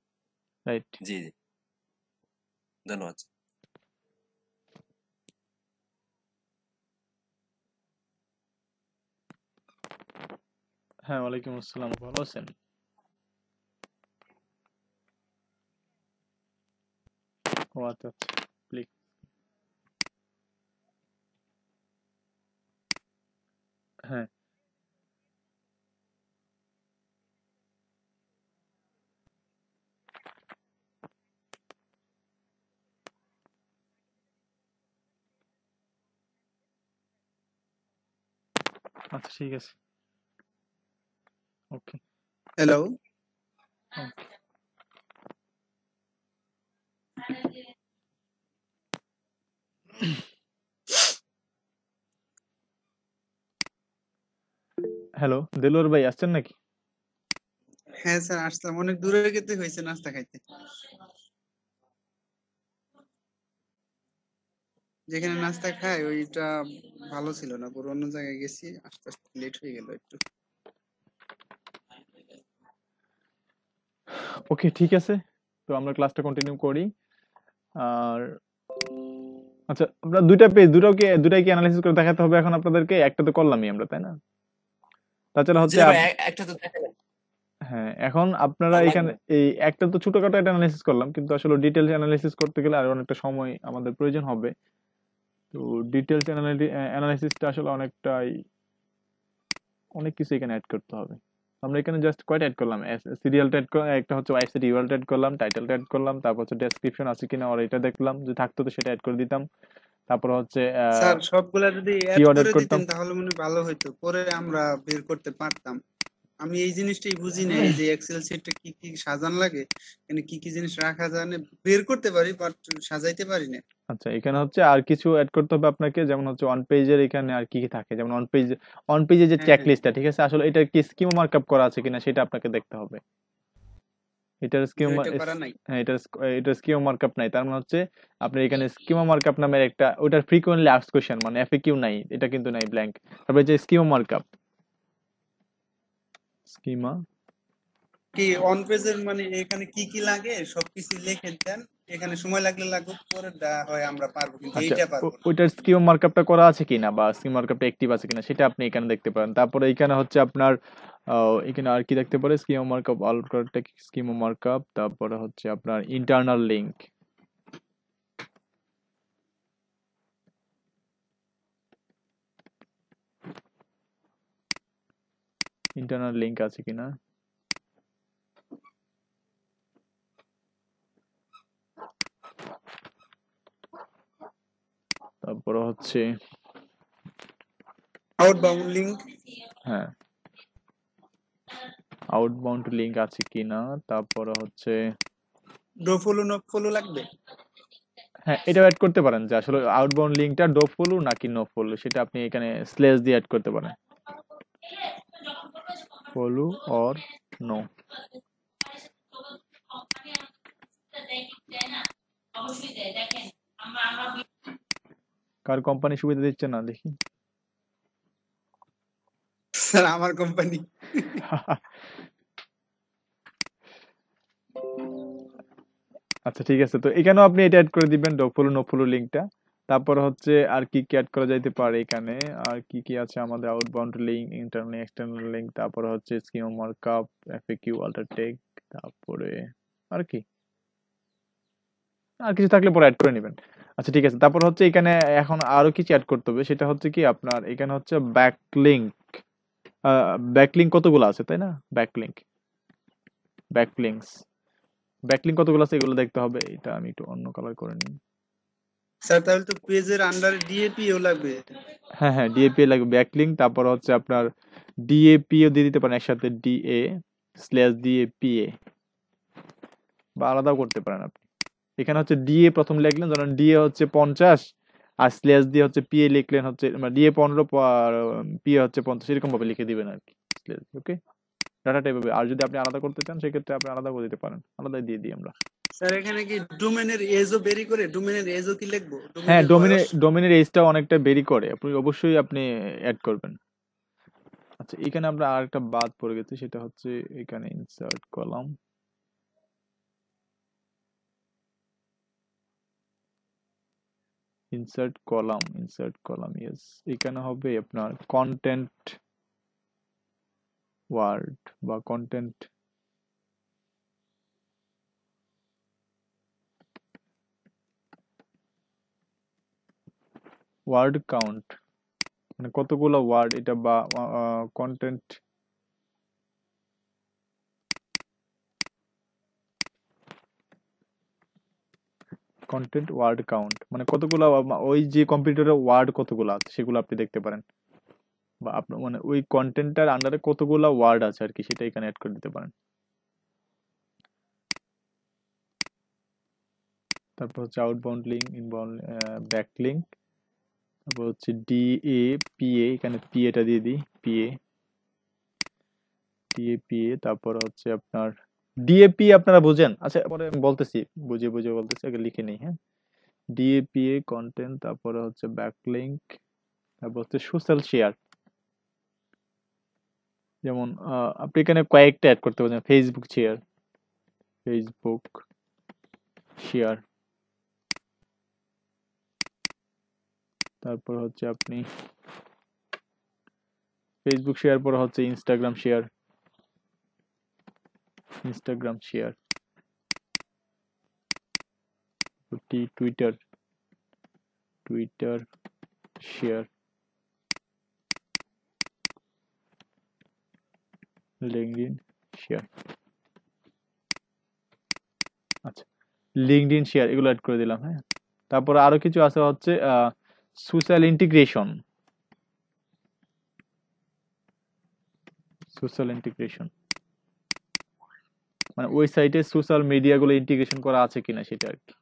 রাইট জি জি ধন্যবাদ হ্যাঁ ওয়ালাইকুম আসসালাম ভালো আছেন ও আচ্ছা আচ্ছা হ্যাঁ আচ্ছা ঠিক আছে okay hello Okay. Hello Delwar ভাই আসছেন নাকি হ্যাঁ স্যার আসলাম অনেক দূরে যেতে হয়েছে নাস্তা খাইতে যেখানে নাস্তা খাই ওইটা ভালো ছিল না পুরো অন্য জায়গায় গেছি আস্তে আস্তে লেট হয়ে গেল একটু ওকে ঠিক আছে তো আমরা ক্লাসটা কন্টিনিউ করি আর আচ্ছা আমরা দুইটা পেজ দুটোকে দুটাই কি অ্যানালাইসিস করে দেখাতে হবে এখন আপনাদেরকে একটা তো করলামই আমরা তাই না তাছাড়া হচ্ছে একটা তো হ্যাঁ এখন আপনারা এখানে এই একটা তো ছোটখাটো একটা অ্যানালিসিস করলাম কিন্তু আসলে ডিটেলস অ্যানালিসিস করতে গেলে আরো অনেকটা সময় আমাদের প্রয়োজন হবে তো ডিটেলস অ্যানালিসিসটা আসলে অনেকটাই অনেক কিছু এখানে অ্যাড করতে হবে আমরা এখানে জাস্ট কয়েকটা অ্যাড করলাম সিরিয়াল অ্যাড করলাম একটা হচ্ছে ওয়েবসাইট ইউআরটা অ্যাড করলাম টাইটেল অ্যাড করলাম তারপর হচ্ছে ডেসক্রিপশন আছে কিনা ওর এটা দেখলাম যে থাকতো তো সেটা অ্যাড করে দিতাম তারপর হচ্ছে স্যার সবগুলা যদি অ্যাড করে দিতেন তাহলে মনে ভালো হইতো পরে আমরা বের করতে পারতাম আমি এই জিনিসটাই বুঝি না যে এক্সেল শিটটা কি কি সাজান লাগে মানে কি কি জিনিস রাখা যায় মানে বের করতে পারি বাট সাজাইতে পারি না আচ্ছা এখানে হচ্ছে আর কিছু অ্যাড করতে হবে আপনাকে যেমন হচ্ছে অন পেজের এখানে আর কি কি থাকে যেমন অন পেজ অন পেজে যে চেকলিস্টটা হ্যাঁ, হ্যাঁ। ঠিক আছে আসলে এটা কি স্কিম মার্কআপ করা আছে কিনা সেটা আপনাকে দেখতে হবে এটার স্কিমা হ্যাঁ এটার এটার স্কিমা মার্কআপ নাই তার মানে হচ্ছে আপনি এখানে স্কিমা মার্কআপ নামের একটা ওটার ফ্রিকোয়েন্টলি আস্ক কোশ্চেন মানে এফএকিউ নাই এটা কিন্তু নাই ব্ল্যাঙ্ক তারপরে যে স্কিমা মার্কআপ স্কিমা কি অন পেজের মানে এখানে কি কি লাগে সবকিছু লিখে দেন এখানে সময় লাগলে লাগুক পরে হয় আমরা পারবো কিন্তু আচ্ছা, এইটা পারবো ওইটার স্কিমা মার্কআপটা করা আছে কিনা বা স্কিমা মার্কআপটা অ্যাক্টিভ আছে কিনা সেটা আপনি এখানে দেখতে পারেন তারপরে এখানে হচ্ছে আপনার এখানে আর কি দেখতে পারে schema markup upload scheme schema markup তারপরে হচ্ছে আপনার ইন্টারনাল লিঙ্ক ইন্টারনাল লিঙ্ক আছে কিনা তারপরে হচ্ছে আউটবাউন্ড লিঙ্ক হ্যাঁ আউটবাউন্ড লিংক আছে কিনা তারপর হচ্ছে ডোফুলু নফুলু লাগবে হ্যাঁ এটাও অ্যাড করতে পারেন যে আসলে আউটবাউন্ড লিংকটা ডোফুলু নাকি নফুলু সেটা আপনি এখানে স্লেস দিয়ে অ্যাড করতে পারেন ফলু অর নো কার কোম্পানি সুবিধা দিচ্ছে না দেখি স্যার আমার কোম্পানি আচ্ছা ঠিক আছে তো এখানেও আপনি এটা অ্যাড করে দিবেন ডকফুলো নফুলো লিংকটা তারপর হচ্ছে আর কি কি অ্যাড করা যাইতে পারে এখানে আর কি কি আছে আমাদের outbound link internal external link তারপর হচ্ছে scheme markup FAQ alt tag তারপরে আর কি আর কিছু থাকলে পরে অ্যাড করে নেবেন আচ্ছা ঠিক আছে তারপর হচ্ছে এখানে এখন আরো কিছু অ্যাড করতে হবে সেটা হচ্ছে কি আপনার এখানে হচ্ছে ব্যাক লিঙ্ক ব্যাকলিং কতগুলো আছে তাই না ব্যাকলিঙ্ক ব্যাকলিংস ব্যাকলিং কতগুলো আছে এগুলো দেখতে হবে এটা আমি একটু অন্য কালার করে নিই স্যার তাহলে তো পেজের আন্ডারে ডিএপিও লাগবে হ্যাঁ হ্যাঁ ডিএপি লাগবে ব্যাকলিং তারপর হচ্ছে আপনার ডিএপিও দিয়ে দিতে পারেন একসাথে ডিএ স্ল্যাশ ডিএপিএ বা আলাদাও করতে পারেন আপনি এখানে হচ্ছে ডিএ প্রথম লিখলেন ধরুন ডিএ হচ্ছে পঞ্চাশ আর স্ল্যাশ দিয়ে হচ্ছে পিএ লিখলেন হচ্ছে ডিএ মানে পনেরো পিএ হচ্ছে পঞ্চাশ এরকমভাবে লিখে দিবেন আর কি স্ল্যাশ ওকে ডাটাটা এভাবে আর যদি আপনি আলাদা করতে চান সেক্ষেত্রে আপনি আলাদা করে দিতে পারেন আলাদাই দিয়ে দিই আমরা স্যার এখানে কি ডোমেনের এজও বেরি করে ডোমেনের এজও কি লিখবো হ্যাঁ ডোমেনের ডোমেনের এজটা অনেকটা বেরি করে আপনি অবশ্যই আপনি অ্যাড করবেন আচ্ছা এখানে আমরা আরেকটা বাদ পড়ে গেছি সেটা হচ্ছে এখানে insert column insert column insert column yes এখানে হবে আপনার কন্টেন্ট ওয়ার্ড বা কন্টেন্ট ওয়ার্ড কাউন্ট মানে কতগুলো ওয়ার্ড এটা বা কন্টেন্ট কন্টেন্ট ওয়ার্ড কাউন্ট মানে কতগুলো ওই যে কম্পিউটারে ওয়ার্ড কতগুলো আছে সেগুলো আপনি দেখতে পারেন বা আপনার মানে ওই কন্টেন্টটার আন্ডারে কতগুলো ওয়ার্ড আছে আর কি সেটা এখানে অ্যাড করে দিতে পারেন তারপর হচ্ছে outbound link inbound back link তারপর হচ্ছে ডি এ পি এ এখানে পি এটা দিয়ে দিই P A D A P A তারপর হচ্ছে আপনার ডিএপি আপনারা বুঝেন আচ্ছা পরে আমি বলতেছি বুঝে বুঝে বলতেছি আগে লিখে নেই হ্যাঁ ডিএপি কন্টেন্ট তারপরে হচ্ছে ব্যাকলিংক তারপর হচ্ছে সোশ্যাল শেয়ার যেমন আপনি এখানে কয়েকটা অ্যাড করতে পারেন ফেসবুক শেয়ার ফেসবুক শেয়ার তারপর হচ্ছে আপনি ফেসবুক শেয়ার পর হচ্ছে Instagram share Instagram share Twitter Twitter share LinkedIn share আচ্ছা লিঙ্কডিন শেয়ার এগুলো অ্যাড করে দিলাম হ্যাঁ তারপর আরো কিছু আছে হচ্ছে সোশ্যাল ইন্টিগ্রেশন সোশ্যাল ইন্টিগ্রেশন মানে ওই সাইটে সোশ্যাল মিডিয়াগুলো ইন্টিগ্রেশন করা আছে কিনা সেটা আর কি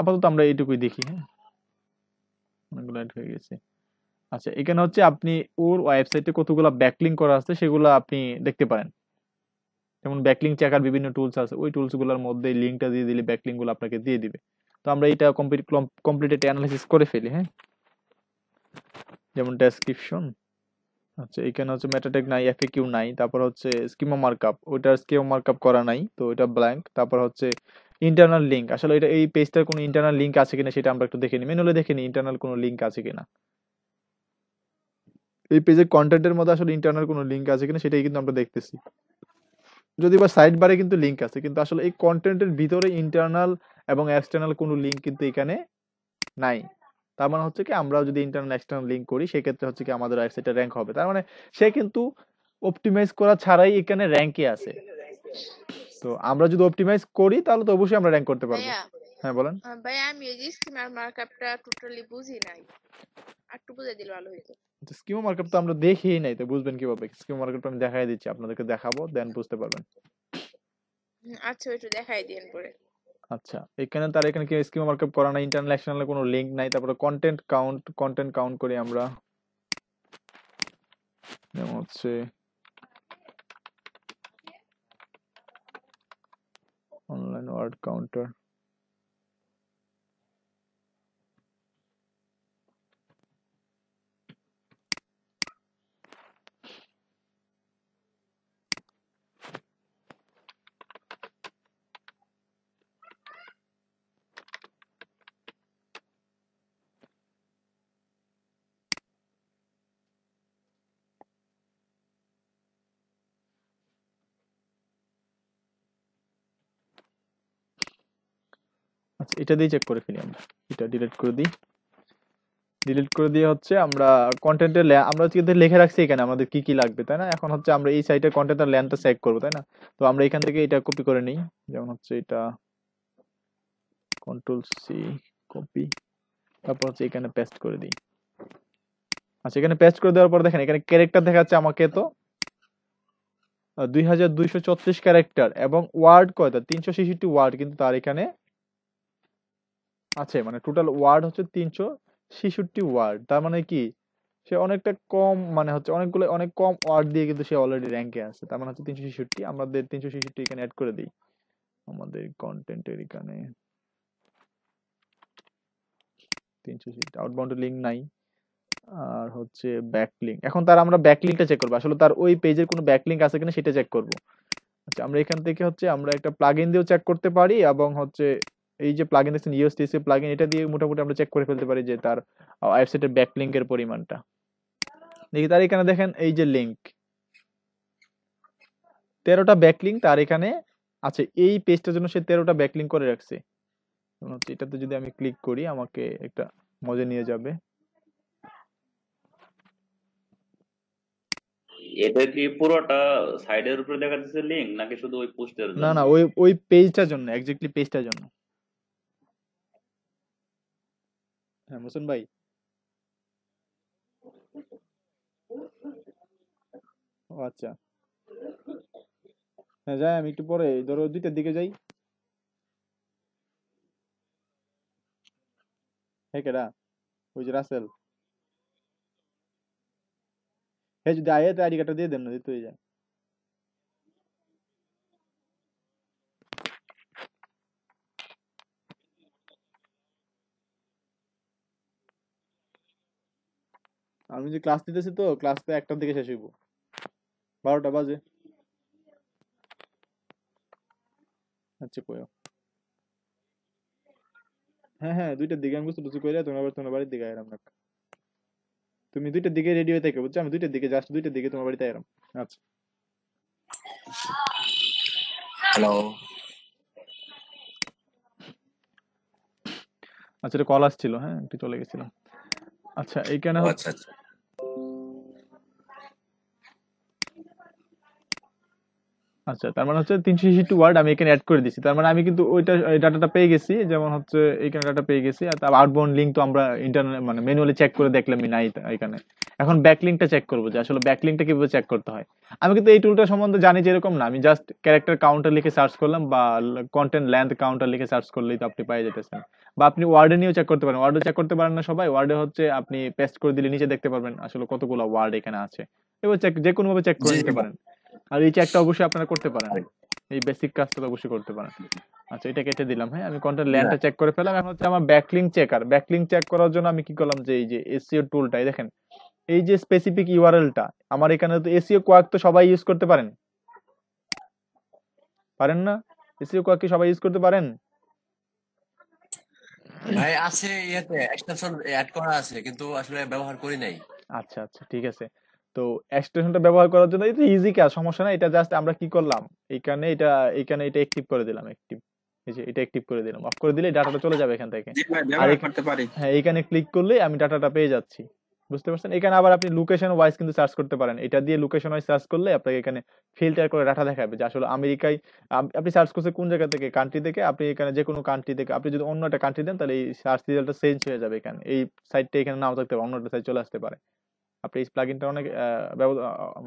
আপাতত আমরা এইটুকুই দেখি হ্যাঁ অনেকগুলো অ্যাড হয়ে গেছে আচ্ছা এখানে হচ্ছে আপনি ওর ওয়েবসাইটে কতগুলো ব্যাকলিং করা আছে সেগুলো আপনি দেখতে পারেন যেমন ব্যাকলিং চেকার বিভিন্ন টুলস আছে ওই টুলসগুলোর মধ্যে লিঙ্কটা দিয়ে দিলে ব্যাকলিংগুলো আপনাকে দিয়ে দিবে তো আমরা এটা কমপ্লিট কমপ্লিটেড অ্যানালিসিস করে ফেলি হ্যাঁ যেমন ডেসক্রিপশন আচ্ছা এখানে হচ্ছে মেটাটেক নাই এফ কিউ নাই তারপর হচ্ছে স্কিমা মার্কআপ ওইটার স্কিমা মার্কআপ করা নাই তো এটা ব্ল্যাঙ্ক তারপর হচ্ছে ইন্টারনাল লিঙ্ক আসলে এটা এই পেজটার কোনো ইন্টারনাল লিঙ্ক আছে কিনা সেটা আমরা একটু দেখে নিই মেনুলে দেখে নিই ইন্টারনাল কোনো লিঙ্ক আছে কিনা এই পেজের কন্টেন্টের মধ্যে আসলে ইন্টারনাল কোনো লিঙ্ক আছে কিনা সেটাই কিন্তু আমরা দেখতেছি যদি বা সাইড বারে কিন্তু লিঙ্ক আছে কিন্তু আসলে এই কন্টেন্টের ভিতরে ইন্টারনাল এবং এক্সটার্নাল কোনো লিঙ্ক কিন্তু এখানে নাই তার মানে হচ্ছে কি আমরা যদি ইন্টারনাল এক্সটার্নাল লিঙ্ক করি সেক্ষেত্রে হচ্ছে কি আমাদের ওয়েবসাইটে র্যাঙ্ক হবে তার মানে সে কিন্তু অপটিমাইজ করা ছাড়াই এখানে র্যাঙ্কে আছে তো আমরা যদি অপটিমাইজ করি তাহলে তো অবশ্যই আমরা র্যাঙ্ক করতে পারবো হ্যাঁ বলেন ভাই আমি এই স্কিমার মার্কআপটা টোটালি বুঝি নাই একটু বুঝাই দিলে ভালো হইতো তো স্কিম মার্কআপ তো আমরা দেখেই নাই তো বুঝবেন কিভাবে স্কিম মার্কআপ আমি দেখাই দিচ্ছি আপনাদেরকে দেখাবো দেন বুঝতে পারবেন আচ্ছা একটু দেখাই দিন পরে আচ্ছা এখানে তার এখানে কি স্কিমা মার্কআপ করা না ইন্টারন্যাশনাল কোনো লিংক নাই তারপরে কন্টেন্ট কাউন্ট কন্টেন্ট কাউন্ট করি আমরা হচ্ছে অনলাইন ওয়ার্ড কাউন্টার এটা দিয়ে চেক করে ফেলি আমরা এটা ডিলিট করে দিই ডিলিট করে দিয়ে হচ্ছে আমরা কন্টেন্টের আমরা হচ্ছে লিখে রাখছি এখানে আমাদের কি কি লাগবে তাই না এখন হচ্ছে আমরা এই সাইটের কন্টেন্টের ল্যান্ডটা সেক করবো তাই না তো আমরা এখান থেকে এটা কপি করে নিই যেমন হচ্ছে এটা কন্ট্রোল সি কপি তারপর হচ্ছে এখানে পেস্ট করে দিই আচ্ছা এখানে পেস্ট করে দেওয়ার পর দেখেন এখানে ক্যারেক্টার দেখাচ্ছে আমাকে তো দুই হাজার দুইশো ক্যারেক্টার এবং ওয়ার্ড কয়টা তিনশো ওয়ার্ড কিন্তু তার এখানে আছে মানে টোটাল ওয়ার্ড হচ্ছে তিনশো ছেষট্টি ওয়ার্ড তার মানে কি সে অনেকটা কম মানে হচ্ছে অনেকগুলো অনেক কম ওয়ার্ড দিয়ে কিন্তু সে অলরেডি র্যাঙ্কে আছে তার মানে হচ্ছে তিনশো ছেষট্টি আমাদের তিনশো ছেষট্টি এখানে অ্যাড করে দিই আমাদের কন্টেন্টের এখানে তিনশো ছেষট্টি আউটবাউন্ড লিঙ্ক নাই আর হচ্ছে ব্যাকলিং এখন তার আমরা ব্যাকলিংটা চেক করবো আসলে তার ওই পেজের কোনো ব্যাকলিং আছে কিনা সেটা চেক করবো আচ্ছা আমরা এখান থেকে হচ্ছে আমরা একটা প্লাগইন দিয়েও চেক করতে পারি এবং হচ্ছে এই যে প্লাগিন দেখছেন ইউএসটিসি e প্লাগিন এটা দিয়ে মোটামুটি আমরা চেক করে ফেলতে পারি যে তার ওয়েবসাইটের ব্যাকলিঙ্কের পরিমাণটা দেখি তার এখানে দেখেন এই যে লিঙ্ক তেরোটা ব্যাকলিং তার এখানে আছে এই পেজটার জন্য সে তেরোটা ব্যাকলিং করে রাখছে এটাতে যদি আমি ক্লিক করি আমাকে একটা মজা নিয়ে যাবে এটা কি পুরোটা সাইডের উপরে দেখাচ্ছে লিংক নাকি শুধু ওই পোস্টের জন্য না না ওই ওই পেজটার জন্য এক্স্যাক্টলি পেজটার জন্য হ্যাঁ মোসন ভাই ও আচ্ছা হ্যাঁ যাই আমি একটু পরে ধরো দুইটার দিকে যাই হ্যাঁ কেডা ওই যে রাসেল হ্যাঁ যদি আয় আইডি কার্ডটা দিয়ে দেন না দিতে হয়ে যায় আমি যে ক্লাস নিতেছি তো তো একটার দিকে শেষ হইব বারোটা বাজে আচ্ছা কয়ও হ্যাঁ হ্যাঁ দুইটার দিকে আমি তোমার বাড়ির দিকে না তুমি দুইটার দিকে রেডি হয়ে বুঝছো আমি দুইটার দিকে জাস্ট দুইটার দিকে তোমার বাড়িতে আচ্ছা হ্যালো আচ্ছা এটা কল আসছিল হ্যাঁ একটু চলে গেছিলাম আচ্ছা এইখানে হচ্ছে আচ্ছা, আচ্ছা। আচ্ছা তার মানে হচ্ছে তিনশো ষষ্টি ওয়ার্ড আমি এখানে অ্যাড করে দিছি তার মানে আমি কিন্তু ওইটা ডাটাটা পেয়ে গেছি যেমন হচ্ছে এখানে ডাটা পেয়ে গেছি আর তার আউটবাউন্ড লিঙ্ক তো আমরা ইন্টারনেট মানে ম্যানুয়ালি চেক করে দেখলামই নাই এখানে এখন ব্যাকলিংটা চেক করবো যে আসলে ব্যাকলিংটা কিভাবে চেক করতে হয় আমি কিন্তু এই টুলটা সম্বন্ধে জানি যেরকম না আমি জাস্ট ক্যারেক্টার কাউন্টার লিখে সার্চ করলাম বা কন্টেন্ট লেন্থ কাউন্টার লিখে সার্চ করলেই তো আপনি পাই যেতেছেন বা আপনি ওয়ার্ডে নিয়েও চেক করতে পারেন ওয়ার্ডে চেক করতে পারেন না সবাই ওয়ার্ডে হচ্ছে আপনি পেস্ট করে দিলে নিচে দেখতে পারবেন আসলে কতগুলো ওয়ার্ড এখানে আছে এবার চেক যে কোনোভাবে চেক করে নিতে পারেন আর এই চারটা অবশ্যই আপনারা করতে পারেন এই বেসিক কাজটা অবশ্যই করতে পারেন আচ্ছা এটা কেটে দিলাম হ্যাঁ আমি কন্টেন্ট ল্যান্ডটা চেক করে ফেলাম এখন হচ্ছে আমার ব্যাকলিং চেকার ব্যাকলিং চেক করার জন্য আমি কি করলাম যে এই যে এসইও টুলটা দেখেন এই যে স্পেসিফিক ইউআরএলটা আমার এখানে তো এসইও কোয়াক তো সবাই ইউজ করতে পারেন পারেন না এসইও কোয়াক কি সবাই ইউজ করতে পারেন ভাই আছে ইয়াতে এক্সটেনশন অ্যাড করা আছে কিন্তু আসলে ব্যবহার করি নাই আচ্ছা আচ্ছা ঠিক আছে তো এক্সটেনশনটা ব্যবহার করার জন্য এটা ইজি কাজ সমস্যা না এটা জাস্ট আমরা কি করলাম এইখানে এটা এইখানে এটা অ্যাক্টিভ করে দিলাম অ্যাক্টিভ এই যে এটা অ্যাক্টিভ করে দিলাম অফ করে দিলে ডাটাটা চলে যাবে এখান থেকে আর হ্যাঁ এখানে ক্লিক করলে আমি ডাটাটা পেয়ে যাচ্ছি বুঝতে পারছেন এখানে আবার আপনি লোকেশন ওয়াইজ কিন্তু সার্চ করতে পারেন এটা দিয়ে লোকেশন ওয়াইজ সার্চ করলে আপনাকে এখানে ফিল্টার করে ডাটা দেখাবে যে আসলে আমেরিকায় আপনি সার্চ করছে কোন জায়গা থেকে কান্ট্রি থেকে আপনি এখানে যে কোনো কান্ট্রি থেকে আপনি যদি অন্য একটা কান্ট্রি দেন তাহলে এই সার্চ রেজাল্টটা চেঞ্জ হয়ে যাবে এখানে এই সাইটটা এখানে নাও থাকতে পারে অন্য একটা সাইট চলে আসতে পারে আপনি এই প্লাগিনটা অনেক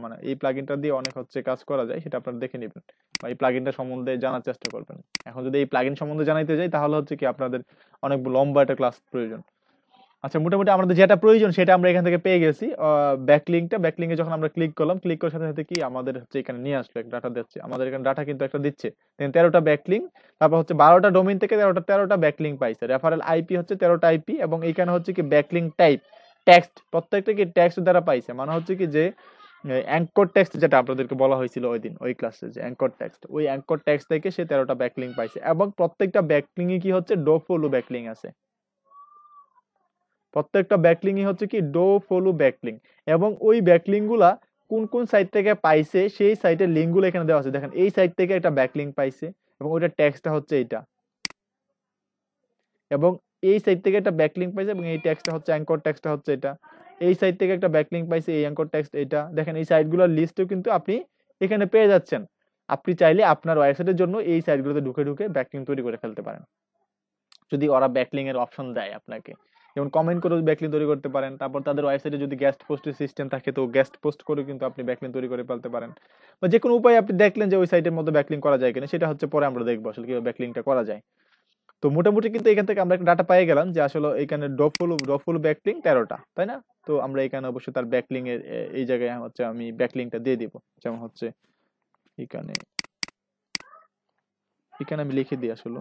মানে এই প্লাগিনটা দিয়ে অনেক হচ্ছে কাজ করা যায় সেটা আপনারা দেখে নেবেন বা এই প্লাগিনটা সম্বন্ধে জানার চেষ্টা করবেন এখন যদি এই প্লাগিন সম্বন্ধে জানাইতে যাই তাহলে হচ্ছে কি আপনাদের অনেক লম্বা একটা ক্লাস প্রয়োজন আচ্ছা মোটামুটি আমাদের যেটা প্রয়োজন সেটা আমরা এখান থেকে পেয়ে গেছি ব্যাকলিংটা ব্যাকলিংয়ে যখন আমরা ক্লিক করলাম ক্লিক করার সাথে সাথে কি আমাদের হচ্ছে এখানে নিয়ে আসলো একটা ডাটা দিচ্ছে আমাদের এখানে ডাটা কিন্তু একটা দিচ্ছে দেন তেরোটা ব্যাকলিং তারপর হচ্ছে বারোটা ডোমিন থেকে তেরোটা তেরোটা ব্যাকলিং পাইছে রেফারেল আইপি হচ্ছে তেরোটা আইপি এবং এখানে হচ্ছে কি ব্যাকলিং টাইপ টেক্সট প্রত্যেকটা কি টেক্সট দ্বারা পাইছে মানে হচ্ছে কি যে অ্যাঙ্কর টেক্সট যেটা আপনাদেরকে বলা হয়েছিল ওই দিন ওই ক্লাসে যে অ্যাঙ্কর টেক্সট ওই অ্যাঙ্কর টেক্সট থেকে সে তেরোটা ব্যাকলিং পাইছে এবং প্রত্যেকটা ব্যাকলিংই কি হচ্ছে ডো ফলো ব্যাকলিং আছে প্রত্যেকটা ব্যাকলিংই হচ্ছে কি ডো ফলো ব্যাকলিং এবং ওই ব্যাকলিংগুলা কোন কোন সাইট থেকে পাইছে সেই সাইটের লিঙ্কগুলো এখানে দেওয়া আছে দেখেন এই সাইট থেকে একটা ব্যাকলিং পাইছে এবং ওইটা ট্যাক্সটা হচ্ছে এইটা এবং এই সাইড থেকে একটা ব্যাকলিং পাইছে এবং এই ট্যাক্সটা হচ্ছে অ্যাঙ্কর ট্যাক্সটা হচ্ছে এটা এই সাইড থেকে একটা ব্যাকলিং পাইছে এই অ্যাঙ্কর ট্যাক্স এটা দেখেন এই সাইডগুলোর লিস্টও কিন্তু আপনি এখানে পেয়ে যাচ্ছেন আপনি চাইলে আপনার ওয়েবসাইটের জন্য এই সাইডগুলোতে ঢুকে ঢুকে ব্যাকলিং তৈরি করে ফেলতে পারেন যদি ওরা ব্যাকলিং এর অপশন দেয় আপনাকে যেমন কমেন্ট করে ব্যাকলিং তৈরি করতে পারেন তারপর তাদের ওয়েবসাইটে যদি গেস্ট পোস্টের সিস্টেম থাকে তো গেস্ট পোস্ট করে কিন্তু আপনি ব্যাকলিং তৈরি করে ফেলতে পারেন বা যে কোনো উপায় আপনি দেখলেন যে ওই সাইটের মধ্যে ব্যাকলিং করা যায় কিনা সেটা হচ্ছে পরে আমরা দেখবো আসলে কিভাবে ব্যাকলিংটা করা যায় তো মোটামুটি কিন্তু এখান থেকে আমরা একটা ডাটা পেয়ে গেলাম যে আসলে এখানে ডফুল ডফুল ব্যাকলিং তেরোটা তাই না তো আমরা এখানে অবশ্যই তার ব্যাকলিং এর এই জায়গায় হচ্ছে আমি ব্যাকলিংটা দিয়ে দিব যেমন হচ্ছে এখানে এখানে আমি লিখে দিই আসলে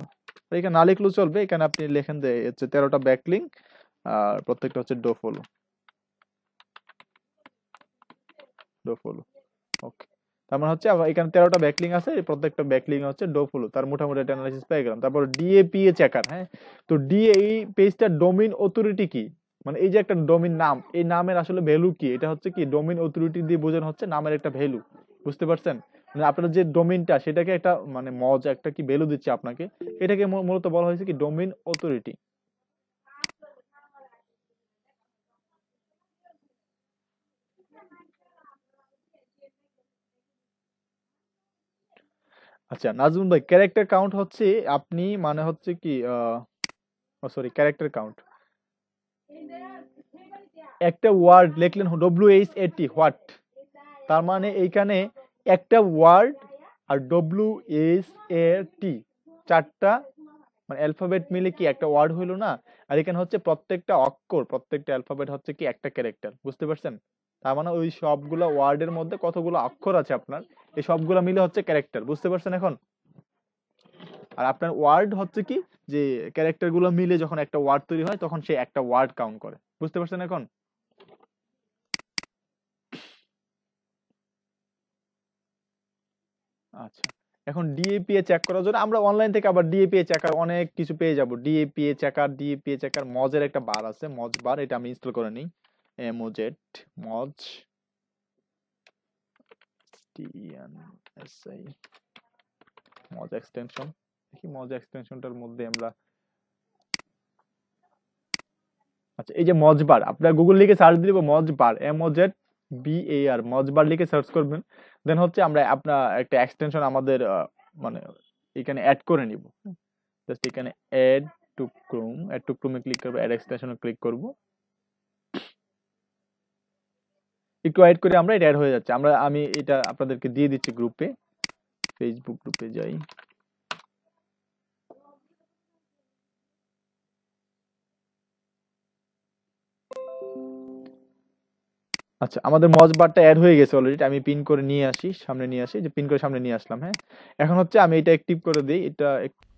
এখানে না লিখলেও চলবে এখানে আপনি লেখেন যে হচ্ছে তেরোটা ব্যাকলিং আর প্রত্যেকটা হচ্ছে ডো ফলো ওকে তার মানে হচ্ছে এখানে তেরোটা ব্যাকলিং আছে প্রত্যেকটা ব্যাকলিং হচ্ছে ডোফুলো তার মোটামুটি একটা অ্যানালাইসিস পেয়ে গেলাম তারপর ডিএপিএ চেকার হ্যাঁ তো ডিএ এই পেজটার ডোমিন অথরিটি কি মানে এই যে একটা ডোমিন নাম এই নামের আসলে ভ্যালু কি এটা হচ্ছে কি ডোমিন অথরিটি দিয়ে বোঝানো হচ্ছে নামের একটা ভ্যালু বুঝতে পারছেন মানে আপনার যে ডোমিনটা সেটাকে একটা মানে মজ একটা কি ভ্যালু দিচ্ছে আপনাকে এটাকে মূলত বলা হয়েছে কি ডোমিন অথরিটি আচ্ছা নাজমুল ভাই ক্যারেক্টার কাউন্ট হচ্ছে আপনি মানে হচ্ছে কি সরি ক্যারেক্টার কাউন্ট একটা ওয়ার্ড লিখলেন ডব্লিউ এইচ এটি হোয়াট তার মানে এইখানে একটা ওয়ার্ড আর ডব্লিউ এইচ এ টি চারটা মানে অ্যালফাবেট মিলে কি একটা ওয়ার্ড হইলো না আর এখানে হচ্ছে প্রত্যেকটা অক্ষর প্রত্যেকটা অ্যালফাবেট হচ্ছে কি একটা ক্যারেক্টার বুঝতে পারছেন তার মানে ওই সবগুলো ওয়ার্ডের মধ্যে কতগুলো অক্ষর আছে আপনার এই সবগুলো মিলে হচ্ছে ক্যারেক্টার বুঝতে পারছেন এখন আর আপনার ওয়ার্ড হচ্ছে কি যে ক্যারেক্টারগুলো মিলে যখন একটা ওয়ার্ড তৈরি হয় তখন সে একটা ওয়ার্ড কাউন্ট করে বুঝতে পারছেন এখন আচ্ছা এখন ডিএপিএ চেক করার জন্য আমরা অনলাইন থেকে আবার ডিএপিএ চেকার অনেক কিছু পেয়ে যাব এ চেকার ডিএপিএ চেকার মজের একটা বার আছে মজ বার এটা আমি ইনস্টল করে নিই এমোজেড মজ টিএনএসআই মজ এক্সটেনশন দেখি মজ এক্সটেনশনটার মধ্যে আমরা আচ্ছা এই যে মজবার আপনারা গুগল লিখে সার্চ দিব দিলে মজবার এমওজেড বিএআর মজবার লিখে সার্চ করবেন দেন হচ্ছে আমরা আপনার একটা এক্সটেনশন আমাদের মানে এখানে অ্যাড করে নিব জাস্ট এখানে add to Chrome add to ক্রোমে ক্লিক করবো অ্যাড এক্সটেনশনে ক্লিক করবো একটু অ্যাড করে আমরা এটা অ্যাড হয়ে যাচ্ছে আমরা আমি এটা আপনাদেরকে দিয়ে দিচ্ছি গ্রুপে ফেসবুক গ্রুপে যাই আচ্ছা আমাদের মজ বারটা অ্যাড হয়ে গেছে অলরেডি আমি পিন করে নিয়ে আসি সামনে নিয়ে আসি যে পিন করে সামনে নিয়ে আসলাম হ্যাঁ এখন হচ্ছে আমি এটা অ্যাক্টিভ করে দিই এটা